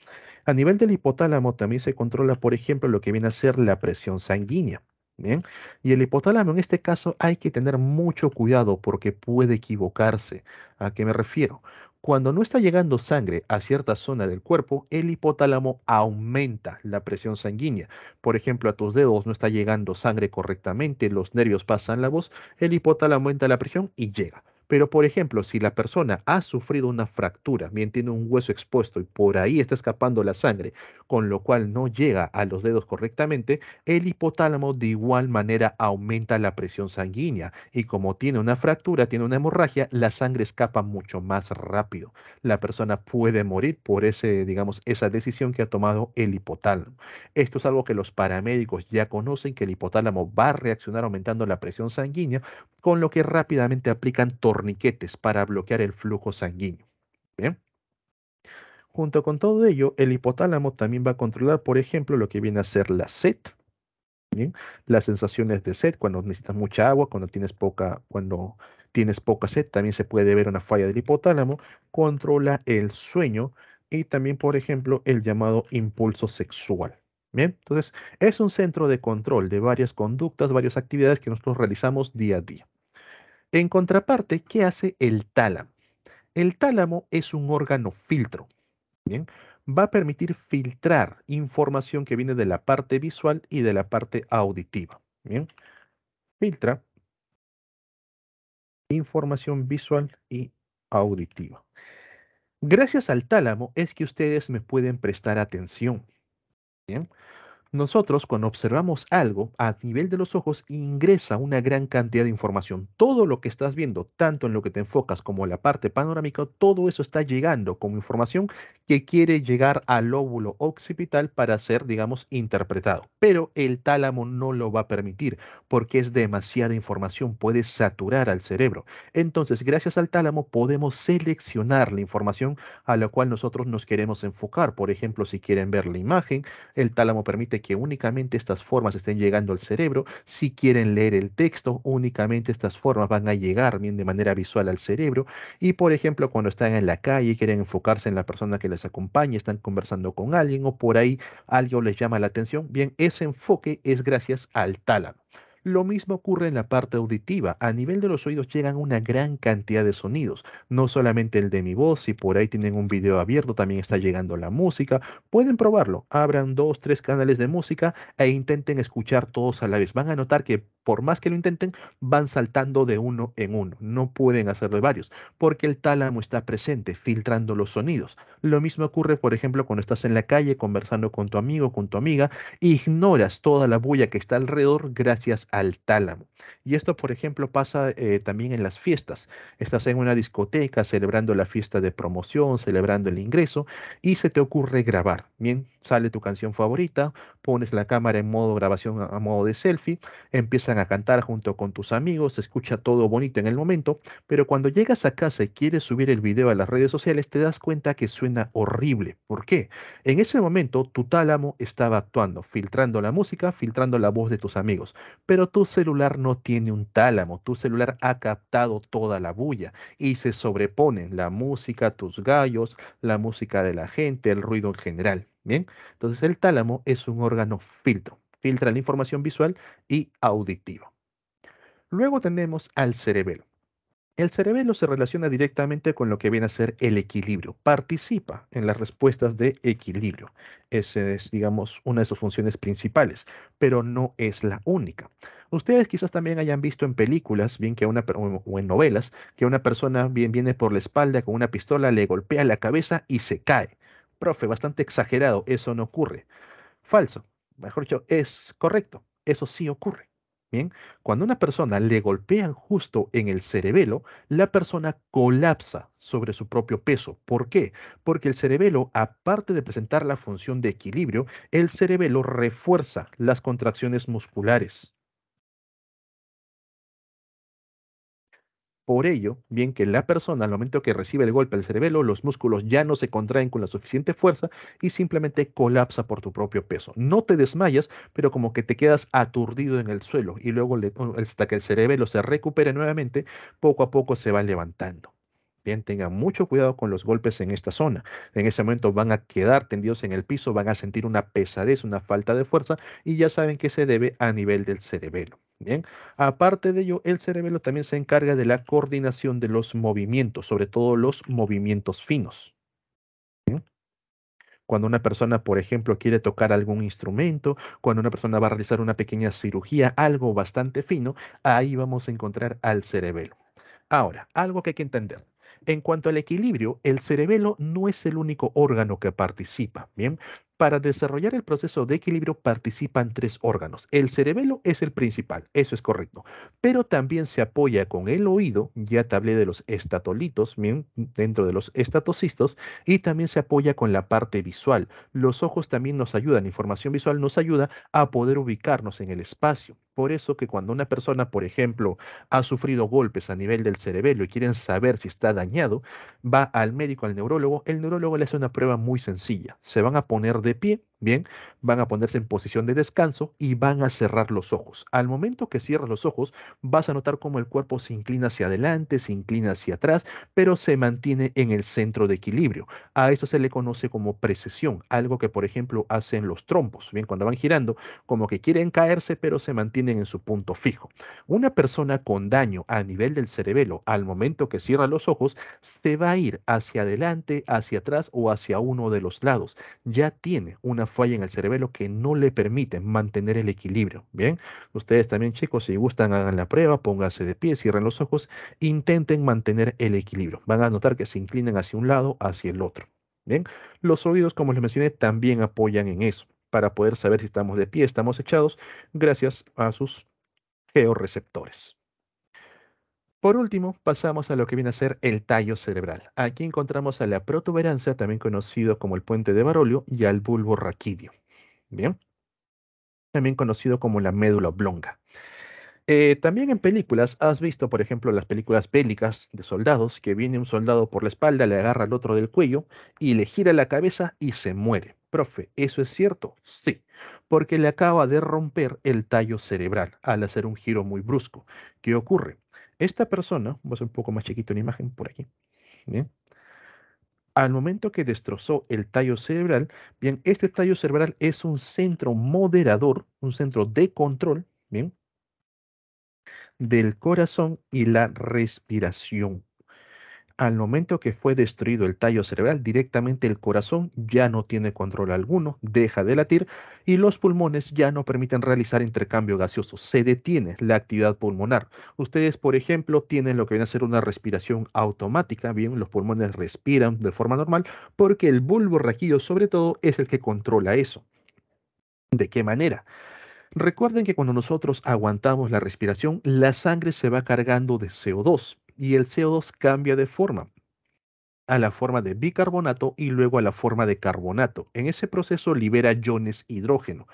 A nivel del hipotálamo también se controla, por ejemplo, lo que viene a ser la presión sanguínea. Bien. Y el hipotálamo en este caso hay que tener mucho cuidado porque puede equivocarse. ¿A qué me refiero? Cuando no está llegando sangre a cierta zona del cuerpo, el hipotálamo aumenta la presión sanguínea. Por ejemplo, a tus dedos no está llegando sangre correctamente, los nervios pasan la voz, el hipotálamo aumenta la presión y llega. Pero, por ejemplo, si la persona ha sufrido una fractura, bien tiene un hueso expuesto y por ahí está escapando la sangre, con lo cual no llega a los dedos correctamente, el hipotálamo de igual manera aumenta la presión sanguínea y como tiene una fractura, tiene una hemorragia, la sangre escapa mucho más rápido. La persona puede morir por ese, digamos, esa decisión que ha tomado el hipotálamo. Esto es algo que los paramédicos ya conocen que el hipotálamo va a reaccionar aumentando la presión sanguínea, con lo que rápidamente aplican para bloquear el flujo sanguíneo. ¿Bien? Junto con todo ello, el hipotálamo también va a controlar, por ejemplo, lo que viene a ser la sed, las sensaciones de sed, cuando necesitas mucha agua, cuando tienes poca, cuando tienes poca sed, también se puede ver una falla del hipotálamo, controla el sueño y también, por ejemplo, el llamado impulso sexual. Bien, entonces es un centro de control de varias conductas, varias actividades que nosotros realizamos día a día. En contraparte, ¿qué hace el tálamo? El tálamo es un órgano filtro. va a permitir filtrar información que viene de la parte visual y de la parte auditiva. Bien, filtra información visual y auditiva. Gracias al tálamo es que ustedes me pueden prestar atención. Bien. Nosotros cuando observamos algo a nivel de los ojos ingresa una gran cantidad de información. Todo lo que estás viendo, tanto en lo que te enfocas como en la parte panorámica, todo eso está llegando como información que quiere llegar al óvulo occipital para ser, digamos, interpretado. Pero el tálamo no lo va a permitir porque es demasiada información, puede saturar al cerebro. Entonces, gracias al tálamo podemos seleccionar la información a la cual nosotros nos queremos enfocar. Por ejemplo, si quieren ver la imagen, el tálamo permite que únicamente estas formas estén llegando al cerebro. Si quieren leer el texto, únicamente estas formas van a llegar bien de manera visual al cerebro. Y por ejemplo, cuando están en la calle y quieren enfocarse en la persona que les acompaña, están conversando con alguien o por ahí algo les llama la atención, bien, ese enfoque es gracias al tálamo. Lo mismo ocurre en la parte auditiva. A nivel de los oídos llegan una gran cantidad de sonidos, no solamente el de mi voz, si por ahí tienen un video abierto también está llegando la música. Pueden probarlo, abran dos, tres canales de música e intenten escuchar todos a la vez. Van a notar que por más que lo intenten, van saltando de uno en uno. No pueden hacerlo varios, porque el tálamo está presente, filtrando los sonidos. Lo mismo ocurre, por ejemplo, cuando estás en la calle conversando con tu amigo, con tu amiga, ignoras toda la bulla que está alrededor gracias al tálamo. Y esto, por ejemplo, pasa eh, también en las fiestas. Estás en una discoteca celebrando la fiesta de promoción, celebrando el ingreso, y se te ocurre grabar. Bien, sale tu canción favorita, pones la cámara en modo grabación a modo de selfie, empiezan a a cantar junto con tus amigos, se escucha todo bonito en el momento, pero cuando llegas a casa y quieres subir el video a las redes sociales, te das cuenta que suena horrible. ¿Por qué? En ese momento tu tálamo estaba actuando, filtrando la música, filtrando la voz de tus amigos, pero tu celular no tiene un tálamo, tu celular ha captado toda la bulla y se sobreponen la música, tus gallos, la música de la gente, el ruido en general. Bien, entonces el tálamo es un órgano filtro filtra la información visual y auditiva. Luego tenemos al cerebelo. El cerebelo se relaciona directamente con lo que viene a ser el equilibrio, participa en las respuestas de equilibrio. Esa es, digamos, una de sus funciones principales, pero no es la única. Ustedes quizás también hayan visto en películas, bien que una, o en novelas, que una persona bien, viene por la espalda con una pistola, le golpea la cabeza y se cae. Profe, bastante exagerado, eso no ocurre. Falso mejor dicho, es correcto. Eso sí ocurre. Bien, cuando una persona le golpean justo en el cerebelo, la persona colapsa sobre su propio peso. ¿Por qué? Porque el cerebelo, aparte de presentar la función de equilibrio, el cerebelo refuerza las contracciones musculares. Por ello, bien que la persona al momento que recibe el golpe al cerebelo, los músculos ya no se contraen con la suficiente fuerza y simplemente colapsa por tu propio peso. No te desmayas, pero como que te quedas aturdido en el suelo y luego oh, hasta que el cerebelo se recupere nuevamente, poco a poco se va levantando. Bien, tengan mucho cuidado con los golpes en esta zona. En ese momento van a quedar tendidos en el piso, van a sentir una pesadez, una falta de fuerza y ya saben que se debe a nivel del cerebelo. Bien, aparte de ello, el cerebelo también se encarga de la coordinación de los movimientos, sobre todo los movimientos finos. ¿Mm? Cuando una persona, por ejemplo, quiere tocar algún instrumento, cuando una persona va a realizar una pequeña cirugía, algo bastante fino, ahí vamos a encontrar al cerebelo. Ahora, algo que hay que entender. En cuanto al equilibrio, el cerebelo no es el único órgano que participa, ¿bien? Para desarrollar el proceso de equilibrio participan tres órganos. El cerebelo es el principal, eso es correcto, pero también se apoya con el oído, ya hablé de los estatolitos, dentro de los estatocistos, y también se apoya con la parte visual. Los ojos también nos ayudan, información visual nos ayuda a poder ubicarnos en el espacio por eso que cuando una persona, por ejemplo, ha sufrido golpes a nivel del cerebelo y quieren saber si está dañado, va al médico, al neurólogo, el neurólogo le hace una prueba muy sencilla. Se van a poner de pie, Bien, van a ponerse en posición de descanso y van a cerrar los ojos. Al momento que cierras los ojos, vas a notar cómo el cuerpo se inclina hacia adelante, se inclina hacia atrás, pero se mantiene en el centro de equilibrio. A esto se le conoce como precesión, algo que por ejemplo hacen los trompos, bien, cuando van girando, como que quieren caerse, pero se mantienen en su punto fijo. Una persona con daño a nivel del cerebelo, al momento que cierra los ojos, se va a ir hacia adelante, hacia atrás o hacia uno de los lados. Ya tiene una falla en el cerebelo que no le permite mantener el equilibrio. Bien, ustedes también chicos, si gustan, hagan la prueba, pónganse de pie, cierren los ojos, intenten mantener el equilibrio. Van a notar que se inclinan hacia un lado, hacia el otro. Bien, los oídos, como les mencioné, también apoyan en eso para poder saber si estamos de pie, estamos echados, gracias a sus georreceptores. Por último, pasamos a lo que viene a ser el tallo cerebral. Aquí encontramos a la protuberancia, también conocido como el puente de Barolio, y al bulbo raquídeo. Bien. También conocido como la médula oblonga. Eh, también en películas has visto, por ejemplo, las películas bélicas de soldados, que viene un soldado por la espalda, le agarra al otro del cuello y le gira la cabeza y se muere. Profe, ¿eso es cierto? Sí, porque le acaba de romper el tallo cerebral al hacer un giro muy brusco. ¿Qué ocurre? Esta persona, voy a ser un poco más chiquito en la imagen por aquí, al momento que destrozó el tallo cerebral, bien, este tallo cerebral es un centro moderador, un centro de control, bien, del corazón y la respiración al momento que fue destruido el tallo cerebral, directamente el corazón ya no tiene control alguno, deja de latir y los pulmones ya no permiten realizar intercambio gaseoso. Se detiene la actividad pulmonar. Ustedes, por ejemplo, tienen lo que viene a ser una respiración automática. Bien, los pulmones respiran de forma normal porque el bulbo raquillo, sobre todo, es el que controla eso. ¿De qué manera? Recuerden que cuando nosotros aguantamos la respiración, la sangre se va cargando de CO2 y el CO2 cambia de forma a la forma de bicarbonato y luego a la forma de carbonato. En ese proceso libera iones hidrógeno.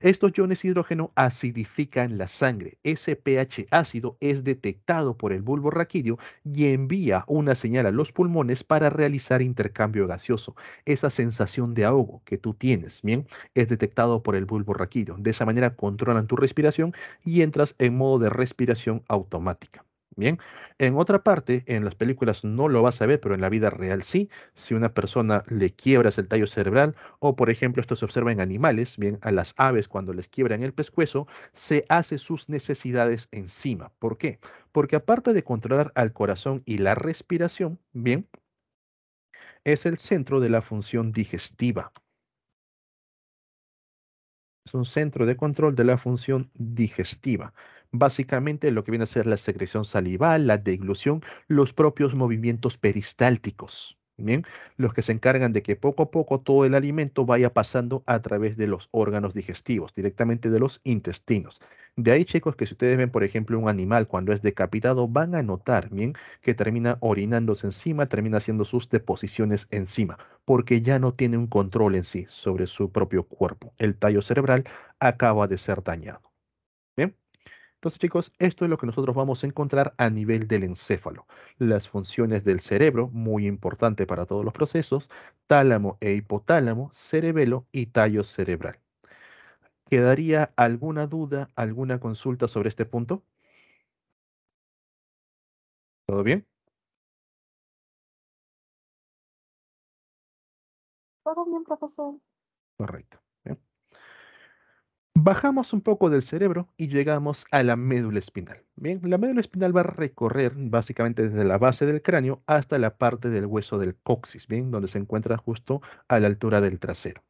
Estos iones hidrógeno acidifican la sangre. Ese pH ácido es detectado por el bulbo raquídeo y envía una señal a los pulmones para realizar intercambio gaseoso. Esa sensación de ahogo que tú tienes, bien, es detectado por el bulbo raquídeo. De esa manera controlan tu respiración y entras en modo de respiración automática. Bien, en otra parte, en las películas no lo vas a ver, pero en la vida real sí. Si una persona le quiebras el tallo cerebral, o por ejemplo, esto se observa en animales, bien, a las aves cuando les quiebran el pescuezo, se hace sus necesidades encima. ¿Por qué? Porque aparte de controlar al corazón y la respiración, bien, es el centro de la función digestiva. Es un centro de control de la función digestiva básicamente lo que viene a ser la secreción salival, la deglución, los propios movimientos peristálticos. Bien, los que se encargan de que poco a poco todo el alimento vaya pasando a través de los órganos digestivos, directamente de los intestinos. De ahí, chicos, que si ustedes ven, por ejemplo, un animal cuando es decapitado, van a notar, bien, que termina orinándose encima, termina haciendo sus deposiciones encima, porque ya no tiene un control en sí sobre su propio cuerpo. El tallo cerebral acaba de ser dañado. Entonces, chicos, esto es lo que nosotros vamos a encontrar a nivel del encéfalo. Las funciones del cerebro, muy importante para todos los procesos, tálamo e hipotálamo, cerebelo y tallo cerebral. ¿Quedaría alguna duda, alguna consulta sobre este punto? ¿Todo bien? Todo bien, profesor. Correcto. Bajamos un poco del cerebro y llegamos a la médula espinal. Bien, la médula espinal va a recorrer básicamente desde la base del cráneo hasta la parte del hueso del coxis, bien, donde se encuentra justo a la altura del trasero.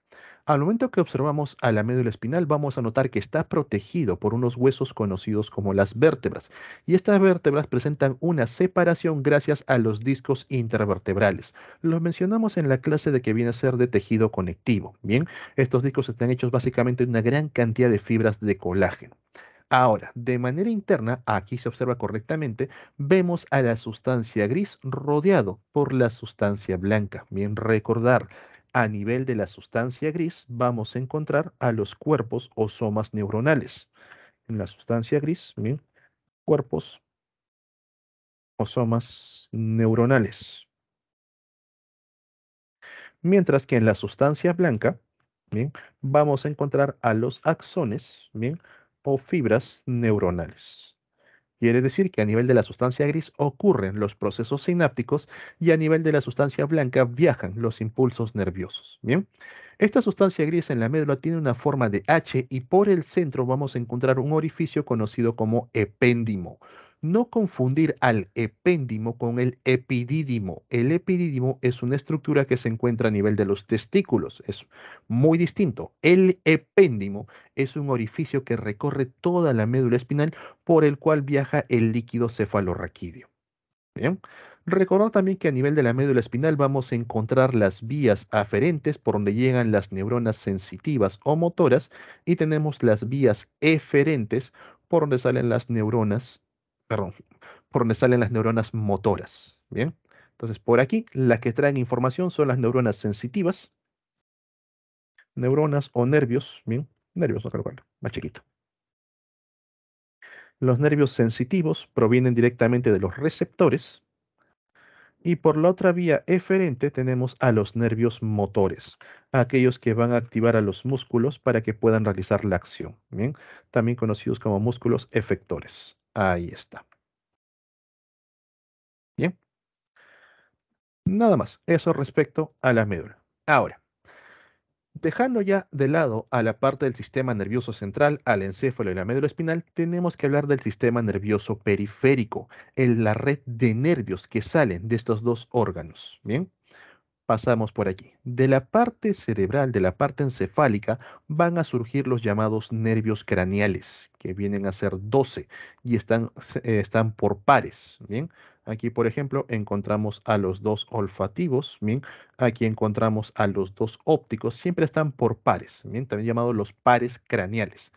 Al momento que observamos a la médula espinal, vamos a notar que está protegido por unos huesos conocidos como las vértebras, y estas vértebras presentan una separación gracias a los discos intervertebrales. Los mencionamos en la clase de que viene a ser de tejido conectivo. Bien, estos discos están hechos básicamente de una gran cantidad de fibras de colágeno. Ahora, de manera interna, aquí se observa correctamente, vemos a la sustancia gris rodeado por la sustancia blanca. Bien recordar, a nivel de la sustancia gris vamos a encontrar a los cuerpos o somas neuronales. En la sustancia gris, cuerpos o somas neuronales. Mientras que en la sustancia blanca, vamos a encontrar a los axones, o fibras neuronales. Quiere decir que a nivel de la sustancia gris ocurren los procesos sinápticos y a nivel de la sustancia blanca viajan los impulsos nerviosos. Bien, esta sustancia gris en la médula tiene una forma de H y por el centro vamos a encontrar un orificio conocido como epéndimo. No confundir al epéndimo con el epidídimo. El epidídimo es una estructura que se encuentra a nivel de los testículos. Es muy distinto. El epéndimo es un orificio que recorre toda la médula espinal por el cual viaja el líquido cefalorraquídeo. Bien. Recordar también que a nivel de la médula espinal vamos a encontrar las vías aferentes por donde llegan las neuronas sensitivas o motoras y tenemos las vías eferentes por donde salen las neuronas perdón, por donde salen las neuronas motoras. Bien, entonces por aquí las que traen información son las neuronas sensitivas, neuronas o nervios, bien, nervios, no acuerdo, más chiquito. Los nervios sensitivos provienen directamente de los receptores y por la otra vía eferente tenemos a los nervios motores, aquellos que van a activar a los músculos para que puedan realizar la acción, ¿bien? también conocidos como músculos efectores. Ahí está. Bien. Nada más. Eso respecto a la médula. Ahora, dejando ya de lado a la parte del sistema nervioso central, al encéfalo y la médula espinal, tenemos que hablar del sistema nervioso periférico, en la red de nervios que salen de estos dos órganos. Bien pasamos por aquí. De la parte cerebral, de la parte encefálica, van a surgir los llamados nervios craneales, que vienen a ser 12 y están, eh, están por pares. Bien, aquí por ejemplo encontramos a los dos olfativos, bien, aquí encontramos a los dos ópticos, siempre están por pares, bien, también llamados los pares craneales.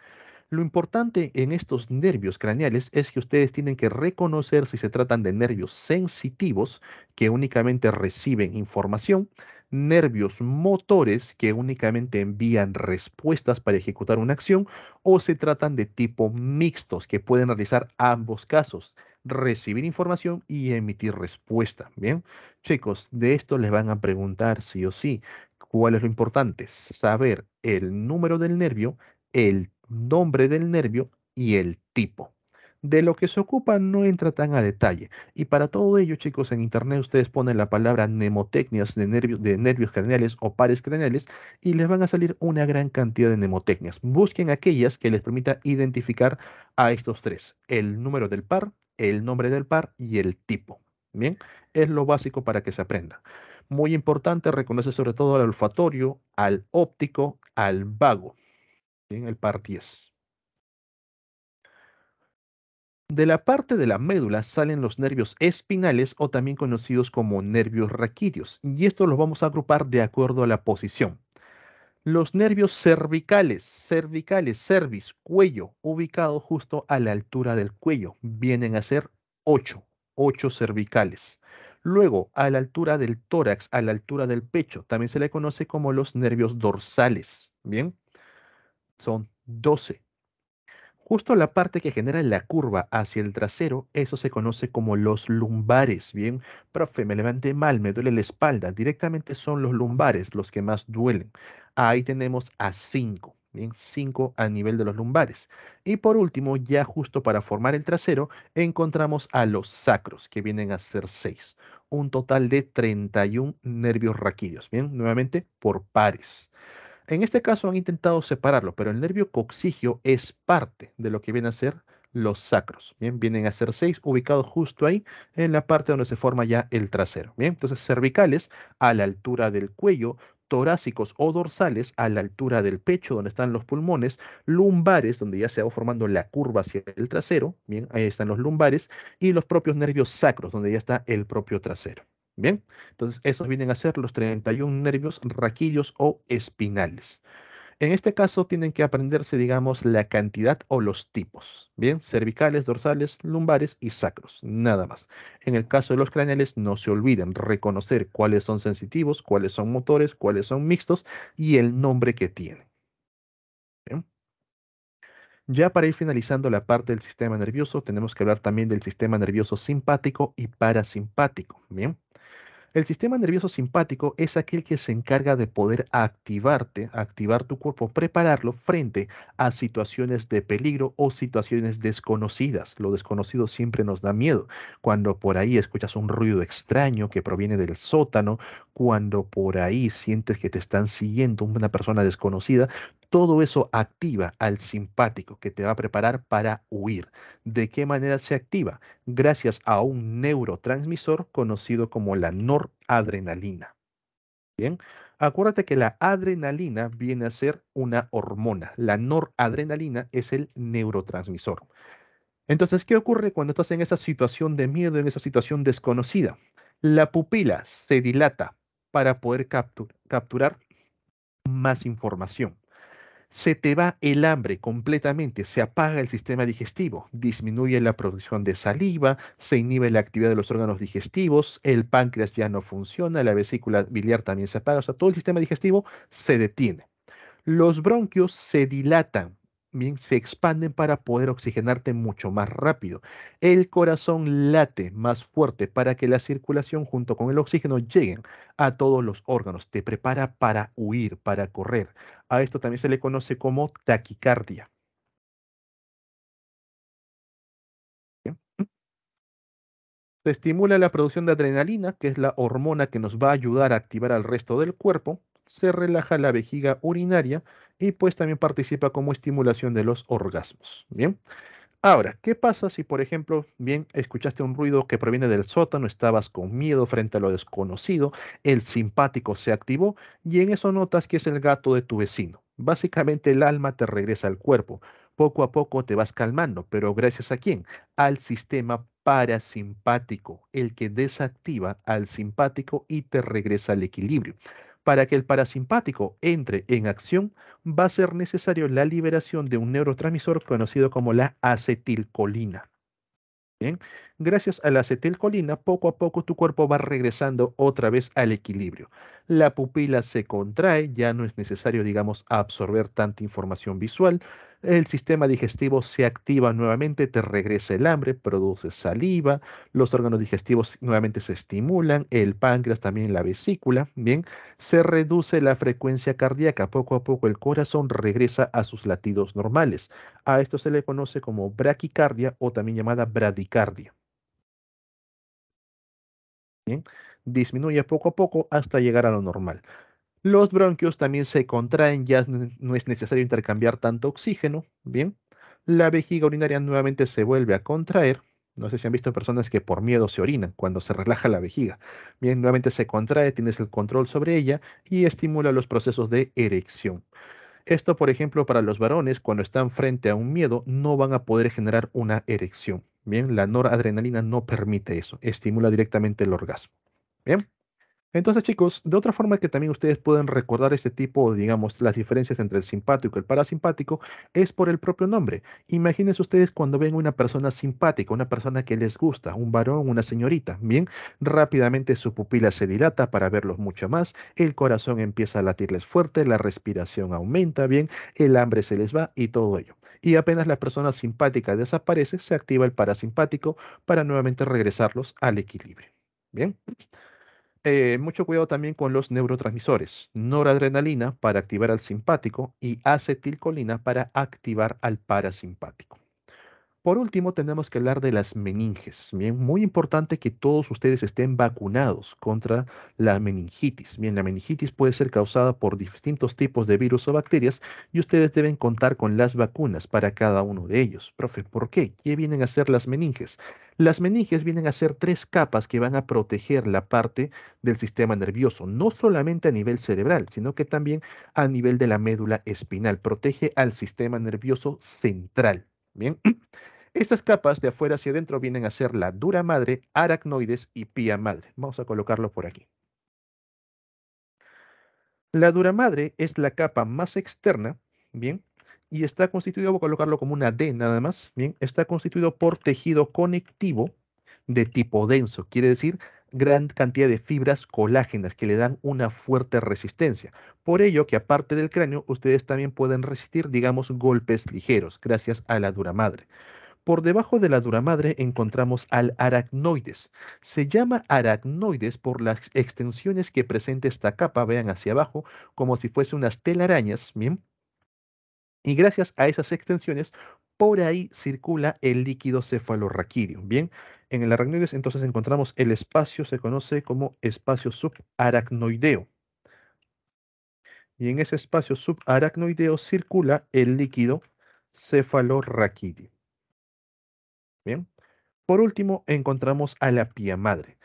Lo importante en estos nervios craneales es que ustedes tienen que reconocer si se tratan de nervios sensitivos que únicamente reciben información, nervios motores que únicamente envían respuestas para ejecutar una acción o se tratan de tipo mixtos que pueden realizar ambos casos recibir información y emitir respuesta. Bien, chicos, de esto les van a preguntar sí o sí. ¿Cuál es lo importante? Saber el número del nervio, el nombre del nervio y el tipo. De lo que se ocupa no entra tan a detalle. Y para todo ello, chicos, en internet ustedes ponen la palabra nemotecnias de nervios, craneales o pares craneales y les van a salir una gran cantidad de nemotecnias. Busquen aquellas que les permita identificar a estos tres: el número del par, el nombre del par y el tipo. Bien, es lo básico para que se aprenda. Muy importante, reconocer sobre todo al olfatorio, al óptico, al vago. Bien, el par 10. De la parte de la médula salen los nervios espinales o también conocidos como nervios raquídeos, y estos los vamos a agrupar de acuerdo a la posición. Los nervios cervicales, cervicales, cervis, cuello, ubicado justo a la altura del cuello, vienen a ser 8, 8 cervicales. Luego, a la altura del tórax, a la altura del pecho, también se le conoce como los nervios dorsales, ¿bien? son 12. Justo la parte que genera la curva hacia el trasero, eso se conoce como los lumbares. Bien, profe, me levanté mal, me duele la espalda. Directamente son los lumbares los que más duelen. Ahí tenemos a 5. Bien, 5 a nivel de los lumbares. Y por último, ya justo para formar el trasero, encontramos a los sacros, que vienen a ser 6. Un total de 31 nervios raquídeos. Bien, nuevamente por pares. En este caso han intentado separarlo, pero el nervio coxigio es parte de lo que vienen a ser los sacros. Bien, vienen a ser seis ubicados justo ahí en la parte donde se forma ya el trasero. Bien, entonces cervicales a la altura del cuello, torácicos o dorsales a la altura del pecho, donde están los pulmones, lumbares, donde ya se va formando la curva hacia el trasero, bien, ahí están los lumbares, y los propios nervios sacros, donde ya está el propio trasero. Bien, entonces esos vienen a ser los 31 nervios raquillos o espinales. En este caso tienen que aprenderse, digamos, la cantidad o los tipos. Bien, cervicales, dorsales, lumbares y sacros, nada más. En el caso de los craneales, no se olviden reconocer cuáles son sensitivos, cuáles son motores, cuáles son mixtos y el nombre que tienen. Bien. Ya para ir finalizando la parte del sistema nervioso, tenemos que hablar también del sistema nervioso simpático y parasimpático. Bien. El sistema nervioso simpático es aquel que se encarga de poder activarte, activar tu cuerpo, prepararlo frente a situaciones de peligro o situaciones desconocidas. Lo desconocido siempre nos da miedo. Cuando por ahí escuchas un ruido extraño que proviene del sótano, cuando por ahí sientes que te están siguiendo una persona desconocida, todo eso activa al simpático que te va a preparar para huir. ¿De qué manera se activa? Gracias a un neurotransmisor conocido como la noradrenalina. Bien, acuérdate que la adrenalina viene a ser una hormona. La noradrenalina es el neurotransmisor. Entonces, ¿qué ocurre cuando estás en esa situación de miedo, en esa situación desconocida? La pupila se dilata para poder capturar más información se te va el hambre completamente, se apaga el sistema digestivo, disminuye la producción de saliva, se inhibe la actividad de los órganos digestivos, el páncreas ya no funciona, la vesícula biliar también se apaga, o sea, todo el sistema digestivo se detiene. Los bronquios se dilatan, se expanden para poder oxigenarte mucho más rápido. El corazón late más fuerte para que la circulación junto con el oxígeno lleguen a todos los órganos. Te prepara para huir, para correr. A esto también se le conoce como taquicardia. Se estimula la producción de adrenalina, que es la hormona que nos va a ayudar a activar al resto del cuerpo. Se relaja la vejiga urinaria y pues también participa como estimulación de los orgasmos. Bien. Ahora, ¿qué pasa si, por ejemplo, bien, escuchaste un ruido que proviene del sótano, estabas con miedo frente a lo desconocido, el simpático se activó y en eso notas que es el gato de tu vecino? Básicamente el alma te regresa al cuerpo. Poco a poco te vas calmando, pero gracias a quién? Al sistema parasimpático, el que desactiva al simpático y te regresa al equilibrio. Para que el parasimpático entre en acción, va a ser necesario la liberación de un neurotransmisor conocido como la acetilcolina. gracias a la acetilcolina, poco a poco tu cuerpo va regresando otra vez al equilibrio. La pupila se contrae, ya no es necesario, digamos, absorber tanta información visual, el sistema digestivo se activa nuevamente, te regresa el hambre, produce saliva, los órganos digestivos nuevamente se estimulan, el páncreas también la vesícula, bien, se reduce la frecuencia cardíaca, poco a poco el corazón regresa a sus latidos normales. A esto se le conoce como braquicardia o también llamada bradicardia. Bien, disminuye poco a poco hasta llegar a lo normal. Los bronquios también se contraen, ya no es necesario intercambiar tanto oxígeno, ¿bien? La vejiga urinaria nuevamente se vuelve a contraer. No sé si han visto personas que por miedo se orinan cuando se relaja la vejiga. Bien, nuevamente se contrae, tienes el control sobre ella y estimula los procesos de erección. Esto, por ejemplo, para los varones, cuando están frente a un miedo, no van a poder generar una erección. Bien, la noradrenalina no permite eso, estimula directamente el orgasmo. Bien. Entonces, chicos, de otra forma que también ustedes pueden recordar este tipo, digamos, las diferencias entre el simpático y el parasimpático es por el propio nombre. Imagínense ustedes cuando ven una persona simpática, una persona que les gusta, un varón, una señorita, bien, rápidamente su pupila se dilata para verlos mucho más, el corazón empieza a latirles fuerte, la respiración aumenta, bien, el hambre se les va y todo ello. Y apenas la persona simpática desaparece, se activa el parasimpático para nuevamente regresarlos al equilibrio. Bien. Eh, mucho cuidado también con los neurotransmisores, noradrenalina para activar al simpático y acetilcolina para activar al parasimpático. Por último, tenemos que hablar de las meninges. Bien, muy importante que todos ustedes estén vacunados contra la meningitis. Bien, la meningitis puede ser causada por distintos tipos de virus o bacterias y ustedes deben contar con las vacunas para cada uno de ellos. Profe, ¿por qué? ¿Qué vienen a ser las meninges? Las meninges vienen a ser tres capas que van a proteger la parte del sistema nervioso, no solamente a nivel cerebral, sino que también a nivel de la médula espinal. Protege al sistema nervioso central. Bien. [clears throat] Estas capas de afuera hacia adentro vienen a ser la dura madre, aracnoides y pía madre. Vamos a colocarlo por aquí. La dura madre es la capa más externa, ¿bien? Y está constituido, voy a colocarlo como una D nada más, ¿bien? Está constituido por tejido conectivo de tipo denso, quiere decir gran cantidad de fibras colágenas que le dan una fuerte resistencia. Por ello que aparte del cráneo, ustedes también pueden resistir, digamos, golpes ligeros, gracias a la dura madre. Por debajo de la duramadre encontramos al aracnoides. Se llama aracnoides por las extensiones que presenta esta capa, vean hacia abajo, como si fuese unas telarañas, ¿bien? Y gracias a esas extensiones, por ahí circula el líquido cefalorraquídeo, ¿bien? En el aracnoides entonces encontramos el espacio, se conoce como espacio subaracnoideo. Y en ese espacio subaracnoideo circula el líquido cefalorraquídeo. Bien. Por último, encontramos a la pía madre.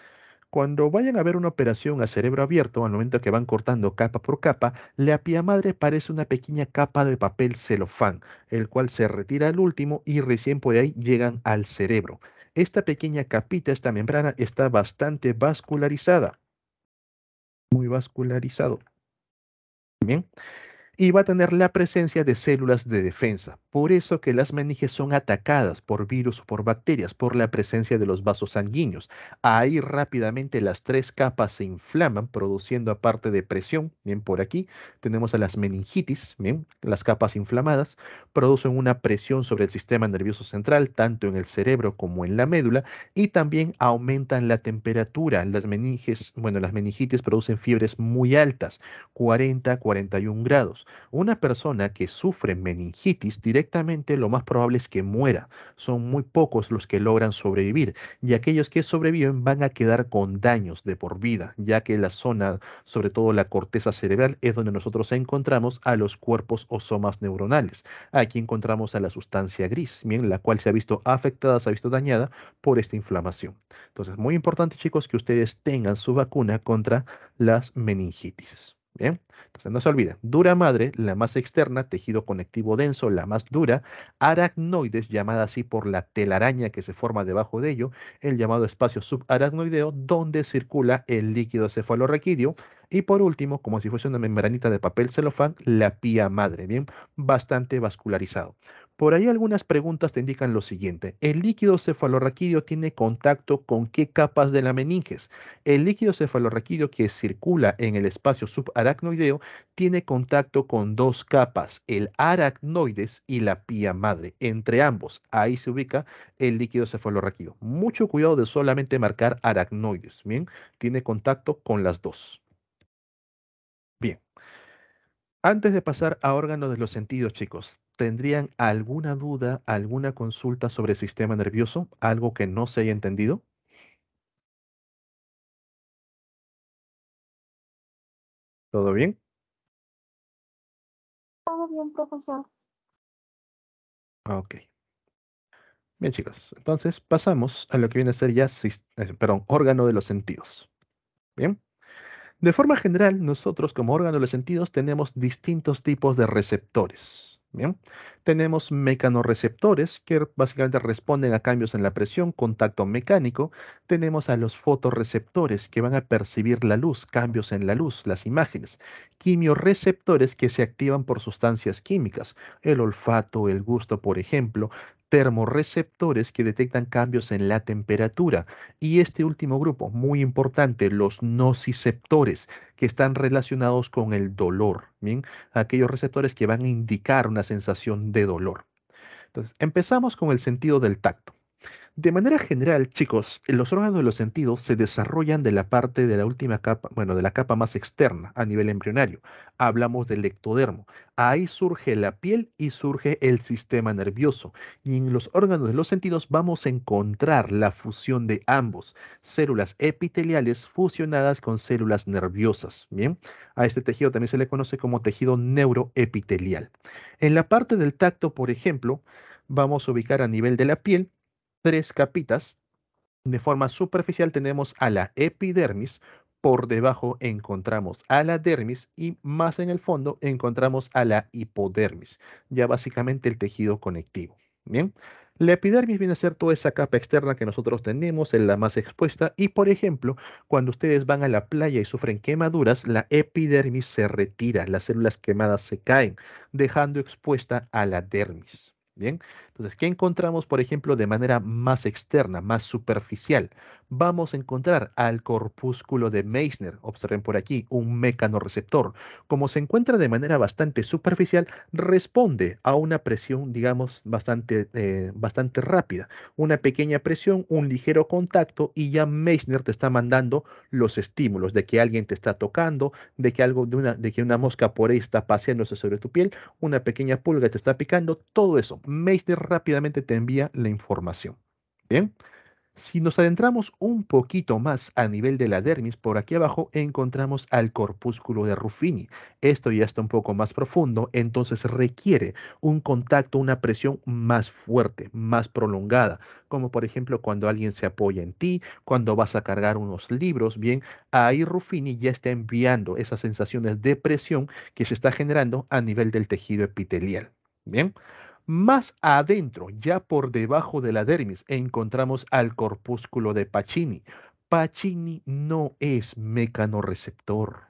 Cuando vayan a ver una operación a cerebro abierto, al momento que van cortando capa por capa, la pía madre parece una pequeña capa de papel celofán, el cual se retira al último y recién por ahí llegan al cerebro. Esta pequeña capita, esta membrana, está bastante vascularizada. Muy vascularizado. Bien y va a tener la presencia de células de defensa. Por eso que las meninges son atacadas por virus o por bacterias, por la presencia de los vasos sanguíneos. Ahí rápidamente las tres capas se inflaman, produciendo aparte de presión, bien por aquí, tenemos a las meningitis, bien, las capas inflamadas, producen una presión sobre el sistema nervioso central, tanto en el cerebro como en la médula, y también aumentan la temperatura. Las meninges, bueno, las meningitis producen fiebres muy altas, 40, 41 grados. Una persona que sufre meningitis directamente lo más probable es que muera. Son muy pocos los que logran sobrevivir y aquellos que sobreviven van a quedar con daños de por vida, ya que la zona, sobre todo la corteza cerebral, es donde nosotros encontramos a los cuerpos o somas neuronales. Aquí encontramos a la sustancia gris, bien, la cual se ha visto afectada, se ha visto dañada por esta inflamación. Entonces, muy importante chicos que ustedes tengan su vacuna contra las meningitis. Bien, entonces no se olviden, dura madre, la más externa, tejido conectivo denso, la más dura, aracnoides, llamada así por la telaraña que se forma debajo de ello, el llamado espacio subaracnoideo, donde circula el líquido cefalorraquídeo, y por último, como si fuese una membranita de papel celofán, la pía madre, bien, bastante vascularizado. Por ahí algunas preguntas te indican lo siguiente. ¿El líquido cefalorraquídeo tiene contacto con qué capas de la meninges? El líquido cefalorraquídeo que circula en el espacio subaracnoideo tiene contacto con dos capas, el aracnoides y la pía madre. Entre ambos, ahí se ubica el líquido cefalorraquídeo. Mucho cuidado de solamente marcar aracnoides, ¿bien? Tiene contacto con las dos. Bien. Antes de pasar a órganos de los sentidos, chicos, tendrían alguna duda, alguna consulta sobre el sistema nervioso, algo que no se haya entendido? ¿Todo bien? Todo bien, profesor. Ah, ok. Bien, chicos. Entonces pasamos a lo que viene a ser ya, eh, órgano de los sentidos. Bien. De forma general, nosotros como órgano de los sentidos tenemos distintos tipos de receptores. Bien. Tenemos mecanorreceptores que básicamente responden a cambios en la presión, contacto mecánico. Tenemos a los fotorreceptores que van a percibir la luz, cambios en la luz, las imágenes. Quimiorreceptores que se activan por sustancias químicas, el olfato, el gusto, por ejemplo termorreceptores que detectan cambios en la temperatura. Y este último grupo, muy importante, los nociceptores, que están relacionados con el dolor, ¿bien? Aquellos receptores que van a indicar una sensación de dolor. Entonces, empezamos con el sentido del tacto. De manera general, chicos, los órganos de los sentidos se desarrollan de la parte de la última capa, bueno, de la capa más externa a nivel embrionario. Hablamos del ectodermo. Ahí surge la piel y surge el sistema nervioso. Y en los órganos de los sentidos vamos a encontrar la fusión de ambos, células epiteliales fusionadas con células nerviosas. Bien, a este tejido también se le conoce como tejido neuroepitelial. En la parte del tacto, por ejemplo, vamos a ubicar a nivel de la piel tres capitas. De forma superficial tenemos a la epidermis, por debajo encontramos a la dermis y más en el fondo encontramos a la hipodermis, ya básicamente el tejido conectivo. Bien, la epidermis viene a ser toda esa capa externa que nosotros tenemos, es la más expuesta y por ejemplo, cuando ustedes van a la playa y sufren quemaduras, la epidermis se retira, las células quemadas se caen, dejando expuesta a la dermis. Bien, entonces, ¿qué encontramos, por ejemplo, de manera más externa, más superficial? Vamos a encontrar al corpúsculo de Meissner, observen por aquí, un mecanorreceptor. Como se encuentra de manera bastante superficial, responde a una presión, digamos, bastante, eh, bastante rápida. Una pequeña presión, un ligero contacto y ya Meissner te está mandando los estímulos de que alguien te está tocando, de que algo de una, de que una mosca por ahí está paseándose sobre tu piel, una pequeña pulga te está picando, todo eso. Meissner rápidamente te envía la información. Bien, si nos adentramos un poquito más a nivel de la dermis, por aquí abajo encontramos al corpúsculo de Ruffini. Esto ya está un poco más profundo, entonces requiere un contacto, una presión más fuerte, más prolongada, como por ejemplo cuando alguien se apoya en ti, cuando vas a cargar unos libros, bien, ahí Ruffini ya está enviando esas sensaciones de presión que se está generando a nivel del tejido epitelial. Bien. Más adentro, ya por debajo de la dermis, encontramos al corpúsculo de Pacini. Pacini no es mecanorreceptor.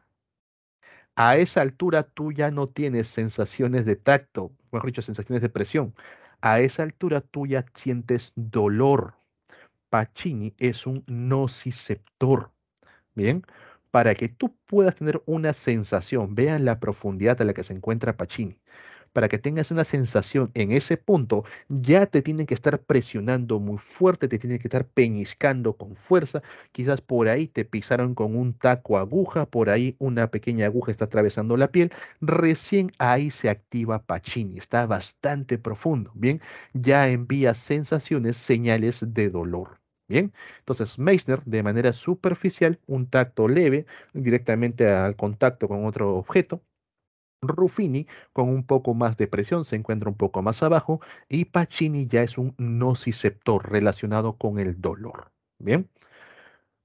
A esa altura tú ya no tienes sensaciones de tacto, mejor dicho, sensaciones de presión. A esa altura tú ya sientes dolor. Pacini es un nociceptor. Bien, para que tú puedas tener una sensación, vean la profundidad a la que se encuentra Pacini para que tengas una sensación en ese punto, ya te tienen que estar presionando muy fuerte, te tienen que estar peñiscando con fuerza, quizás por ahí te pisaron con un taco aguja, por ahí una pequeña aguja está atravesando la piel, recién ahí se activa Pachini, está bastante profundo, bien, ya envía sensaciones, señales de dolor. Bien, entonces Meissner de manera superficial, un tacto leve directamente al contacto con otro objeto, Ruffini con un poco más de presión se encuentra un poco más abajo y Pacini ya es un nociceptor relacionado con el dolor. Bien.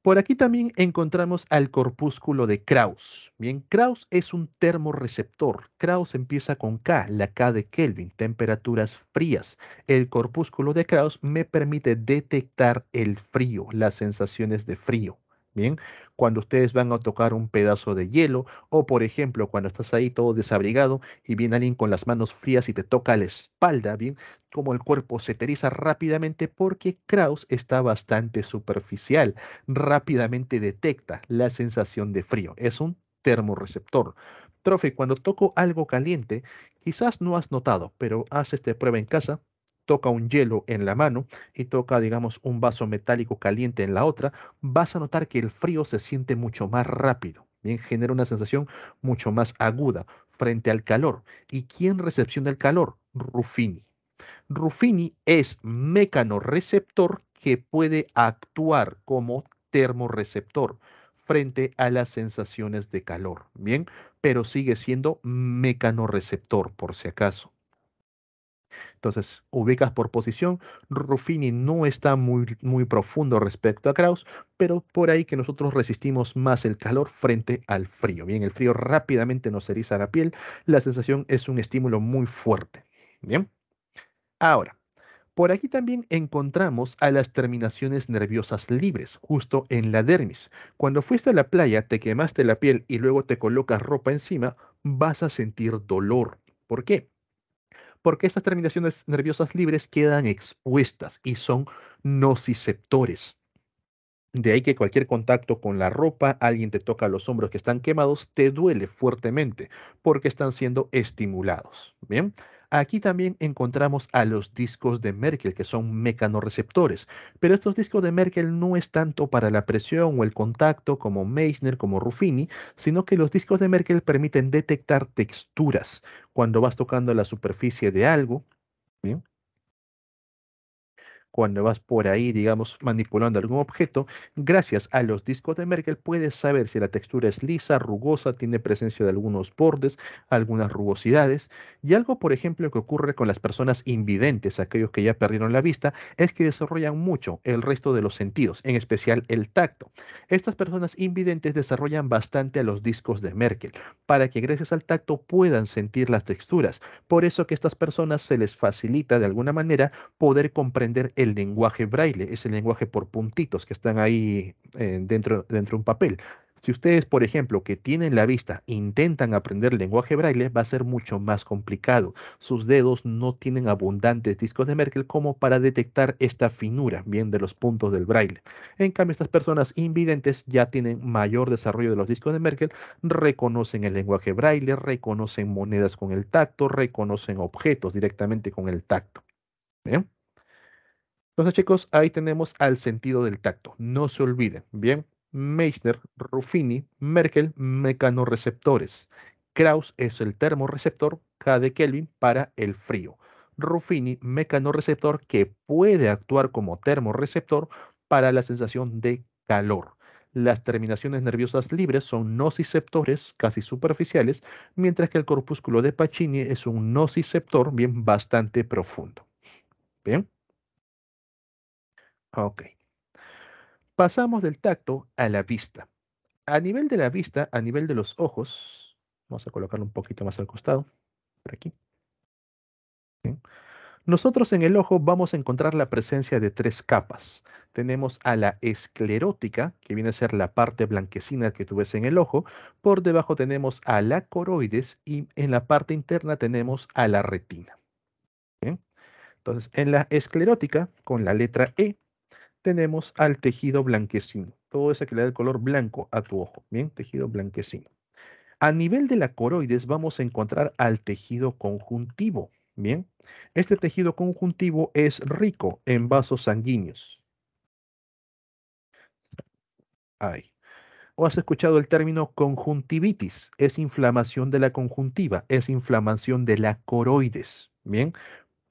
Por aquí también encontramos al corpúsculo de Krauss. Bien, Krauss es un termorreceptor. Krauss empieza con K, la K de Kelvin, temperaturas frías. El corpúsculo de Krauss me permite detectar el frío, las sensaciones de frío. Bien, cuando ustedes van a tocar un pedazo de hielo o por ejemplo cuando estás ahí todo desabrigado y viene alguien con las manos frías y te toca la espalda, bien, como el cuerpo se teriza rápidamente porque Kraus está bastante superficial, rápidamente detecta la sensación de frío, es un termorreceptor. Trofe, cuando toco algo caliente, quizás no has notado, pero haz esta prueba en casa, toca un hielo en la mano y toca, digamos, un vaso metálico caliente en la otra, vas a notar que el frío se siente mucho más rápido. Bien, genera una sensación mucho más aguda frente al calor. ¿Y quién recepciona el calor? Ruffini. Ruffini es mecanorreceptor que puede actuar como termorreceptor frente a las sensaciones de calor, ¿bien? Pero sigue siendo mecanorreceptor, por si acaso. Entonces, ubicas por posición. Ruffini no está muy, muy profundo respecto a Kraus, pero por ahí que nosotros resistimos más el calor frente al frío. Bien, el frío rápidamente nos eriza la piel. La sensación es un estímulo muy fuerte. Bien. Ahora, por aquí también encontramos a las terminaciones nerviosas libres, justo en la dermis. Cuando fuiste a la playa, te quemaste la piel y luego te colocas ropa encima, vas a sentir dolor. ¿Por qué? porque estas terminaciones nerviosas libres quedan expuestas y son nociceptores. De ahí que cualquier contacto con la ropa, alguien te toca los hombros que están quemados, te duele fuertemente porque están siendo estimulados. Bien, Aquí también encontramos a los discos de Merkel, que son mecanorreceptores, pero estos discos de Merkel no es tanto para la presión o el contacto como Meissner, como Ruffini, sino que los discos de Merkel permiten detectar texturas cuando vas tocando la superficie de algo. ¿bien? cuando vas por ahí, digamos, manipulando algún objeto, gracias a los discos de Merkel puedes saber si la textura es lisa, rugosa, tiene presencia de algunos bordes, algunas rugosidades. Y algo, por ejemplo, que ocurre con las personas invidentes, aquellos que ya perdieron la vista, es que desarrollan mucho el resto de los sentidos, en especial el tacto. Estas personas invidentes desarrollan bastante a los discos de Merkel para que gracias al tacto puedan sentir las texturas. Por eso que a estas personas se les facilita de alguna manera poder comprender el el lenguaje braille, es el lenguaje por puntitos que están ahí eh, dentro, dentro de un papel. Si ustedes, por ejemplo, que tienen la vista, intentan aprender lenguaje braille, va a ser mucho más complicado. Sus dedos no tienen abundantes discos de Merkel como para detectar esta finura, bien de los puntos del braille. En cambio, estas personas invidentes ya tienen mayor desarrollo de los discos de Merkel, reconocen el lenguaje braille, reconocen monedas con el tacto, reconocen objetos directamente con el tacto. Entonces, chicos, ahí tenemos al sentido del tacto. No se olviden, bien, Meissner, Ruffini, Merkel, mecanorreceptores. Krauss es el termorreceptor K de Kelvin para el frío. Ruffini, mecanorreceptor que puede actuar como termorreceptor para la sensación de calor. Las terminaciones nerviosas libres son nociceptores casi superficiales, mientras que el corpúsculo de Pacini es un nociceptor bien bastante profundo. Bien. Ok. Pasamos del tacto a la vista. A nivel de la vista, a nivel de los ojos, vamos a colocarlo un poquito más al costado, por aquí. Nosotros en el ojo vamos a encontrar la presencia de tres capas. Tenemos a la esclerótica, que viene a ser la parte blanquecina que tú ves en el ojo. Por debajo tenemos a la coroides y en la parte interna tenemos a la retina. Entonces, en la esclerótica, con la letra E, tenemos al tejido blanquecino, todo eso que le da el color blanco a tu ojo, ¿bien? Tejido blanquecino. A nivel de la coroides vamos a encontrar al tejido conjuntivo, ¿bien? Este tejido conjuntivo es rico en vasos sanguíneos. Ahí. ¿O has escuchado el término conjuntivitis? Es inflamación de la conjuntiva, es inflamación de la coroides. Bien,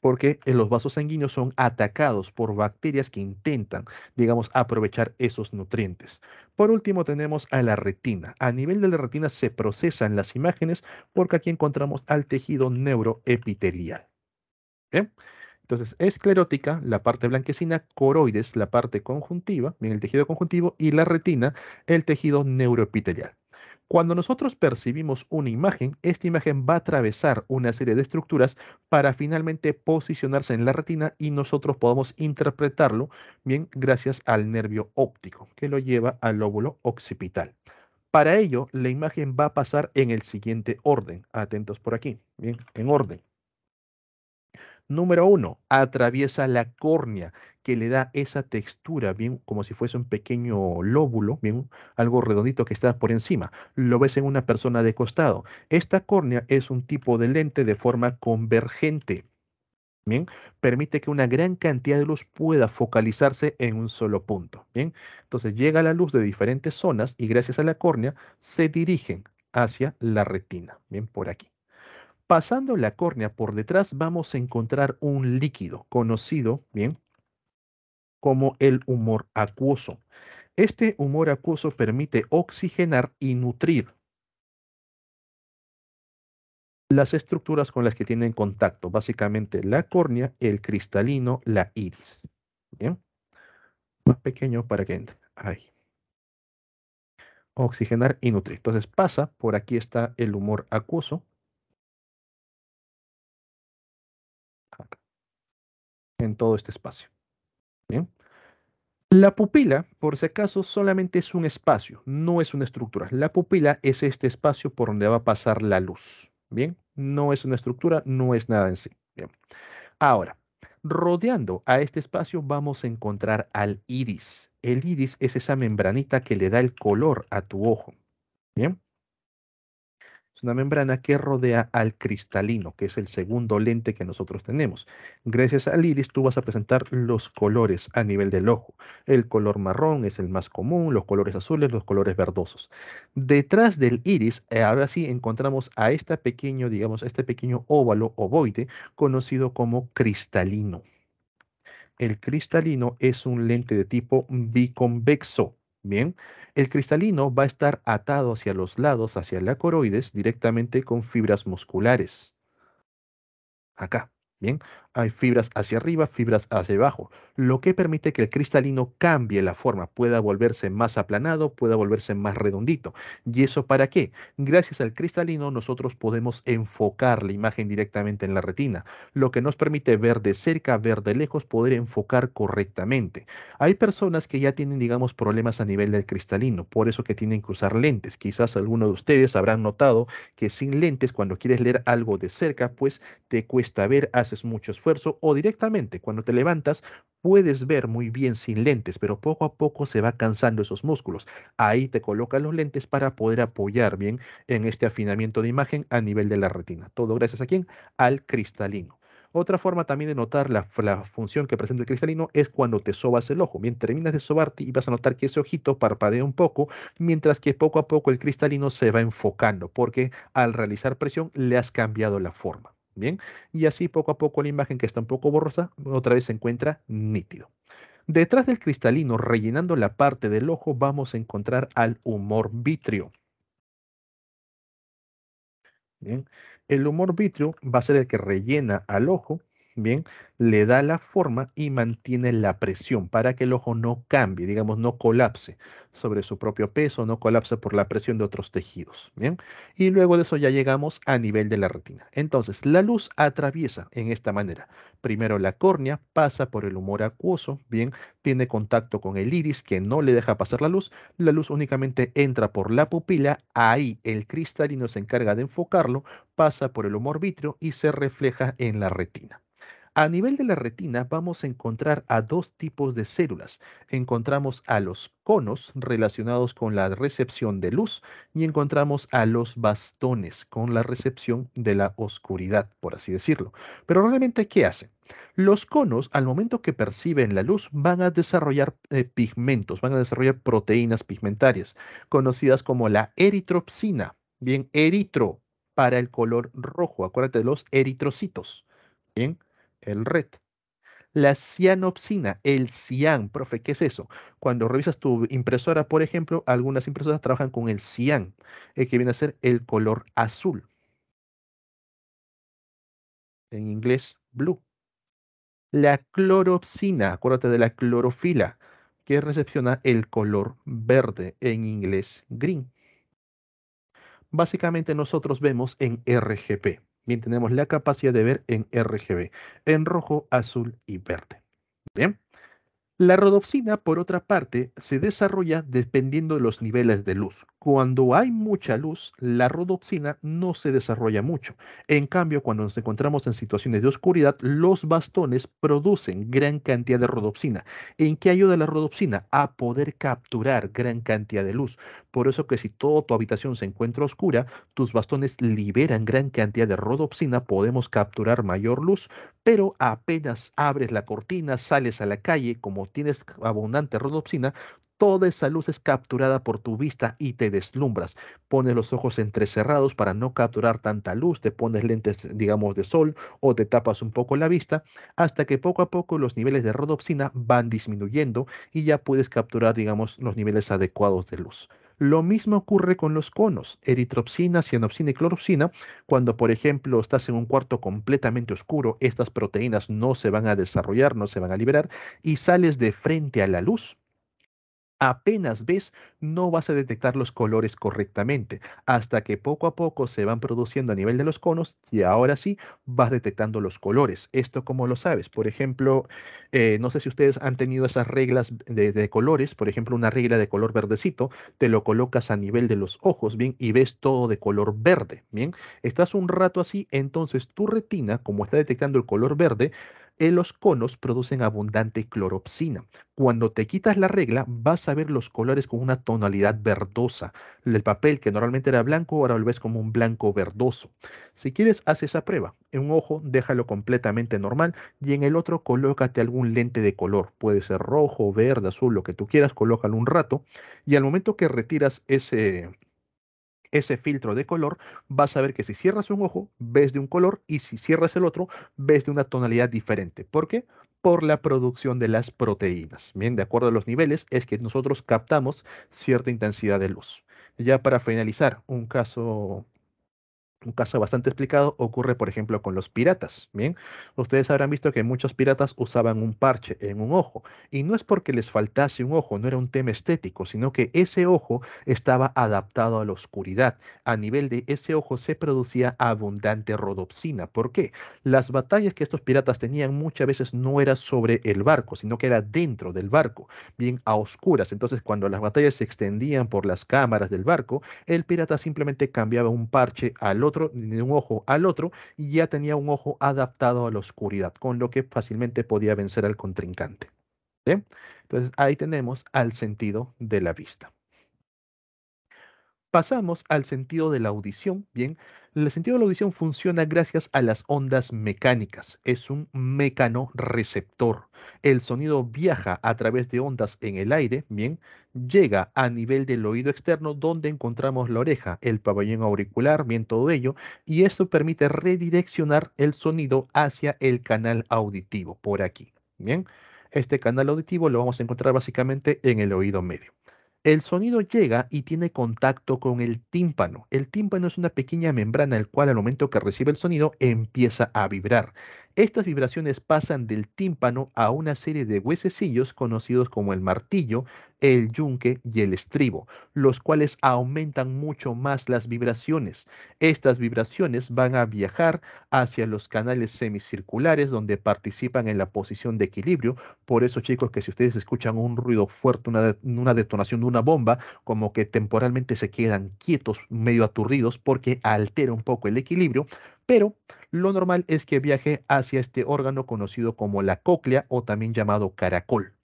porque eh, los vasos sanguíneos son atacados por bacterias que intentan, digamos, aprovechar esos nutrientes. Por último, tenemos a la retina. A nivel de la retina se procesan las imágenes porque aquí encontramos al tejido neuroepitelial. Entonces, esclerótica, la parte blanquecina, coroides, la parte conjuntiva, bien, el tejido conjuntivo, y la retina, el tejido neuroepitelial. Cuando nosotros percibimos una imagen, esta imagen va a atravesar una serie de estructuras para finalmente posicionarse en la retina y nosotros podamos interpretarlo bien gracias al nervio óptico que lo lleva al lóbulo occipital. Para ello, la imagen va a pasar en el siguiente orden. Atentos por aquí, bien, en orden. Número uno, atraviesa la córnea, que le da esa textura, bien como si fuese un pequeño lóbulo, bien algo redondito que está por encima. Lo ves en una persona de costado. Esta córnea es un tipo de lente de forma convergente. Bien, permite que una gran cantidad de luz pueda focalizarse en un solo punto. Bien, entonces llega la luz de diferentes zonas y gracias a la córnea se dirigen hacia la retina. Bien, por aquí. Pasando la córnea por detrás vamos a encontrar un líquido conocido, bien, como el humor acuoso. Este humor acuoso permite oxigenar y nutrir las estructuras con las que tienen contacto, básicamente la córnea, el cristalino, la iris. Bien. Más pequeño para que entre. Ahí. Oxigenar y nutrir. Entonces pasa, por aquí está el humor acuoso, en todo este espacio. Bien. La pupila, por si acaso, solamente es un espacio, no es una estructura. La pupila es este espacio por donde va a pasar la luz. Bien, no es una estructura, no es nada en sí. Ahora, rodeando a este espacio vamos a encontrar al iris. El iris es esa membranita que le da el color a tu ojo. Bien. Es una membrana que rodea al cristalino, que es el segundo lente que nosotros tenemos. Gracias al iris tú vas a presentar los colores a nivel del ojo. El color marrón es el más común, los colores azules, los colores verdosos. Detrás del iris, eh, ahora sí encontramos a este pequeño, digamos, este pequeño óvalo ovoide conocido como cristalino. El cristalino es un lente de tipo biconvexo Bien, el cristalino va a estar atado hacia los lados, hacia la coroides, directamente con fibras musculares. Acá, bien, hay fibras hacia arriba, fibras hacia abajo, lo que permite que el cristalino cambie la forma, pueda volverse más aplanado, pueda volverse más redondito. ¿Y eso para qué? Gracias al cristalino nosotros podemos enfocar la imagen directamente en la retina, lo que nos permite ver de cerca, ver de lejos, poder enfocar correctamente. Hay personas que ya tienen, digamos, problemas a nivel del cristalino, por eso que tienen que usar lentes. Quizás algunos de ustedes habrán notado que sin lentes, cuando quieres leer algo de cerca, pues te cuesta ver, haces muchos o directamente cuando te levantas, puedes ver muy bien sin lentes, pero poco a poco se va cansando esos músculos. Ahí te colocan los lentes para poder apoyar bien en este afinamiento de imagen a nivel de la retina. Todo gracias a quién? Al cristalino. Otra forma también de notar la, la, función que presenta el cristalino es cuando te sobas el ojo. Bien, terminas de sobarte y vas a notar que ese ojito parpadea un poco, mientras que poco a poco el cristalino se va enfocando, porque al realizar presión le has cambiado la forma. Bien, y así poco a poco la imagen que está un poco borrosa otra vez se encuentra nítido. Detrás del cristalino, rellenando la parte del ojo, vamos a encontrar al humor vitrio. Bien, el humor vitrio va a ser el que rellena al ojo bien, le da la forma y mantiene la presión para que el ojo no cambie, digamos, no colapse sobre su propio peso, no colapse por la presión de otros tejidos, bien. Y luego de eso ya llegamos a nivel de la retina. Entonces, la luz atraviesa en esta manera. Primero la córnea pasa por el humor acuoso, bien, tiene contacto con el iris que no le deja pasar la luz, la luz únicamente entra por la pupila, ahí el cristalino se encarga de enfocarlo, pasa por el humor vítreo y se refleja en la retina. A nivel de la retina vamos a encontrar a dos tipos de células. Encontramos a los conos relacionados con la recepción de luz y encontramos a los bastones con la recepción de la oscuridad, por así decirlo. Pero realmente, ¿qué hacen? Los conos, al momento que perciben la luz, van a desarrollar eh, pigmentos, van a desarrollar proteínas pigmentarias, conocidas como la eritropsina. Bien, eritro para el color rojo, acuérdate de los eritrocitos. Bien el red. La cianopsina, el cian, profe, ¿qué es eso? Cuando revisas tu impresora, por ejemplo, algunas impresoras trabajan con el cian, el eh, que viene a ser el color azul. En inglés, blue. La cloropsina, acuérdate de la clorofila, que recepciona el color verde, en inglés, green. Básicamente nosotros vemos en RGP. Bien, tenemos la capacidad de ver en RGB, en rojo, azul y verde. Bien. La rodopsina, por otra parte, se desarrolla dependiendo de los niveles de luz. Cuando hay mucha luz, la rodopsina no se desarrolla mucho. En cambio, cuando nos encontramos en situaciones de oscuridad, los bastones producen gran cantidad de rodopsina. ¿En qué ayuda la rodopsina? A poder capturar gran cantidad de luz. Por eso que si toda tu habitación se encuentra oscura, tus bastones liberan gran cantidad de rodopsina, podemos capturar mayor luz, pero apenas abres la cortina, sales a la calle, como tienes abundante rodopsina, toda esa luz es capturada por tu vista y te deslumbras. Pones los ojos entrecerrados para no capturar tanta luz, te pones lentes, digamos, de sol o te tapas un poco la vista, hasta que poco a poco los niveles de rodopsina van disminuyendo y ya puedes capturar, digamos, los niveles adecuados de luz. Lo mismo ocurre con los conos, eritropsina, cianopsina y cloropsina. Cuando, por ejemplo, estás en un cuarto completamente oscuro, estas proteínas no se van a desarrollar, no se van a liberar y sales de frente a la luz apenas ves, no vas a detectar los colores correctamente, hasta que poco a poco se van produciendo a nivel de los conos y ahora sí vas detectando los colores. Esto como lo sabes, por ejemplo, eh, no sé si ustedes han tenido esas reglas de, de, colores, por ejemplo, una regla de color verdecito, te lo colocas a nivel de los ojos, bien, y ves todo de color verde, bien, estás un rato así, entonces tu retina, como está detectando el color verde, los conos producen abundante cloropsina. Cuando te quitas la regla, vas a ver los colores con una tonalidad verdosa. El papel que normalmente era blanco, ahora lo ves como un blanco verdoso. Si quieres, haz esa prueba. En un ojo, déjalo completamente normal y en el otro, colócate algún lente de color. Puede ser rojo, verde, azul, lo que tú quieras, colócalo un rato. Y al momento que retiras ese ese filtro de color, vas a ver que si cierras un ojo, ves de un color y si cierras el otro, ves de una tonalidad diferente. ¿Por qué? Por la producción de las proteínas. Bien, de acuerdo a los niveles, es que nosotros captamos cierta intensidad de luz. Ya para finalizar, un caso un caso bastante explicado, ocurre por ejemplo con los piratas. Bien, ustedes habrán visto que muchos piratas usaban un parche en un ojo y no es porque les faltase un ojo, no era un tema estético, sino que ese ojo estaba adaptado a la oscuridad. A nivel de ese ojo se producía abundante rodopsina. ¿Por qué? Las batallas que estos piratas tenían muchas veces no era sobre el barco, sino que era dentro del barco, bien a oscuras. Entonces, cuando las batallas se extendían por las cámaras del barco, el pirata simplemente cambiaba un parche al otro de un ojo al otro, y ya tenía un ojo adaptado a la oscuridad, con lo que fácilmente podía vencer al contrincante. Entonces ahí tenemos al sentido de la vista. Pasamos al sentido de la audición. Bien, el sentido de la audición funciona gracias a las ondas mecánicas. Es un receptor, El sonido viaja a través de ondas en el aire, bien, llega a nivel del oído externo donde encontramos la oreja, el pabellón auricular, bien todo ello, y esto permite redireccionar el sonido hacia el canal auditivo por aquí. Bien, este canal auditivo lo vamos a encontrar básicamente en el oído medio. El sonido llega y tiene contacto con el tímpano. El tímpano es una pequeña membrana el cual al momento que recibe el sonido empieza a vibrar. Estas vibraciones pasan del tímpano a una serie de huesecillos conocidos como el martillo, el yunque y el estribo, los cuales aumentan mucho más las vibraciones. Estas vibraciones van a viajar hacia los canales semicirculares donde participan en la posición de equilibrio. Por eso, chicos, que si ustedes escuchan un ruido fuerte, una, detonación de una bomba, como que temporalmente se quedan quietos, medio aturdidos, porque altera un poco el equilibrio pero lo normal es que viaje hacia este órgano conocido como la cóclea o también llamado caracol.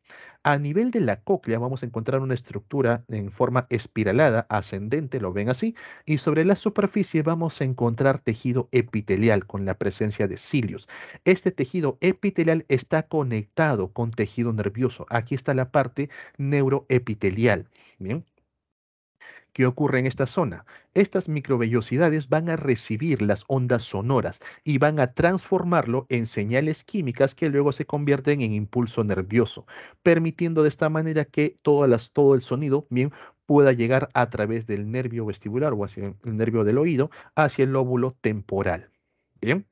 A nivel de la cóclea vamos a encontrar una estructura en forma espiralada, ascendente, lo ven así, y sobre la superficie vamos a encontrar tejido epitelial con la presencia de cilios. Este tejido epitelial está conectado con tejido nervioso. Aquí está la parte neuroepitelial. Bien. ¿Qué ocurre en esta zona. Estas microvellosidades van a recibir las ondas sonoras y van a transformarlo en señales químicas que luego se convierten en impulso nervioso, permitiendo de esta manera que todo el sonido bien pueda llegar a través del nervio vestibular o hacia el nervio del oído hacia el lóbulo temporal. Bien.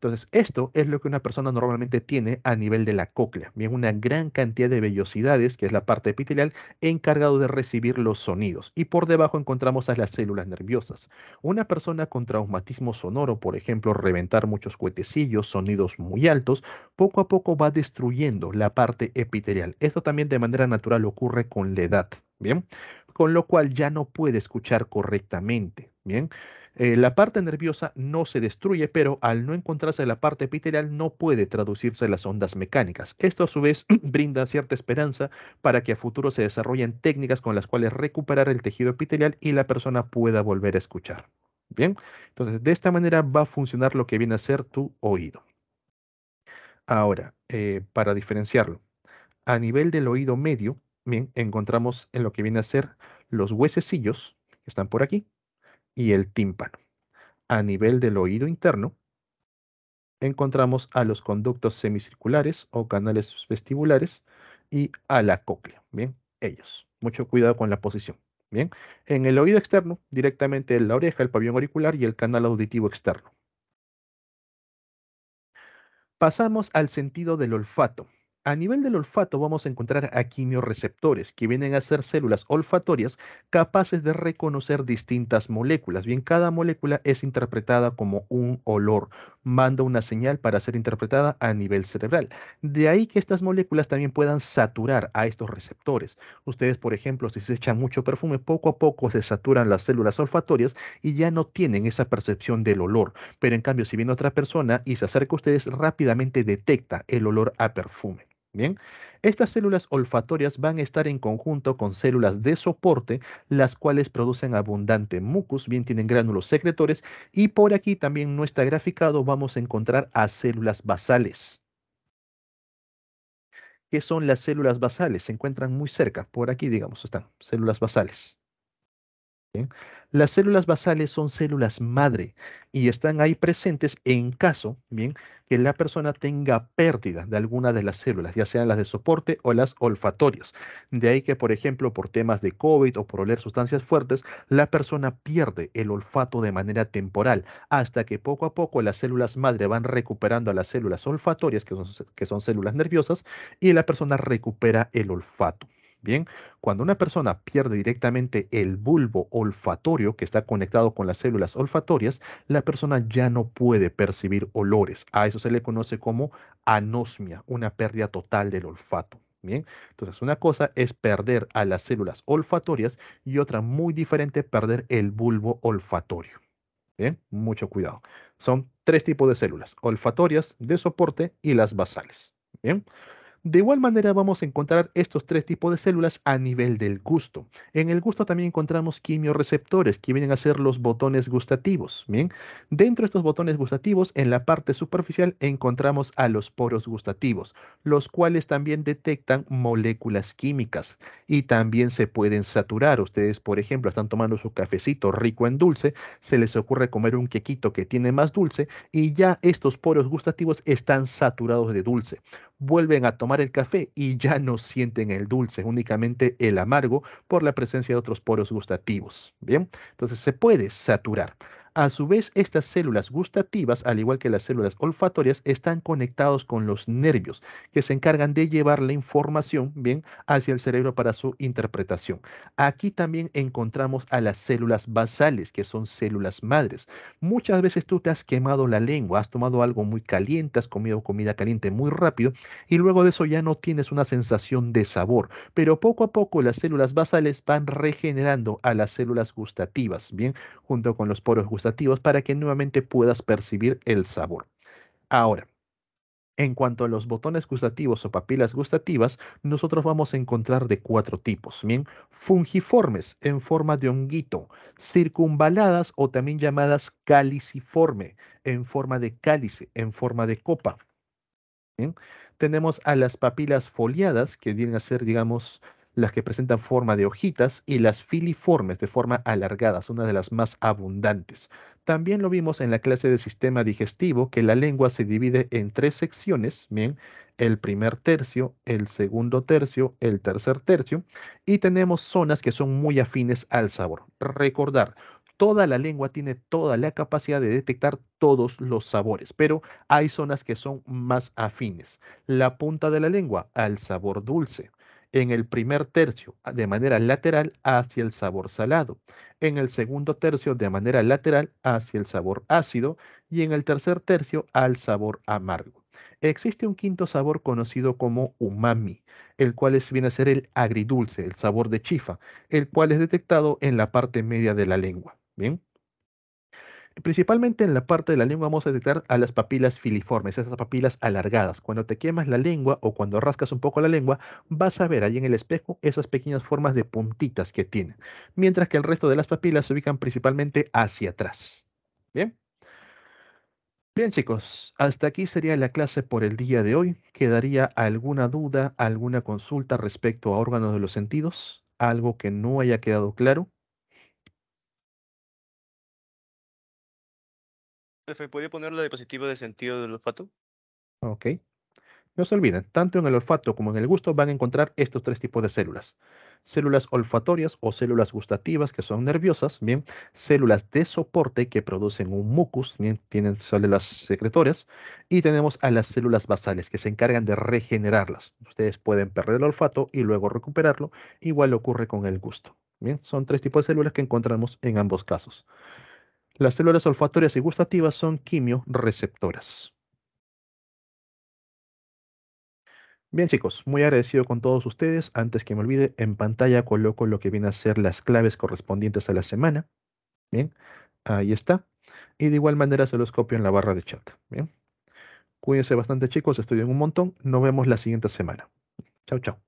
Entonces, esto es lo que una persona normalmente tiene a nivel de la cóclea, bien una gran cantidad de vellosidades, que es la parte epitelial, encargado de recibir los sonidos. Y por debajo encontramos a las células nerviosas. Una persona con traumatismo sonoro, por ejemplo, reventar muchos cuetecillos, sonidos muy altos, poco a poco va destruyendo la parte epitelial. Esto también de manera natural ocurre con la edad, ¿bien? Con lo cual ya no puede escuchar correctamente, ¿bien? Eh, la parte nerviosa no se destruye, pero al no encontrarse la parte epitelial no puede traducirse las ondas mecánicas. Esto a su vez [clears throat] brinda cierta esperanza para que a futuro se desarrollen técnicas con las cuales recuperar el tejido epitelial y la persona pueda volver a escuchar. Bien, entonces de esta manera va a funcionar lo que viene a ser tu oído. Ahora, eh, para diferenciarlo, a nivel del oído medio, bien, encontramos en lo que viene a ser los huesecillos, que están por aquí, y el tímpano. A nivel del oído interno, encontramos a los conductos semicirculares o canales vestibulares y a la cóclea. Bien, ellos. Mucho cuidado con la posición. Bien, en el oído externo, directamente la oreja, el pabellón auricular y el canal auditivo externo. Pasamos al sentido del olfato. A nivel del olfato vamos a encontrar a quimioreceptores, que vienen a ser células olfatorias capaces de reconocer distintas moléculas. Bien, cada molécula es interpretada como un olor, manda una señal para ser interpretada a nivel cerebral. De ahí que estas moléculas también puedan saturar a estos receptores. Ustedes, por ejemplo, si se echan mucho perfume, poco a poco se saturan las células olfatorias y ya no tienen esa percepción del olor. Pero en cambio, si viene otra persona y se acerca a ustedes, rápidamente detecta el olor a perfume. Bien, estas células olfatorias van a estar en conjunto con células de soporte, las cuales producen abundante mucus, bien tienen gránulos secretores, y por aquí también no está graficado, vamos a encontrar a células basales. ¿Qué son las células basales? Se encuentran muy cerca, por aquí digamos están, células basales. Las células basales son células madre y están ahí presentes en caso, bien, que la persona tenga pérdida de alguna de las células, ya sean las de soporte o las olfatorias. De ahí que, por ejemplo, por temas de COVID o por oler sustancias fuertes, la persona pierde el olfato de manera temporal, hasta que poco a poco las células madre van recuperando a las células olfatorias, que son células nerviosas, y la persona recupera el olfato. Bien, cuando una persona pierde directamente el bulbo olfatorio que está conectado con las células olfatorias, la persona ya no puede percibir olores. A eso se le conoce como anosmia, una pérdida total del olfato. Bien, entonces una cosa es perder a las células olfatorias y otra muy diferente perder el bulbo olfatorio. Bien, mucho cuidado. Son tres tipos de células, olfatorias, de soporte y las basales. Bien. De igual manera vamos a encontrar estos tres tipos de células a nivel del gusto. En el gusto también encontramos quimioreceptores que vienen a ser los botones gustativos. Bien, dentro de estos botones gustativos en la parte superficial encontramos a los poros gustativos, los cuales también detectan moléculas químicas y también se pueden saturar. Ustedes, por ejemplo, están tomando su cafecito rico en dulce, se les ocurre comer un quequito que tiene más dulce y ya estos poros gustativos están saturados de dulce vuelven a tomar el café y ya no sienten el dulce, únicamente el amargo por la presencia de otros poros gustativos. Bien, entonces se puede saturar. A su vez, estas células gustativas, al igual que las células olfatorias, están conectados con los nervios, que se encargan de llevar la información bien hacia el cerebro para su interpretación. Aquí también encontramos a las células basales, que son células madres. Muchas veces tú te has quemado la lengua, has tomado algo muy caliente, has comido comida caliente muy rápido y luego de eso ya no tienes una sensación de sabor. Pero poco a poco las células basales van regenerando a las células gustativas, bien, junto con los poros gustativos para que nuevamente puedas percibir el sabor. Ahora, en cuanto a los botones gustativos o papilas gustativas, nosotros vamos a encontrar de cuatro tipos, bien, fungiformes en forma de honguito, circunvaladas o también llamadas caliciforme en forma de cálice, en forma de copa. Tenemos a las papilas foliadas que vienen a ser, digamos, las que presentan forma de hojitas y las filiformes de forma alargada, una de las más abundantes. También lo vimos en la clase de sistema digestivo, que la lengua se divide en tres secciones, bien, el primer tercio, el segundo tercio, el tercer tercio, y tenemos zonas que son muy afines al sabor. Recordar, toda la lengua tiene toda la capacidad de detectar todos los sabores, pero hay zonas que son más afines. La punta de la lengua al sabor dulce, en el primer tercio ah, de manera lateral hacia el sabor salado, en el segundo tercio de manera lateral hacia el sabor ácido y en el tercer tercio al sabor amargo. Existe un quinto sabor conocido como umami, el cual es, viene a ser el agridulce, el sabor de chifa, el cual es detectado en la parte media de la lengua. Bien principalmente en la parte de la lengua vamos a detectar a las papilas filiformes, esas papilas alargadas. Cuando te quemas la lengua o cuando rascas un poco la lengua, vas a ver ahí en el espejo esas pequeñas formas de puntitas que tienen, mientras que el resto de las papilas se ubican principalmente hacia atrás. Bien. Bien chicos, hasta aquí sería la clase por el día de hoy. ¿Quedaría alguna duda, alguna consulta respecto a órganos de los sentidos? ¿Algo que no haya quedado claro? ¿Puedo ¿podría poner la diapositiva de sentido del olfato? Ok. No se olviden, tanto en el olfato como en el gusto van a encontrar estos tres tipos de células. Células olfatorias o células gustativas que son nerviosas, bien, células de soporte que producen un mucus, tienen células secretorias, y tenemos a las células basales que se encargan de regenerarlas. Ustedes pueden perder el olfato y luego recuperarlo, igual ocurre con el gusto. Bien, son tres tipos de células que encontramos en ambos casos. Las células olfatorias y gustativas son quimio-receptoras. Bien chicos, muy agradecido con todos ustedes. Antes que me olvide, en pantalla coloco lo que viene a ser las claves correspondientes a la semana. Bien, ahí está. Y de igual manera se los copio en la barra de chat. Bien. Cuídense bastante chicos, en un montón. Nos vemos la siguiente semana. Chao, chao.